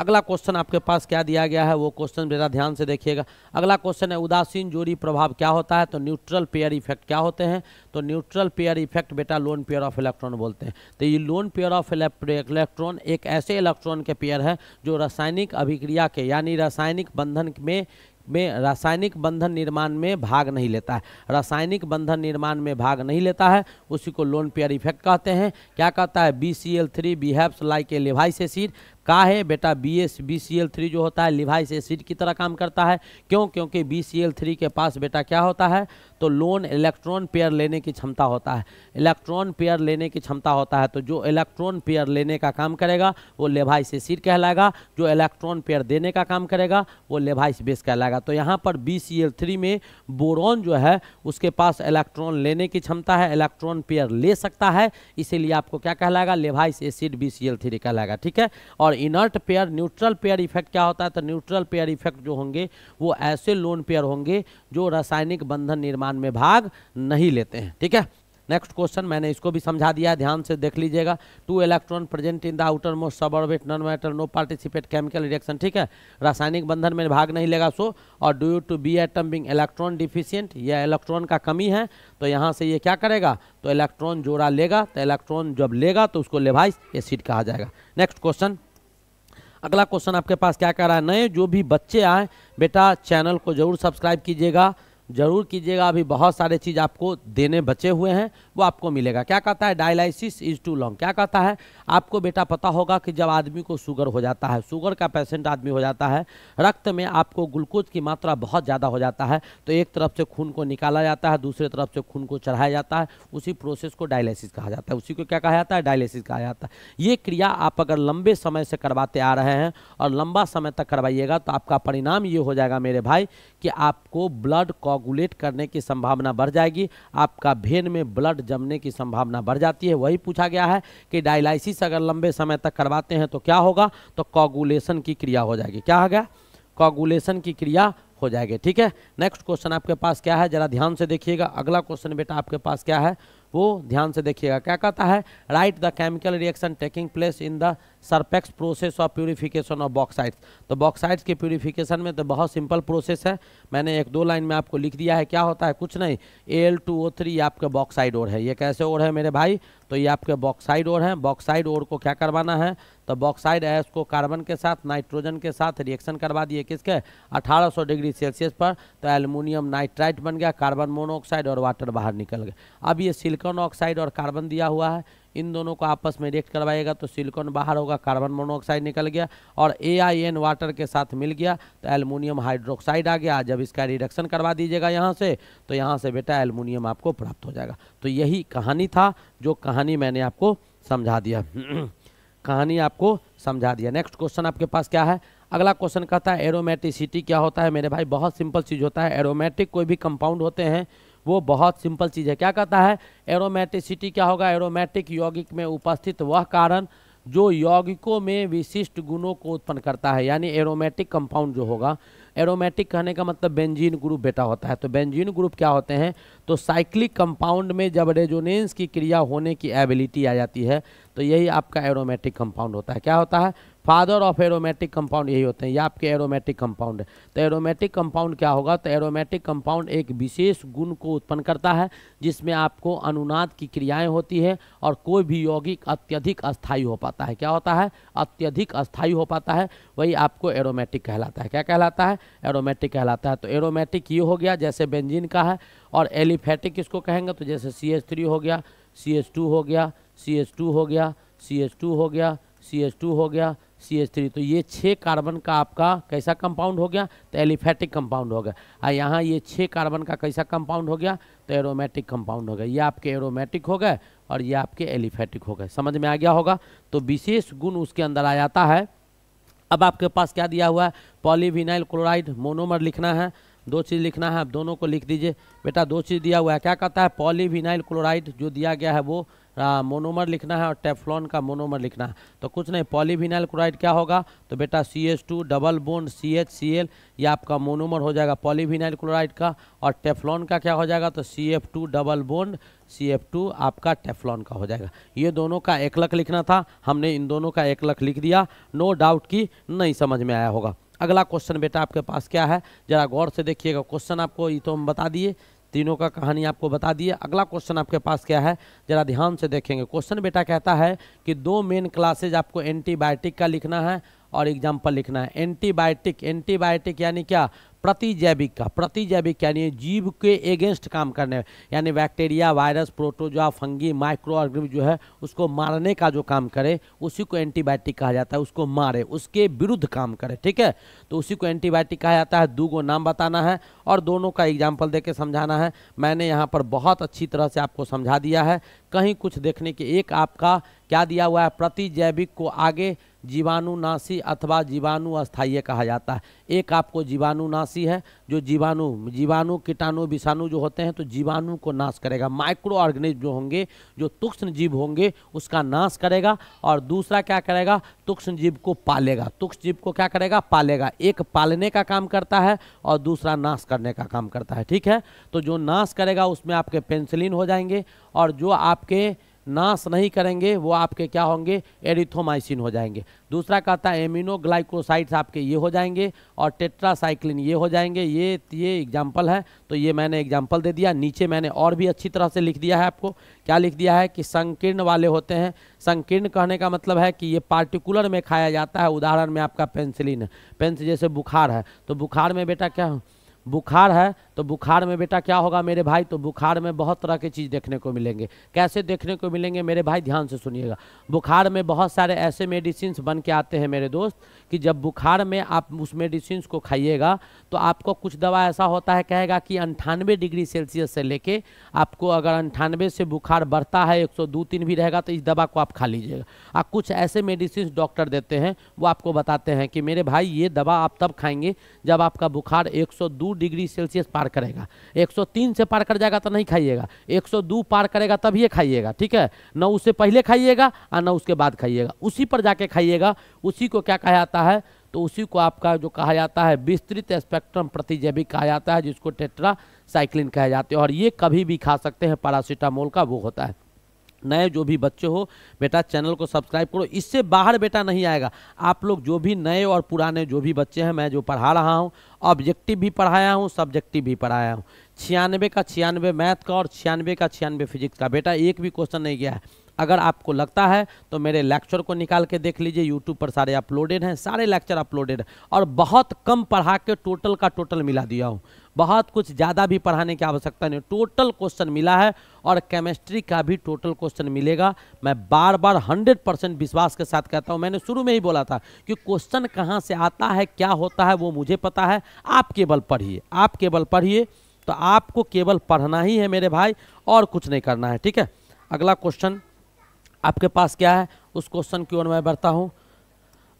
अगला क्वेश्चन आपके पास क्या दिया गया है वो क्वेश्चन मेरा ध्यान से देखिएगा अगला क्वेश्चन है उदासीन जोड़ी प्रभाव क्या होता है तो न्यूट्रल पेयर इफेक्ट क्या होते हैं तो न्यूट्रल पेयर इफेक्ट बेटा लोन पेयर ऑफ इलेक्ट्रॉन बोलते हैं तो ये लोन पेयर ऑफ इलेक्ट्रॉन एक ऐसे इलेक्ट्रॉन के पेयर है जो रासायनिक अभिक्रिया के यानी रासायनिक बंधन में में रासायनिक बंधन निर्माण में भाग नहीं लेता है रासायनिक बंधन निर्माण में भाग नहीं लेता है उसी को लोन पेयर इफेक्ट कहते हैं क्या कहता है B C L three behaves like a Lewis acid का है बेटा B S B C L three जो होता है लिभाइस एसिड की तरह काम करता है क्यों क्योंकि बी सी एल थ्री के पास बेटा क्या होता है तो लोन इलेक्ट्रॉन पेयर लेने की क्षमता होता है इलेक्ट्रॉन पेयर लेने की क्षमता होता है तो जो इलेक्ट्रॉन पेयर लेने का काम करेगा वो लेभाइस एसिड कहलाएगा जो इलेक्ट्रॉन पेयर देने का काम करेगा वो लेभाइस बेस कहलाएगा तो यहाँ पर बी में बोरॉन जो है उसके पास इलेक्ट्रॉन लेने की क्षमता है इलेक्ट्रॉन पेयर ले सकता है इसीलिए आपको क्या कहलाएगा लेभाइस एसिड बी कहलाएगा ठीक है और inert pair neutral pair effect क्या होता है तो न्यूट्रल पेयर इफेक्ट जो होंगे वो ऐसे लोन पेयर होंगे जो रासायनिक बंधन निर्माण इम्तिहान में भाग नहीं लेते हैं ठीक है नेक्स्ट क्वेश्चन मैंने इसको भी समझा दिया ध्यान से देख लीजिएगा two electron present in the outer most sub orbital non matter no participate chemical reaction ठीक है रासायनिक बंधन में भाग नहीं लेगा सो और due to B atom being electron deficient या इलेक्ट्रॉन का कमी है तो यहाँ से ये क्या करेगा तो इलेक्ट्रॉन जोड़ा लेगा तो इलेक्ट्रॉन जब लेगा तो उसको लेवाइस एसिड कहा जाएगा नेक्स्ट क्वेश्चन अगला क्वेश्चन आपके पास क्या कह रहा है नए जो भी बच्चे आए बेटा चैनल को जरूर सब्सक्राइब कीजिएगा ज़रूर कीजिएगा अभी बहुत सारे चीज़ आपको देने बचे हुए हैं वो आपको मिलेगा क्या कहता है डायलिसिस इज टू लॉन्ग क्या कहता है आपको बेटा पता होगा कि जब आदमी को शुगर हो जाता है शुगर का पेशेंट आदमी हो जाता है रक्त में आपको ग्लूकोज की मात्रा बहुत ज़्यादा हो जाता है तो एक तरफ से खून को निकाला जाता है दूसरे तरफ से खून को चढ़ाया जाता है उसी प्रोसेस को डायलिसिस कहा जाता है उसी को क्या कहा जाता है डायलिसिस कहा जाता है ये क्रिया आप अगर लंबे समय से करवाते आ रहे हैं और लंबा समय तक करवाइएगा तो आपका परिणाम ये हो जाएगा मेरे भाई कि आपको ब्लड कॉग कोगुलेट करने की संभावना बढ़ जाएगी आपका भेन में ब्लड जमने की संभावना बढ़ जाती है वही पूछा गया है कि डायलाइसिस अगर लंबे समय तक करवाते हैं तो क्या होगा तो कॉगुलेशन की क्रिया हो जाएगी क्या हो गया कॉगुलेशन की क्रिया हो जाएगी ठीक है नेक्स्ट क्वेश्चन आपके पास क्या है जरा ध्यान से देखिएगा अगला क्वेश्चन बेटा आपके पास क्या है वो ध्यान से देखिएगा क्या कहता है write the chemical reaction taking place in the Serpeck's process of purification of bauxites तो बॉक्साइड्स के प्योरीफिकेशन में तो बहुत सिंपल प्रोसेस है मैंने एक दो लाइन में आपको लिख दिया है क्या होता है कुछ नहीं एल टू ओ थ्री आपके बॉक्साइड ओर है ये कैसे ओर है मेरे भाई तो ये आपके बॉक्साइड ओर है बॉक्साइड ओर को क्या करवाना है तो बॉक्साइड है उसको कार्बन के साथ नाइट्रोजन के साथ रिएक्शन करवा दिए किसके 1800 डिग्री सेल्सियस पर तो एल्यूमिनियम नाइट्राइट बन गया कार्बन मोनोऑक्साइड और वाटर बाहर निकल गए अब ये सिलिकॉन ऑक्साइड और कार्बन दिया हुआ है इन दोनों को आपस में रिएक्ट करवाइएगा तो सिलिकॉन बाहर होगा कार्बन मोनोऑक्साइड निकल गया और ए आई एन वाटर के साथ मिल गया तो एल्यूमिनियम हाइड्रोक्साइड आ गया जब इसका रिडक्शन करवा दीजिएगा यहाँ से तो यहाँ से बेटा एल्यूमिनियम आपको प्राप्त हो जाएगा तो यही कहानी था जो कहानी मैंने आपको समझा दिया [CLEARS THROAT] कहानी आपको समझा दिया नेक्स्ट क्वेश्चन आपके पास क्या है अगला क्वेश्चन कहता है एरोमेटिसिटी क्या होता है मेरे भाई बहुत सिंपल चीज़ होता है एरोमेटिक कोई भी कंपाउंड होते हैं वो बहुत सिंपल चीज़ है क्या कहता है एरोमेटिसिटी क्या होगा एरोमेटिक यौगिक में उपस्थित वह कारण जो यौगिकों में विशिष्ट गुणों को उत्पन्न करता है यानी एरोमेटिक कंपाउंड जो होगा एरोमेटिक कहने का मतलब बेंजीन ग्रुप बेटा होता है तो बेंजीन ग्रुप क्या होते हैं तो साइक्लिक कंपाउंड में जब रेजोनेंस की क्रिया होने की एबिलिटी आ जाती है तो यही आपका एरोमेटिक कंपाउंड होता है क्या होता है फादर ऑफ एरोमेटिक कंपाउंड यही होते हैं ये आपके एरोमेटिक कंपाउंड है तो एरोमेटिक कंपाउंड क्या होगा तो एरोमेटिक कंपाउंड एक विशेष गुण को उत्पन्न करता है जिसमें आपको अनुनाद की क्रियाएं होती है और कोई भी यौगिक अत्यधिक अस्थायी हो पाता है क्या होता है अत्यधिक अस्थायी हो पाता है वही आपको एरोमेटिक कहलाता है क्या कहलाता है एरोमेटिक कहलाता है तो एरोमेटिक ये हो गया जैसे बेंजिन का है और एलिफेटिक इसको कहेंगे तो जैसे सी हो गया सी हो गया सी एच टू हो गया सी एच टू हो गया सी एच टू हो गया सी एच थ्री तो ये छः कार्बन का आपका कैसा कंपाउंड हो गया तो एलिफेटिक कंपाउंड हो गया और हाँ, यहाँ ये छः कार्बन का कैसा कंपाउंड हो गया तो एरोमेटिक कंपाउंड हो गया ये आपके एरोमेटिक हो गए और ये आपके एलिफेटिक हो गए समझ में आ गया होगा तो विशेष गुण उसके अंदर आ जाता है अब आपके पास क्या दिया हुआ है पॉलीविनाइल क्लोराइड मोनोमर लिखना है दो चीज़ लिखना है आप दोनों को लिख दीजिए बेटा दो चीज़ दिया हुआ है क्या कहता है पॉलीविनाइल क्लोराइड जो दिया गया है वो मोनोमर लिखना है और टेफ्लॉन का मोनोमर लिखना है तो कुछ नहीं पॉलीविनाइल क्लोराइड क्या होगा तो बेटा C H two double bond C H C L ये आपका मोनोमर हो जाएगा पॉलीविनाइल क्लोराइड का और टेफ्लॉन का क्या हो जाएगा तो C F two double bond C F two आपका टेफ्लॉन का हो जाएगा ये दोनों का एक लख लिखना था हमने इन दोनों का एक लख लिख दिया नो डाउट कि नहीं समझ में आया होगा अगला क्वेश्चन बेटा आपके पास क्या है जरा गौर से देखिएगा क्वेश्चन आपको ये तो हम बता दिए तीनों का कहानी आपको बता दिए अगला क्वेश्चन आपके पास क्या है जरा ध्यान से देखेंगे क्वेश्चन बेटा कहता है कि दो मेन क्लासेज आपको एंटीबायोटिक का लिखना है और एग्जाम्पल लिखना है एंटीबायोटिक एंटीबायोटिक यानी क्या प्रतिजैविक का प्रतिजैविक यानी जीव के एगेंस्ट काम करने यानी bacteria virus protozoa fungi micro organism जो है उसको मारने का जो काम करे उसी को एंटीबायोटिक कहा जाता है उसको मारे उसके विरुद्ध काम करे ठीक है तो उसी को एंटीबायोटिक कहा जाता है दो नाम बताना है और दोनों का एग्जाम्पल दे समझाना है मैंने यहाँ पर बहुत अच्छी तरह से आपको समझा दिया है कहीं कुछ देखने के एक आपका क्या दिया हुआ है प्रतिजैविक को आगे जीवाणुनाशी अथवा जीवाणु अस्थायी कहा जाता है एक आपको जीवाणुनाशी है जो जीवाणु जीवाणु कीटाणु विषाणु जो होते हैं तो जीवाणु को नाश करेगा माइक्रो ऑर्गेनिज्म जो होंगे जो तुक्ष्ण जीव होंगे उसका नाश करेगा और दूसरा क्या करेगा तुक्ष्ण जीव को पालेगा तुक्ष्ण जीव को क्या करेगा पालेगा एक पालने का काम करता है और दूसरा नाश करने का काम करता है ठीक है तो जो नाश करेगा उसमें आपके पेंसिलिन हो जाएंगे और जो आपके नाश नहीं करेंगे वो आपके क्या होंगे एरिथोमाइसिन हो जाएंगे दूसरा कहता है एमिनो ग्लाइकोसाइड्स आपके ये हो जाएंगे और टेट्रासाइक्लिन ये हो जाएंगे ये ये एग्जाम्पल है तो ये मैंने एग्जाम्पल दे दिया नीचे मैंने और भी अच्छी तरह से लिख दिया है आपको क्या लिख दिया है कि संकीर्ण वाले होते हैं संकीर्ण कहने का मतलब है कि ये पार्टिकुलर में खाया जाता है उदाहरण में आपका पेंसिलिन पेंसिल जैसे बुखार है तो बुखार में बेटा क्या बुखार है तो बुखार में बेटा क्या होगा मेरे भाई तो बुखार में बहुत तरह की चीज़ देखने को मिलेंगे कैसे देखने को मिलेंगे मेरे भाई ध्यान से सुनिएगा बुखार में बहुत सारे ऐसे मेडिसिन बन के आते हैं मेरे दोस्त कि जब बुखार में आप उस मेडिसिन को खाइएगा तो आपको कुछ दवा ऐसा होता है कहेगा कि अंठानवे डिग्री सेल्सियस से लेके आपको अगर अंठानवे से बुखार बढ़ता है एक सौ दो तीन भी रहेगा तो इस दवा को आप खा लीजिएगा आप कुछ ऐसे मेडिसिन डॉक्टर देते हैं वो आपको बताते हैं कि मेरे भाई ये दवा आप तब खाएंगे जब आपका बुखार एक डिग्री सेल्सियस पार करेगा 103 से पार कर जाएगा तो नहीं खाइएगा 102 पार करेगा तभी खाइएगा ठीक है न उससे पहले खाइएगा और न उसके बाद खाइएगा उसी पर जाके खाइएगा उसी को क्या कहा जाता है तो उसी को आपका जो कहा जाता है विस्तृत स्पेक्ट्रम प्रतिजैविक कहा जाता है जिसको टेट्रा साइक्लिन कहा जाता है और ये कभी भी खा सकते हैं पैरासीटामोल का वो होता है नए जो भी बच्चे हो बेटा चैनल को सब्सक्राइब करो इससे बाहर बेटा नहीं आएगा आप लोग जो भी नए और पुराने जो भी बच्चे हैं मैं जो पढ़ा रहा हूँ ऑब्जेक्टिव भी पढ़ाया हूँ सब्जेक्टिव भी पढ़ाया हूँ छियानवे का छियानवे मैथ का और छियानवे का छियानवे फिजिक्स का बेटा एक भी क्वेश्चन नहीं गया है अगर आपको लगता है तो मेरे लेक्चर को निकाल के देख लीजिए यूट्यूब पर सारे अपलोडेड हैं सारे लेक्चर अपलोडेड और बहुत कम पढ़ा के टोटल का टोटल मिला दिया हूँ बहुत कुछ ज़्यादा भी पढ़ाने की आवश्यकता नहीं टोटल क्वेश्चन मिला है और केमिस्ट्री का भी टोटल क्वेश्चन मिलेगा मैं बार बार 100 परसेंट विश्वास के साथ कहता हूँ मैंने शुरू में ही बोला था कि क्वेश्चन कहाँ से आता है क्या होता है वो मुझे पता है आप केवल पढ़िए आप केवल पढ़िए तो आपको केवल पढ़ना ही है मेरे भाई और कुछ नहीं करना है ठीक है अगला क्वेश्चन आपके पास क्या है उस क्वेश्चन की ओर मैं बढ़ता हूँ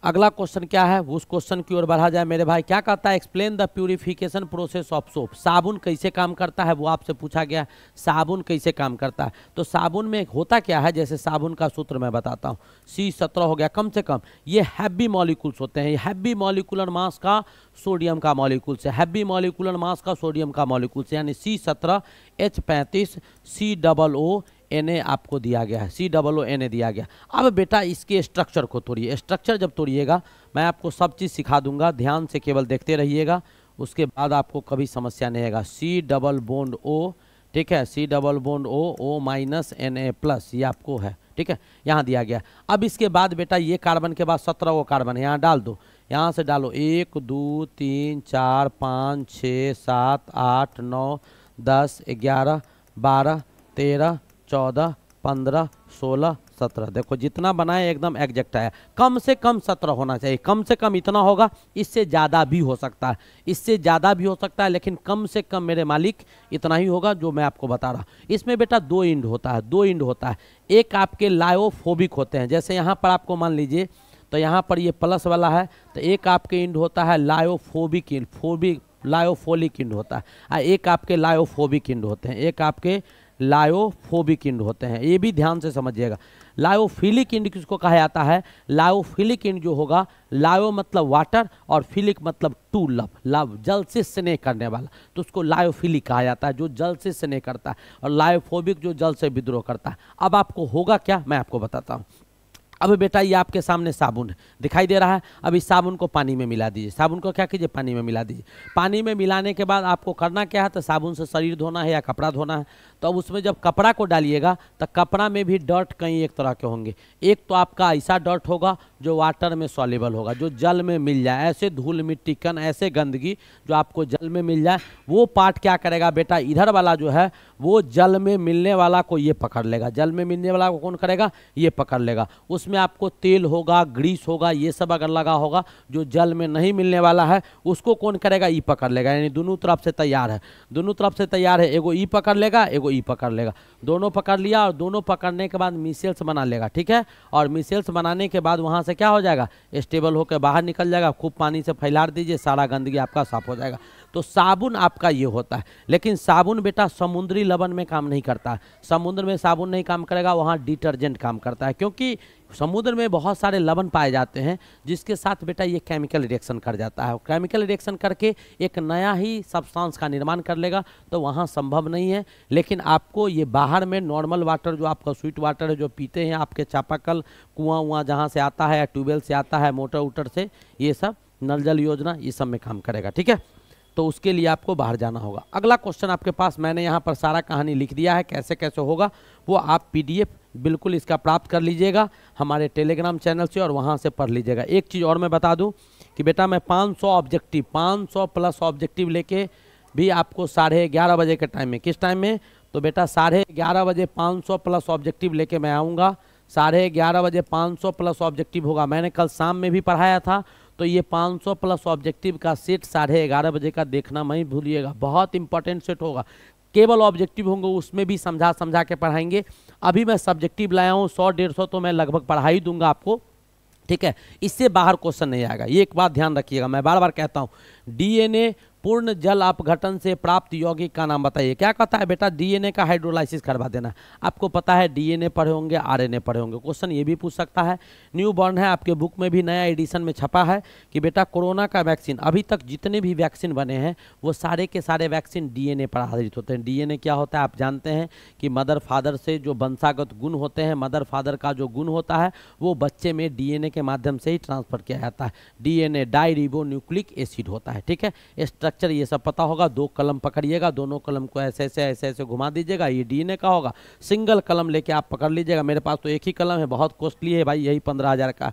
अगला क्वेश्चन क्या है उस क्वेश्चन की ओर बढ़ा जाए मेरे भाई क्या कहता है explain the purification process of soap साबुन कैसे काम करता है वो आपसे पूछा गया साबुन कैसे काम करता है तो साबुन में होता क्या है जैसे साबुन का सूत्र मैं बताता हूँ सी सत्रह हो गया कम से कम ये हैवी मॉलिकुल्स होते हैं हैवी मॉलिकुलर मास का सोडियम का मॉलिकुल्स है हैवी मॉलिकुलर मास का सोडियम का मॉलिकुल्स यानी सी सत्रह एच पैंतीस C double O N A आपको दिया गया है C double O N A दिया गया अब बेटा इसके स्ट्रक्चर को तोड़िए स्ट्रक्चर जब तोड़िएगा मैं आपको सब चीज़ सिखा दूंगा ध्यान से केवल देखते रहिएगा उसके बाद आपको कभी समस्या नहीं आएगा सी डबल बोंड ओ ठीक है C double bond O O minus N A plus ये आपको है ठीक है यहाँ दिया गया अब इसके बाद बेटा ये कार्बन के बाद सत्रह वो कार्बन है यहाँ डाल दो यहाँ से डालो एक दो तीन चार पाँच छः सात आठ नौ दस ग्यारह बारह तेरह चौदह पंद्रह सोलह सत्रह देखो जितना बनाए एकदम एग्जैक्ट है कम से कम सत्रह होना चाहिए कम से कम इतना होगा इससे ज़्यादा भी हो सकता है इससे ज़्यादा भी हो सकता है लेकिन कम से कम मेरे मालिक इतना ही होगा जो मैं आपको बता रहा हूँ इसमें बेटा दो इंड होता है दो इंड होता है एक आपके लायोफोबिक होते हैं जैसे यहाँ पर आपको मान लीजिए तो यहाँ पर ये प्लस वाला है तो एक आपके इंड होता है lyophobic end phobic lyophilic end होता है एक आपके लायोफोबिक इंड होते हैं एक आपके लायोफोबिक इंड होते हैं ये भी ध्यान से समझिएगा लायोफिलिक इंड किसको कहा जाता है लायोफिलिक इंड जो होगा लायो मतलब वाटर और फिलिक मतलब टू लव लव जल से स्नेह करने वाला तो उसको लायोफिलिक कहा जाता है जो जल से स्नेह करता है और लायोफोबिक जो जल से विद्रोह करता है अब आपको होगा क्या मैं आपको बताता हूँ अब बेटा ये आपके सामने साबुन है दिखाई दे रहा है अब इस साबुन को पानी में मिला दीजिए साबुन को क्या कीजिए पानी में मिला दीजिए पानी में मिलाने के बाद आपको करना क्या है तो साबुन से शरीर धोना है या कपड़ा धोना है तो अब उसमें जब कपड़ा को डालिएगा तो कपड़ा में भी डॉट कई एक तरह के होंगे एक तो आपका ऐसा डॉट होगा जो वाटर में सॉलेबल होगा जो जल में मिल जाए ऐसे धूल मिट्टी कन ऐसे गंदगी जो आपको जल में मिल जाए वो पार्ट क्या करेगा बेटा इधर वाला जो है वो जल में मिलने वाला को ये पकड़ लेगा जल में मिलने वाला को कौन करेगा ये पकड़ लेगा उसमें आपको तेल होगा ग्रीस होगा ये सब अगर लगा होगा जो जल में नहीं मिलने वाला है उसको कौन करेगा ई पकड़ लेगा यानी दोनों तरफ से तैयार है दोनों तरफ से तैयार है एगो ई पकड़ लेगा एगो ई पकड़ लेगा दोनों पकड़ लिया और दोनों पकड़ने के बाद मिसेल्स बना लेगा ठीक है और मिसेल्स बनाने के बाद वहाँ से क्या हो जाएगा स्टेबल होकर बाहर निकल जाएगा खूब पानी से फैला दीजिए सारा गंदगी आपका साफ हो जाएगा तो साबुन आपका ये होता है लेकिन साबुन बेटा समुद्री लवन में काम नहीं करता समुद्र में साबुन नहीं काम करेगा वहाँ डिटर्जेंट काम करता है क्योंकि समुद्र में बहुत सारे लवन पाए जाते हैं जिसके साथ बेटा ये केमिकल रिएक्शन कर जाता है केमिकल रिएक्शन करके एक नया ही सब्सटेंस का निर्माण कर लेगा तो वहाँ संभव नहीं है लेकिन आपको ये बाहर में नॉर्मल वाटर जो आपका स्वीट वाटर है जो पीते हैं आपके चापाकल कुआं उआं जहाँ से आता है या ट्यूबवेल से आता है मोटर वोटर से ये सब नल जल योजना ये सब में काम करेगा ठीक है तो उसके लिए आपको बाहर जाना होगा अगला क्वेश्चन आपके पास मैंने यहाँ पर सारा कहानी लिख दिया है कैसे कैसे होगा वो आप पीडीएफ बिल्कुल इसका प्राप्त कर लीजिएगा हमारे टेलीग्राम चैनल से और वहाँ से पढ़ लीजिएगा एक चीज़ और मैं बता दूँ कि बेटा मैं पाँच ऑब्जेक्टिव पाँच प्लस ऑब्जेक्टिव लेके भी आपको साढ़े ग्यारह बजे के टाइम में किस टाइम में तो बेटा साढ़े ग्यारह बजे सौ प्लस ऑब्जेक्टिव लेके मैं आऊँगा साढ़े ग्यारह बजे 500 प्लस ऑब्जेक्टिव होगा मैंने कल शाम में भी पढ़ाया था तो ये 500 प्लस ऑब्जेक्टिव का सेट साढ़े ग्यारह बजे का देखना मैं भूलिएगा बहुत इंपॉर्टेंट सेट होगा केवल ऑब्जेक्टिव होंगे उसमें भी समझा समझा के पढ़ाएंगे अभी मैं सब्जेक्टिव लाया हूँ सौ डेढ़ सौ तो मैं लगभग पढ़ा ही दूंगा आपको ठीक है इससे बाहर क्वेश्चन नहीं आएगा ये एक बात ध्यान रखिएगा मैं बार बार कहता हूँ डीएनए पूर्ण जल अपघटन से प्राप्त यौगिक का नाम बताइए क्या कहता है बेटा डीएनए का हाइड्रोलाइसिस करवा देना आपको पता है डीएनए पढ़े होंगे आरएनए पढ़े होंगे क्वेश्चन ये भी पूछ सकता है न्यू बॉर्न है आपके बुक में भी नया एडिशन में छपा है कि बेटा कोरोना का वैक्सीन अभी तक जितने भी वैक्सीन बने हैं वो सारे के सारे वैक्सीन डी पर आधारित होते हैं डी क्या होता है आप जानते हैं कि मदर फादर से जो वंशागत गुण होते हैं मदर फादर का जो गुण होता है वो बच्चे में डी के माध्यम से ही ट्रांसफर किया जाता है डी एन ए एसिड होता है ठीक है स्ट्रक्चर ये सब पता होगा दो कलम पकड़िएगा दोनों कलम को ऐसे ऐसे ऐसे ऐसे घुमा दीजिएगा ये डीएनए का होगा सिंगल कलम लेके आप पकड़ लीजिएगा मेरे पास तो एक ही कलम है बहुत कॉस्टली है भाई यही पंद्रह हज़ार का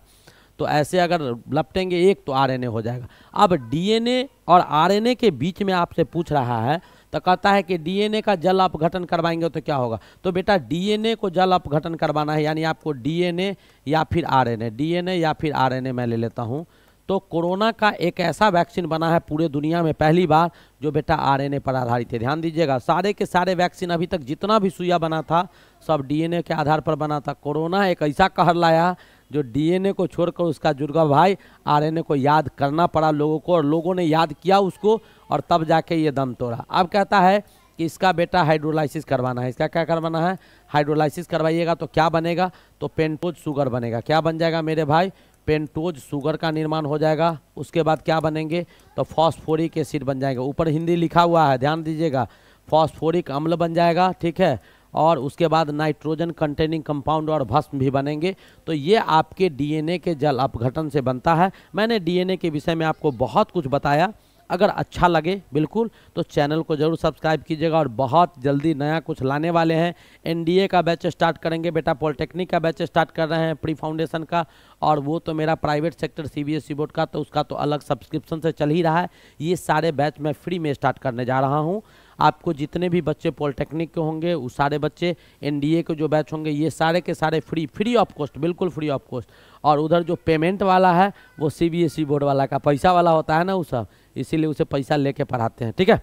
तो ऐसे अगर लपटेंगे एक तो आरएनए हो जाएगा अब डीएनए और आरएनए के बीच में आपसे पूछ रहा है तो कहता है कि डीएनए का जल अपघटन करवाएंगे तो क्या होगा तो बेटा डीएनए को जल अपघटन करवाना है यानी आपको डीएनए या फिर आरएनए डीएनए या फिर आरएनए मैं ले लेता हूँ तो कोरोना का एक ऐसा वैक्सीन बना है पूरे दुनिया में पहली बार जो बेटा आरएनए पर आधारित है ध्यान दीजिएगा सारे के सारे वैक्सीन अभी तक जितना भी सुइया बना था सब डीएनए के आधार पर बना था कोरोना एक ऐसा कहर लाया जो डीएनए को छोड़कर उसका जुर्गा भाई आरएनए को याद करना पड़ा लोगों को और लोगों ने याद किया उसको और तब जाके ये दम तोड़ा अब कहता है कि इसका बेटा हाइड्रोलाइसिस करवाना है इसका क्या करवाना है हाइड्रोलाइसिस करवाइएगा तो क्या बनेगा तो पेंटोज शुगर बनेगा क्या बन जाएगा मेरे भाई पेंटोज शुगर का निर्माण हो जाएगा उसके बाद क्या बनेंगे तो फॉस्फोरिक एसिड बन जाएगा ऊपर हिंदी लिखा हुआ है ध्यान दीजिएगा फॉस्फोरिक अम्ल बन जाएगा ठीक है और उसके बाद नाइट्रोजन कंटेनिंग कंपाउंड और भस्म भी बनेंगे तो ये आपके डीएनए के जल अपघटन से बनता है मैंने डीएनए के विषय में आपको बहुत कुछ बताया अगर अच्छा लगे बिल्कुल तो चैनल को ज़रूर सब्सक्राइब कीजिएगा और बहुत जल्दी नया कुछ लाने वाले हैं एनडीए का बैच स्टार्ट करेंगे बेटा पॉलिटेक्निक का बैच स्टार्ट कर रहे हैं प्री फाउंडेशन का और वो तो मेरा private sector CBSE e board का तो उसका तो अलग सब्सक्रिप्शन से चल ही रहा है ये सारे बैच मैं फ्री में स्टार्ट करने जा रहा हूँ आपको जितने भी बच्चे पॉलिटेक्निक के होंगे वो सारे बच्चे एन के जो बैच होंगे ये सारे के सारे फ्री फ्री ऑफ कॉस्ट बिल्कुल फ्री ऑफ कॉस्ट और उधर जो पेमेंट वाला है वो C B S E board वाला का पैसा वाला होता है ना वो सब इसीलिए उसे पैसा लेके पढ़ाते हैं ठीक है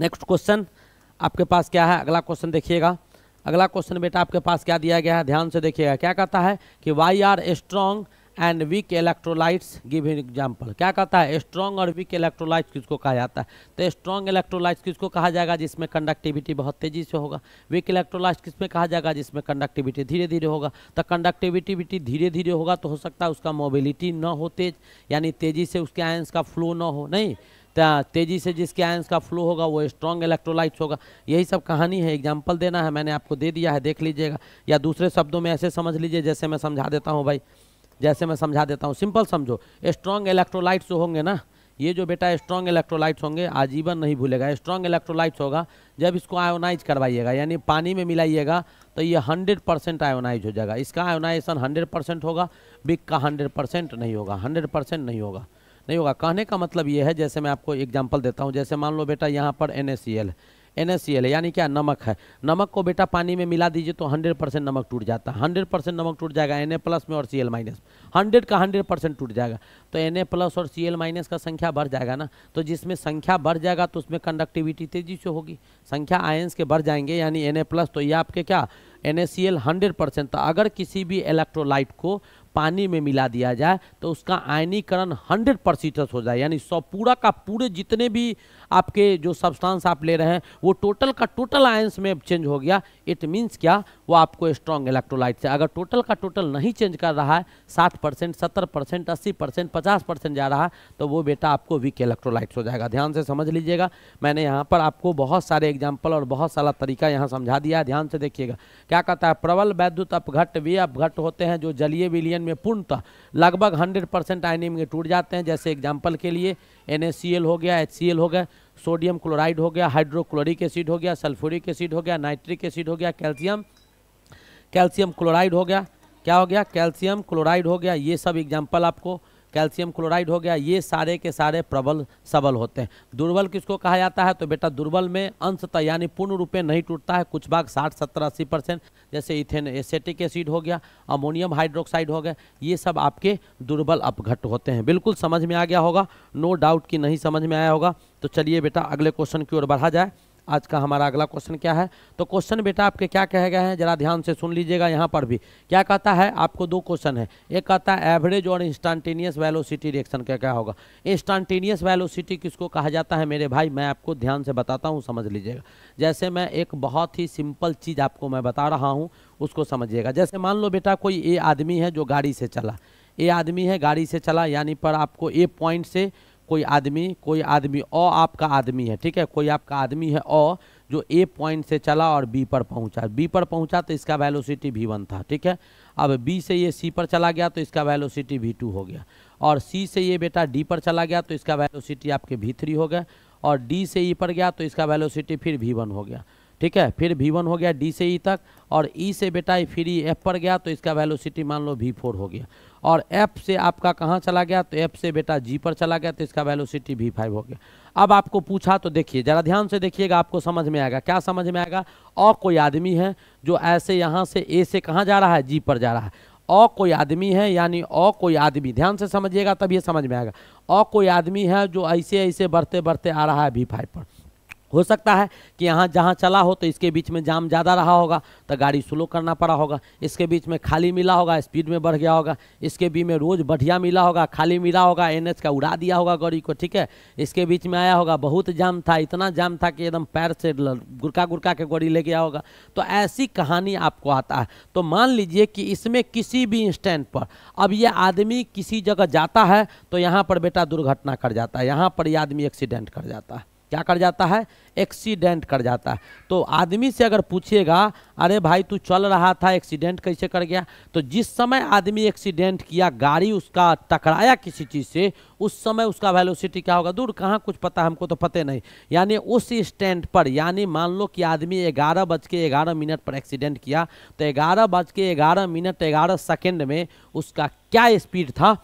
नेक्स्ट क्वेश्चन आपके पास क्या है अगला क्वेश्चन देखिएगा अगला क्वेश्चन बेटा आपके पास क्या दिया गया है ध्यान से देखिएगा क्या कहता है कि why are strong and weak electrolytes give an example क्या कहता है स्ट्रॉन्ग और वीक इलेक्ट्रोलाइट्स किसको कहा जाता है तो स्ट्रॉन्ग इलेक्ट्रोलाइट्स किसको कहा जाएगा जिसमें कंडक्टिविटी बहुत तेजी से होगा वीक इलेक्ट्रोलाइट्स किसमें कहा जाएगा जिसमें कंडक्टिविटी धीरे धीरे होगा तो कंडक्टिविटिविटी धीरे धीरे होगा तो हो सकता है उसका मोबिलिटी ना हो तेज यानी तेजी से उसके आयंस का फ्लो न हो नहीं तो तेजी से जिसके आयंस का फ्लो होगा वो स्ट्रॉन्ग इलेक्ट्रोलाइट्स होगा यही सब कहानी है एग्जाम्पल देना है मैंने आपको दे दिया है देख लीजिएगा या दूसरे शब्दों में ऐसे समझ लीजिए जैसे मैं समझा देता हूँ भाई जैसे मैं समझा देता हूँ सिंपल समझो स्ट्रॉन्ग इलेक्ट्रोलाइट्स जो होंगे ना ये जो बेटा स्ट्रॉन्ग इलेक्ट्रोलाइट्स होंगे आजीवन नहीं भूलेगा स्ट्रॉन्ग इलेक्ट्रोलाइट्स होगा जब इसको आयोनाइज करवाइएगा यानी पानी में मिलाइएगा तो ये 100 परसेंट आयोनाइज हो जाएगा इसका आयोनाइजेशन 100 परसेंट होगा बिक का 100 परसेंट नहीं होगा 100 परसेंट नहीं होगा नहीं होगा कहने का मतलब ये है जैसे मैं आपको एग्जाम्पल देता हूँ जैसे मान लो बेटा यहाँ पर एन एन एल यानी क्या नमक है नमक को बेटा पानी में मिला दीजिए तो हंड्रेड परसेंट नमक टूट जाता है हंड्रेड परसेंट नमक टूट जाएगा एन प्लस में और सी एल माइनस हंड्रेड का हंड्रेड परसेंट टूट जाएगा तो एन प्लस और सी एल माइनस का संख्या बढ़ जाएगा ना तो जिसमें संख्या बढ़ जाएगा तो उसमें कंडक्टिविटी तेजी से होगी संख्या आयंस के बढ़ जाएंगे यानी एन प्लस तो ये आपके क्या N A C L hundred percent तो अगर किसी भी इलेक्ट्रोलाइट को पानी में मिला दिया जाए तो उसका आयनीकरण हंड्रेड परसेंट हो जाए यानी सौ पूरा का पूरे जितने भी आपके जो सब्सटेंस आप ले रहे हैं वो टोटल का टोटल आयंस में चेंज हो गया इट मीन्स क्या वो आपको स्ट्रॉन्ग इलेक्ट्रोलाइट से अगर टोटल का टोटल नहीं चेंज कर रहा है सात परसेंट सत्तर परसेंट अस्सी परसेंट पचास परसेंट जा रहा है तो वो बेटा आपको वीक इलेक्ट्रोलाइट्स हो जाएगा ध्यान से समझ लीजिएगा मैंने यहाँ पर आपको बहुत सारे एग्जाम्पल और बहुत सारा तरीका यहाँ समझा दिया है ध्यान से देखिएगा क्या कहता है प्रबल वैद्युत अपघट वे अपघट होते हैं जो जलीय विलियन में पूर्णतः लगभग 100 परसेंट आयनियम के टूट जाते हैं जैसे एग्जाम्पल के लिए एन हो गया एच हो गया सोडियम क्लोराइड हो गया हाइड्रोक्लोरिक एसिड हो गया सल्फोरिक एसिड हो गया नाइट्रिक एसिड हो गया कैल्शियम कैल्शियम क्लोराइड हो गया क्या हो गया कैल्शियम क्लोराइड हो गया ये सब एग्जाम्पल आपको कैल्शियम क्लोराइड हो गया ये सारे के सारे प्रबल सबल होते हैं दुर्बल किसको कहा जाता है तो बेटा दुर्बल में अंशतः यानी पूर्ण रूप में नहीं टूटता है कुछ भाग साठ सत्तर अस्सी परसेंट जैसे इथेन एसेटिक एसिड हो गया अमोनियम हाइड्रोक्साइड हो गया ये सब आपके दुर्बल अपघट होते हैं बिल्कुल समझ में आ गया होगा नो डाउट कि नहीं समझ में आया होगा तो चलिए बेटा अगले क्वेश्चन की ओर बढ़ा जाए आज का हमारा अगला क्वेश्चन क्या है तो क्वेश्चन बेटा आपके क्या कहे गए हैं जरा ध्यान से सुन लीजिएगा यहाँ पर भी क्या कहता है आपको दो क्वेश्चन है एक कहता है एवरेज और इंस्टांटेनियस वैलोसिटी रिएक्शन क्या क्या होगा इंस्टांटेनियस वैलोसिटी किसको कहा जाता है मेरे भाई मैं आपको ध्यान से बताता हूँ समझ लीजिएगा जैसे मैं एक बहुत ही सिंपल चीज़ आपको मैं बता रहा हूँ उसको समझिएगा जैसे मान लो बेटा कोई ये आदमी है जो गाड़ी से चला ये आदमी है गाड़ी से चला यानी पर आपको ए पॉइंट से कोई आदमी कोई आदमी अ आपका आदमी है ठीक है कोई आपका आदमी है अ जो ए पॉइंट से चला और बी पर पहुंचा बी पर पहुंचा तो इसका वैलोसिटी भी वन था ठीक है अब बी से ये सी पर चला गया तो इसका वैलोसिटी भी टू हो गया और सी से ये बेटा डी पर चला गया तो इसका वैलोसिटी आपके भी थ्री हो गया और डी से ई e पर गया तो इसका वैलोसिटी फिर भी वन हो गया ठीक है फिर भी वन हो गया डी से ई e तक और ई e से बेटा फिर ई एफ पर गया तो इसका वैलोसिटी मान लो भी फोर हो गया और एफ से आपका कहाँ चला गया तो एफ से बेटा जी पर चला गया तो इसका वैलोसिटी भी फाइव हो गया अब आपको पूछा तो देखिए ज़रा ध्यान से देखिएगा आपको समझ में आएगा क्या समझ में आएगा और कोई आदमी है जो ऐसे यहाँ से ए से कहाँ जा रहा है जी पर जा रहा है और कोई आदमी है यानी और कोई आदमी ध्यान से समझिएगा तब ये समझ में आएगा और कोई आदमी है जो ऐसे ऐसे बढ़ते बढ़ते आ रहा है भी फाइव पर हो सकता है कि यहाँ जहाँ चला हो तो इसके बीच में जाम ज़्यादा रहा होगा तो गाड़ी स्लो करना पड़ा होगा इसके बीच में खाली मिला होगा स्पीड में बढ़ गया होगा इसके बीच में रोज़ बढ़िया मिला होगा खाली मिला होगा एन का उड़ा दिया होगा गाड़ी को ठीक है इसके बीच में आया होगा बहुत जाम था इतना जाम था कि एकदम पैर से गुड़का गुड़का के गाड़ी ले गया होगा तो ऐसी कहानी आपको आता है तो मान लीजिए कि इसमें किसी भी इंस्टेंट पर अब ये आदमी किसी जगह जाता है तो यहाँ पर बेटा दुर्घटना कर जाता है यहाँ पर ये आदमी एक्सीडेंट कर जाता है क्या कर जाता है एक्सीडेंट कर जाता है तो आदमी से अगर पूछेगा अरे भाई तू चल रहा था एक्सीडेंट कैसे कर गया तो जिस समय आदमी एक्सीडेंट किया गाड़ी उसका टकराया किसी चीज़ से उस समय उसका वैलोसिटी क्या होगा दूर कहाँ कुछ पता हमको तो पते नहीं यानी उस स्टैंड पर यानी मान लो कि आदमी ग्यारह बज के ग्यारह मिनट पर एक्सीडेंट किया तो ग्यारह बज के ग्यारह मिनट ग्यारह सेकेंड में उसका क्या स्पीड था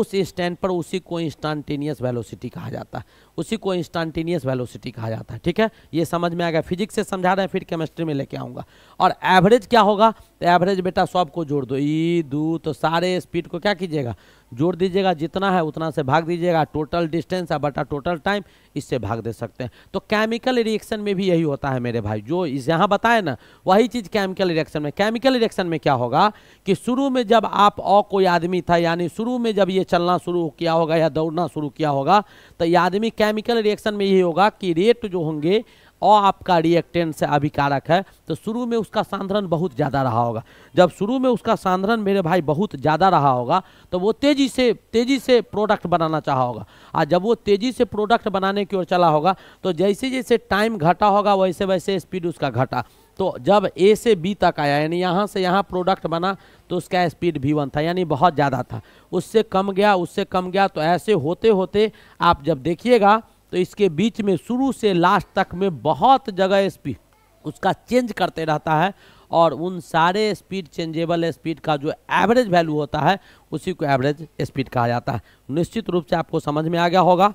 उस स्टैंड पर उसी को इंस्टांटेनियस वेलोसिटी कहा जाता है उसी को इंस्टांटेनियस वेलोसिटी कहा जाता है ठीक है ये समझ में आ गया फिजिक्स से समझा रहे हैं फिर केमिस्ट्री में लेके आऊँगा और एवरेज क्या होगा तो एवरेज बेटा सब को जोड़ दो ई दू तो सारे स्पीड को क्या कीजिएगा जोड़ दीजिएगा जितना है उतना से भाग दीजिएगा टोटल डिस्टेंस है बटा टोटल टाइम इससे भाग दे सकते हैं तो केमिकल रिएक्शन में भी यही होता है मेरे भाई जो इस यहाँ बताए ना वही चीज़ केमिकल रिएक्शन में केमिकल रिएक्शन में क्या होगा कि शुरू में जब आप और कोई आदमी था यानी शुरू में जब ये चलना शुरू किया होगा या दौड़ना शुरू किया होगा तो ये आदमी केमिकल रिएक्शन में यही होगा कि रेट जो होंगे और आपका रिएक्टेंट से अभिकारक है तो शुरू में उसका सांद्रण बहुत ज़्यादा रहा होगा जब शुरू में उसका सांद्रण मेरे भाई बहुत ज़्यादा रहा होगा तो वो तेज़ी से तेज़ी से प्रोडक्ट बनाना चाह होगा और जब वो तेज़ी से प्रोडक्ट बनाने की ओर चला होगा तो जैसे जैसे टाइम घटा होगा वैसे वैसे स्पीड उसका घटा तो जब ए से बी तक आया यानी यहाँ से यहाँ प्रोडक्ट बना तो उसका स्पीड भी वन था यानी बहुत ज़्यादा था उससे कम गया उससे कम गया तो ऐसे होते होते आप जब देखिएगा तो इसके बीच में शुरू से लास्ट तक में बहुत जगह स्पीड उसका चेंज करते रहता है और उन सारे स्पीड चेंजेबल स्पीड का जो एवरेज वैल्यू होता है उसी को एवरेज स्पीड कहा जाता है निश्चित रूप से आपको समझ में आ गया होगा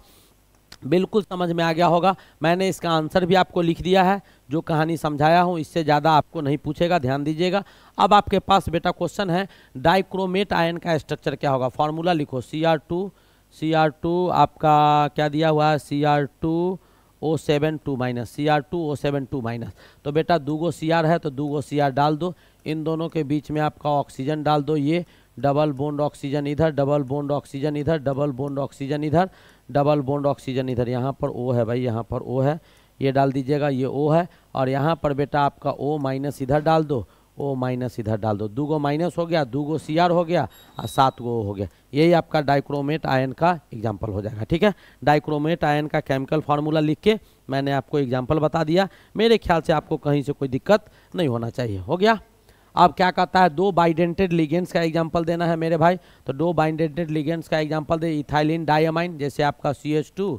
बिल्कुल समझ में आ गया होगा मैंने इसका आंसर भी आपको लिख दिया है जो कहानी समझाया हूँ इससे ज़्यादा आपको नहीं पूछेगा ध्यान दीजिएगा अब आपके पास बेटा क्वेश्चन है डाइक्रोमेट आयन का स्ट्रक्चर क्या होगा फॉर्मूला लिखो C R two C R two आपका क्या दिया हुआ है C R two O seven two minus C R two O seven two minus तो बेटा दो गो सी आर है तो दो गो सी आर डाल दो इन दोनों के बीच में आपका ऑक्सीजन डाल दो ये डबल बोन्ड ऑक्सीजन इधर डबल बोन्ड ऑक्सीजन इधर डबल बोन्ड ऑक्सीजन इधर डबल बोन्ड ऑक्सीजन इधर यहाँ पर ओ है भाई यहाँ पर ओ है ये डाल दीजिएगा ये ओ है और यहाँ पर बेटा आपका ओ माइनस इधर डाल दो ओ माइनस इधर डाल दो दो गो माइनस हो गया दो गो सी आर हो गया और सात गो हो गया यही आपका डाइक्रोमेट आयन का एग्जाम्पल हो जाएगा ठीक है डाइक्रोमेट आयन का केमिकल फार्मूला लिख के मैंने आपको एग्जाम्पल बता दिया मेरे ख्याल से आपको कहीं से कोई दिक्कत नहीं होना चाहिए हो गया अब क्या कहता है दो बाइडेंटेड लिगेंड्स का एग्जाम्पल देना है मेरे भाई तो दो बाइडेंटेड लिगेंड्स का एग्जाम्पल दे इथाइलिन डायमाइन जैसे आपका C S two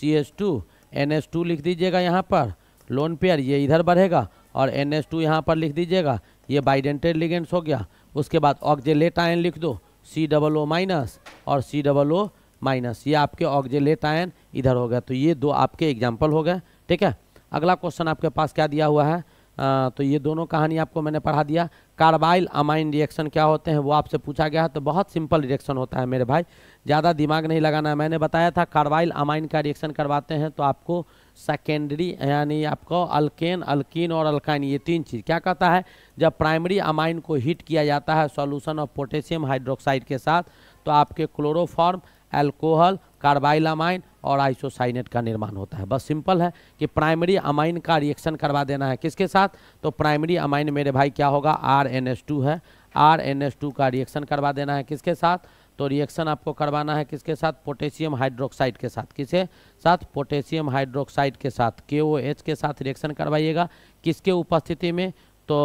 C H two N S two लिख दीजिएगा यहाँ पर लोन पेयर ये इधर बढ़ेगा और एन एस टू यहाँ पर लिख दीजिएगा ये बाइडेंटेड लिगेंड्स हो गया उसके बाद ऑक्जेलेट आयन लिख दो सी डबल ओ माइनस और सी डबल ओ माइनस ये आपके ऑक्जेलेट आयन इधर हो गया तो ये दो आपके एग्जाम्पल हो गए ठीक है अगला क्वेश्चन आपके पास क्या दिया हुआ है आ, तो ये दोनों कहानी आपको मैंने पढ़ा दिया कार्बाइल अमाइन रिएक्शन क्या होते हैं वो आपसे पूछा गया है तो बहुत सिंपल रिएक्शन होता है मेरे भाई ज़्यादा दिमाग नहीं लगाना है मैंने बताया था कार्बाइल अमाइन का रिएक्शन करवाते हैं तो आपको सेकेंडरी यानी आपको अल्केन अल्किन और अल्काइन ये तीन चीज़ क्या कहता है जब प्राइमरी अमाइन को हीट किया जाता है सॉल्यूशन ऑफ पोटेशियम हाइड्रोक्साइड के साथ तो आपके क्लोरोफॉर्म एल्कोहल कार्बाइल अमाइन और आइसोसाइनेट का निर्माण होता है बस सिंपल है कि प्राइमरी अमाइन का रिएक्शन करवा देना है किसके साथ तो प्राइमरी अमाइन मेरे भाई क्या होगा आर एन एस टू है आर एन एस टू का रिएक्शन करवा देना है किसके साथ तो रिएक्शन आपको करवाना है किसके साथ पोटेशियम हाइड्रोक्साइड के साथ किसे साथ पोटेशियम हाइड्रोक्साइड के साथ के ओ एच के साथ रिएक्शन करवाइएगा किसके उपस्थिति में तो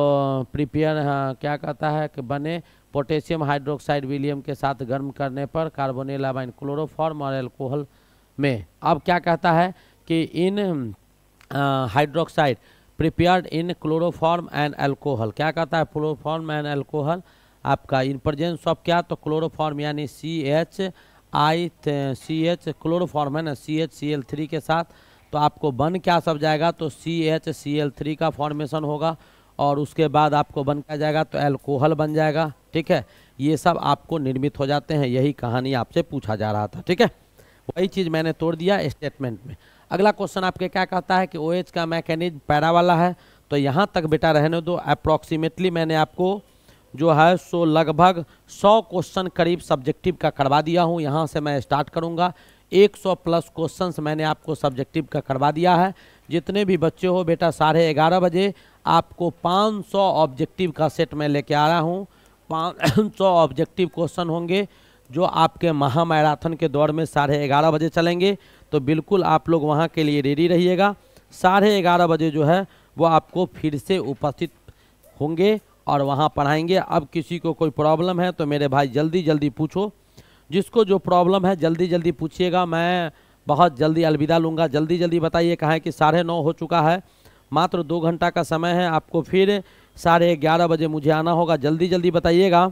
प्रिपेयर हाँ, क्या कहता है कि बने पोटेशियम हाइड्रोक्साइड विलियम के साथ गर्म करने पर कार्बोनेलामाइन क्लोरोफॉर्म और एल्कोहल में अब क्या कहता है कि in hydroxide prepared in chloroform and alcohol क्या कहता है क्लोरोफॉर्म एंड एल्कोहल आपका इन प्रजेंस ऑफ क्या तो क्लोरोफॉर्म यानी C H I C H chloroform है ना C H C L three के साथ तो आपको बन क्या सब जाएगा तो C H C L three का फॉर्मेशन होगा और उसके बाद आपको बन किया जाएगा तो एल्कोहल बन जाएगा ठीक है ये सब आपको निर्मित हो जाते हैं यही कहानी आपसे पूछा जा रहा था ठीक है वही चीज़ मैंने तोड़ दिया स्टेटमेंट में अगला क्वेश्चन आपके क्या कहता है कि ओ OH का मैकेनिज्म पैरा वाला है तो यहाँ तक बेटा रहने दो अप्रॉक्सीमेटली मैंने आपको जो है सो लगभग 100 क्वेश्चन करीब सब्जेक्टिव का करवा दिया हूँ यहाँ से मैं स्टार्ट करूँगा 100 प्लस क्वेश्चंस मैंने आपको सब्जेक्टिव का करवा दिया है जितने भी बच्चे हो बेटा साढ़े ग्यारह बजे आपको 500 ऑब्जेक्टिव का सेट मैं लेके आ रहा हूँ 500 ऑब्जेक्टिव क्वेश्चन होंगे जो आपके महामैराथन के दौर में साढ़े ग्यारह बजे चलेंगे तो बिल्कुल आप लोग वहाँ के लिए रेडी रहिएगा साढ़े ग्यारह बजे जो है वो आपको फिर से उपस्थित होंगे और वहाँ पढ़ाएंगे अब किसी को कोई प्रॉब्लम है तो मेरे भाई जल्दी जल्दी पूछो जिसको जो प्रॉब्लम है जल्दी जल्दी पूछिएगा मैं बहुत जल्दी अलविदा लूँगा जल्दी जल्दी बताइए कहाँ कि साढ़े नौ हो चुका है मात्र दो घंटा का समय है आपको फिर साढ़े ग्यारह बजे मुझे आना होगा जल्दी जल्दी बताइएगा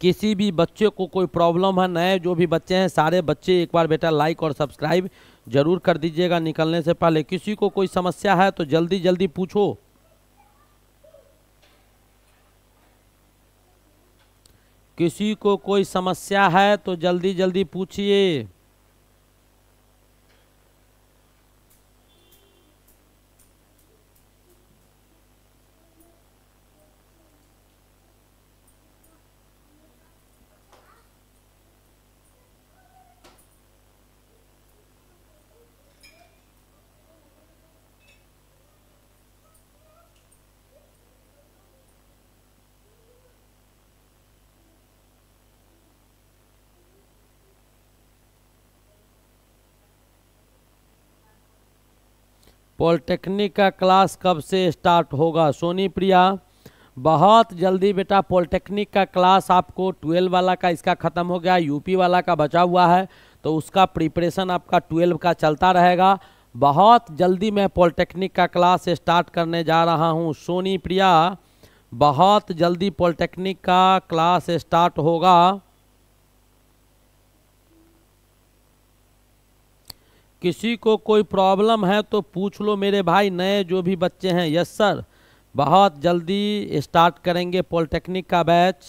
किसी भी बच्चे को कोई प्रॉब्लम है नए जो भी बच्चे हैं सारे बच्चे एक बार बेटा लाइक और सब्सक्राइब जरूर कर दीजिएगा निकलने से पहले किसी को कोई समस्या है तो जल्दी जल्दी पूछो किसी को कोई समस्या है तो जल्दी जल्दी पूछिए पॉलिटेक्निक का क्लास कब से स्टार्ट होगा सोनी प्रिया बहुत जल्दी बेटा पॉलिटेक्निक का क्लास आपको ट्वेल्व वाला का इसका ख़त्म हो गया यूपी वाला का बचा हुआ है तो उसका प्रिपरेशन आपका ट्वेल्व का चलता रहेगा बहुत जल्दी मैं पॉलिटेक्निक का क्लास स्टार्ट करने जा रहा हूँ सोनी प्रिया बहुत जल्दी पॉलिटेक्निक का क्लास स्टार्ट होगा किसी को कोई प्रॉब्लम है तो पूछ लो मेरे भाई नए जो भी बच्चे हैं यस सर बहुत जल्दी स्टार्ट करेंगे पॉलिटेक्निक का बैच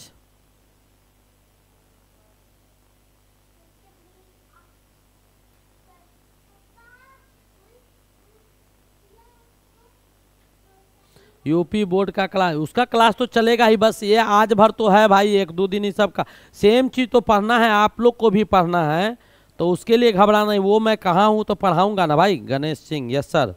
यूपी बोर्ड का क्लास उसका क्लास तो चलेगा ही बस ये आज भर तो है भाई एक दो दिन ही सबका सेम चीज़ तो पढ़ना है आप लोग को भी पढ़ना है तो उसके लिए घबरा नहीं वो मैं कहाँ हूँ तो पढ़ाऊंगा ना भाई गणेश सिंह यस सर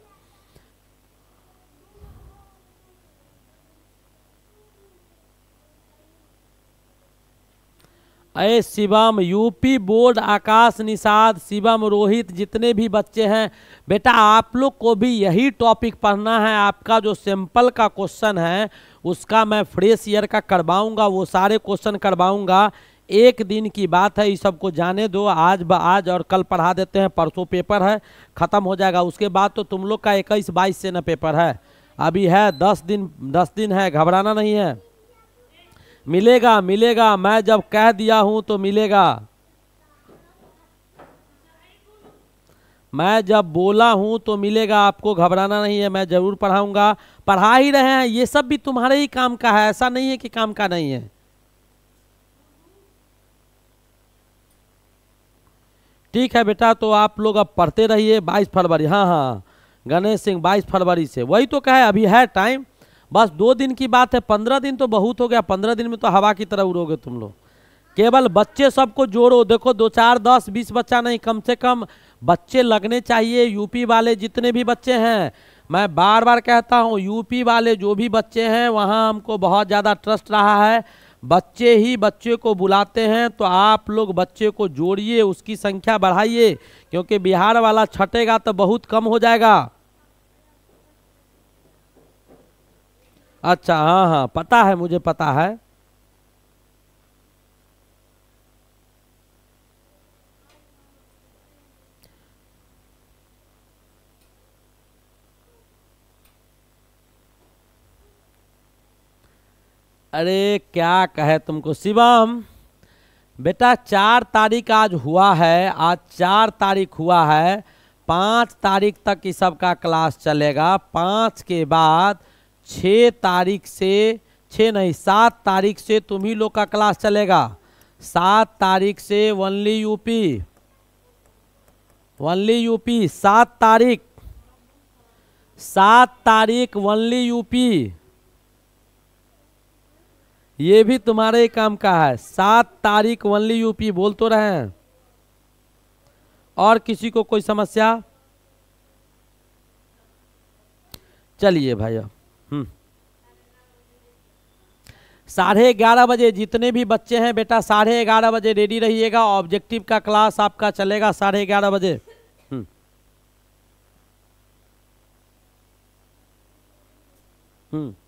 अय शिवम यूपी बोर्ड आकाश निषाद शिवम रोहित जितने भी बच्चे हैं बेटा आप लोग को भी यही टॉपिक पढ़ना है आपका जो सिंपल का क्वेश्चन है उसका मैं फ्रेश ईयर का करवाऊंगा वो सारे क्वेश्चन करवाऊंगा एक दिन की बात है इस सबको जाने दो आज ब आज और कल पढ़ा देते हैं परसों पेपर है ख़त्म हो जाएगा उसके बाद तो तुम लोग का इक्कीस बाईस से ना पेपर है अभी है दस दिन दस दिन है घबराना नहीं है मिलेगा मिलेगा मैं जब कह दिया हूँ तो मिलेगा मैं जब बोला हूँ तो मिलेगा आपको घबराना नहीं है मैं ज़रूर पढ़ाऊँगा पढ़ा ही रहे हैं ये सब भी तुम्हारे ही काम का है ऐसा नहीं है कि काम का नहीं है ठीक है बेटा तो आप लोग अब पढ़ते रहिए बाईस फरवरी हाँ हाँ गणेश सिंह बाईस फरवरी से वही तो कहे अभी है टाइम बस दो दिन की बात है पंद्रह दिन तो बहुत हो गया पंद्रह दिन में तो हवा की तरह उड़ोगे तुम लोग केवल बच्चे सबको जोड़ो देखो दो चार दस बीस बच्चा नहीं कम से कम बच्चे लगने चाहिए यूपी वाले जितने भी बच्चे हैं मैं बार बार कहता हूँ यूपी वाले जो भी बच्चे हैं वहाँ हमको बहुत ज़्यादा ट्रस्ट रहा है बच्चे ही बच्चे को बुलाते हैं तो आप लोग बच्चे को जोड़िए उसकी संख्या बढ़ाइए क्योंकि बिहार वाला छटेगा तो बहुत कम हो जाएगा अच्छा हाँ हाँ पता है मुझे पता है अरे क्या कहे तुमको शिवम बेटा चार तारीख आज हुआ है आज चार तारीख हुआ है पाँच तारीख तक सब सबका क्लास चलेगा पाँच के बाद छः तारीख से छः नहीं सात तारीख से तुम ही लोग का क्लास चलेगा सात तारीख से वनली यूपी वनली यूपी सात तारीख सात तारीख वनली यूपी ये भी तुम्हारे काम का है सात तारीख वनली यूपी बोल तो रहे हैं और किसी को कोई समस्या चलिए भैया हम्म। साढ़े ग्यारह बजे जितने भी बच्चे हैं बेटा साढ़े ग्यारह बजे रेडी रहिएगा ऑब्जेक्टिव का क्लास आपका चलेगा साढ़े ग्यारह बजे हम्म, हम्म।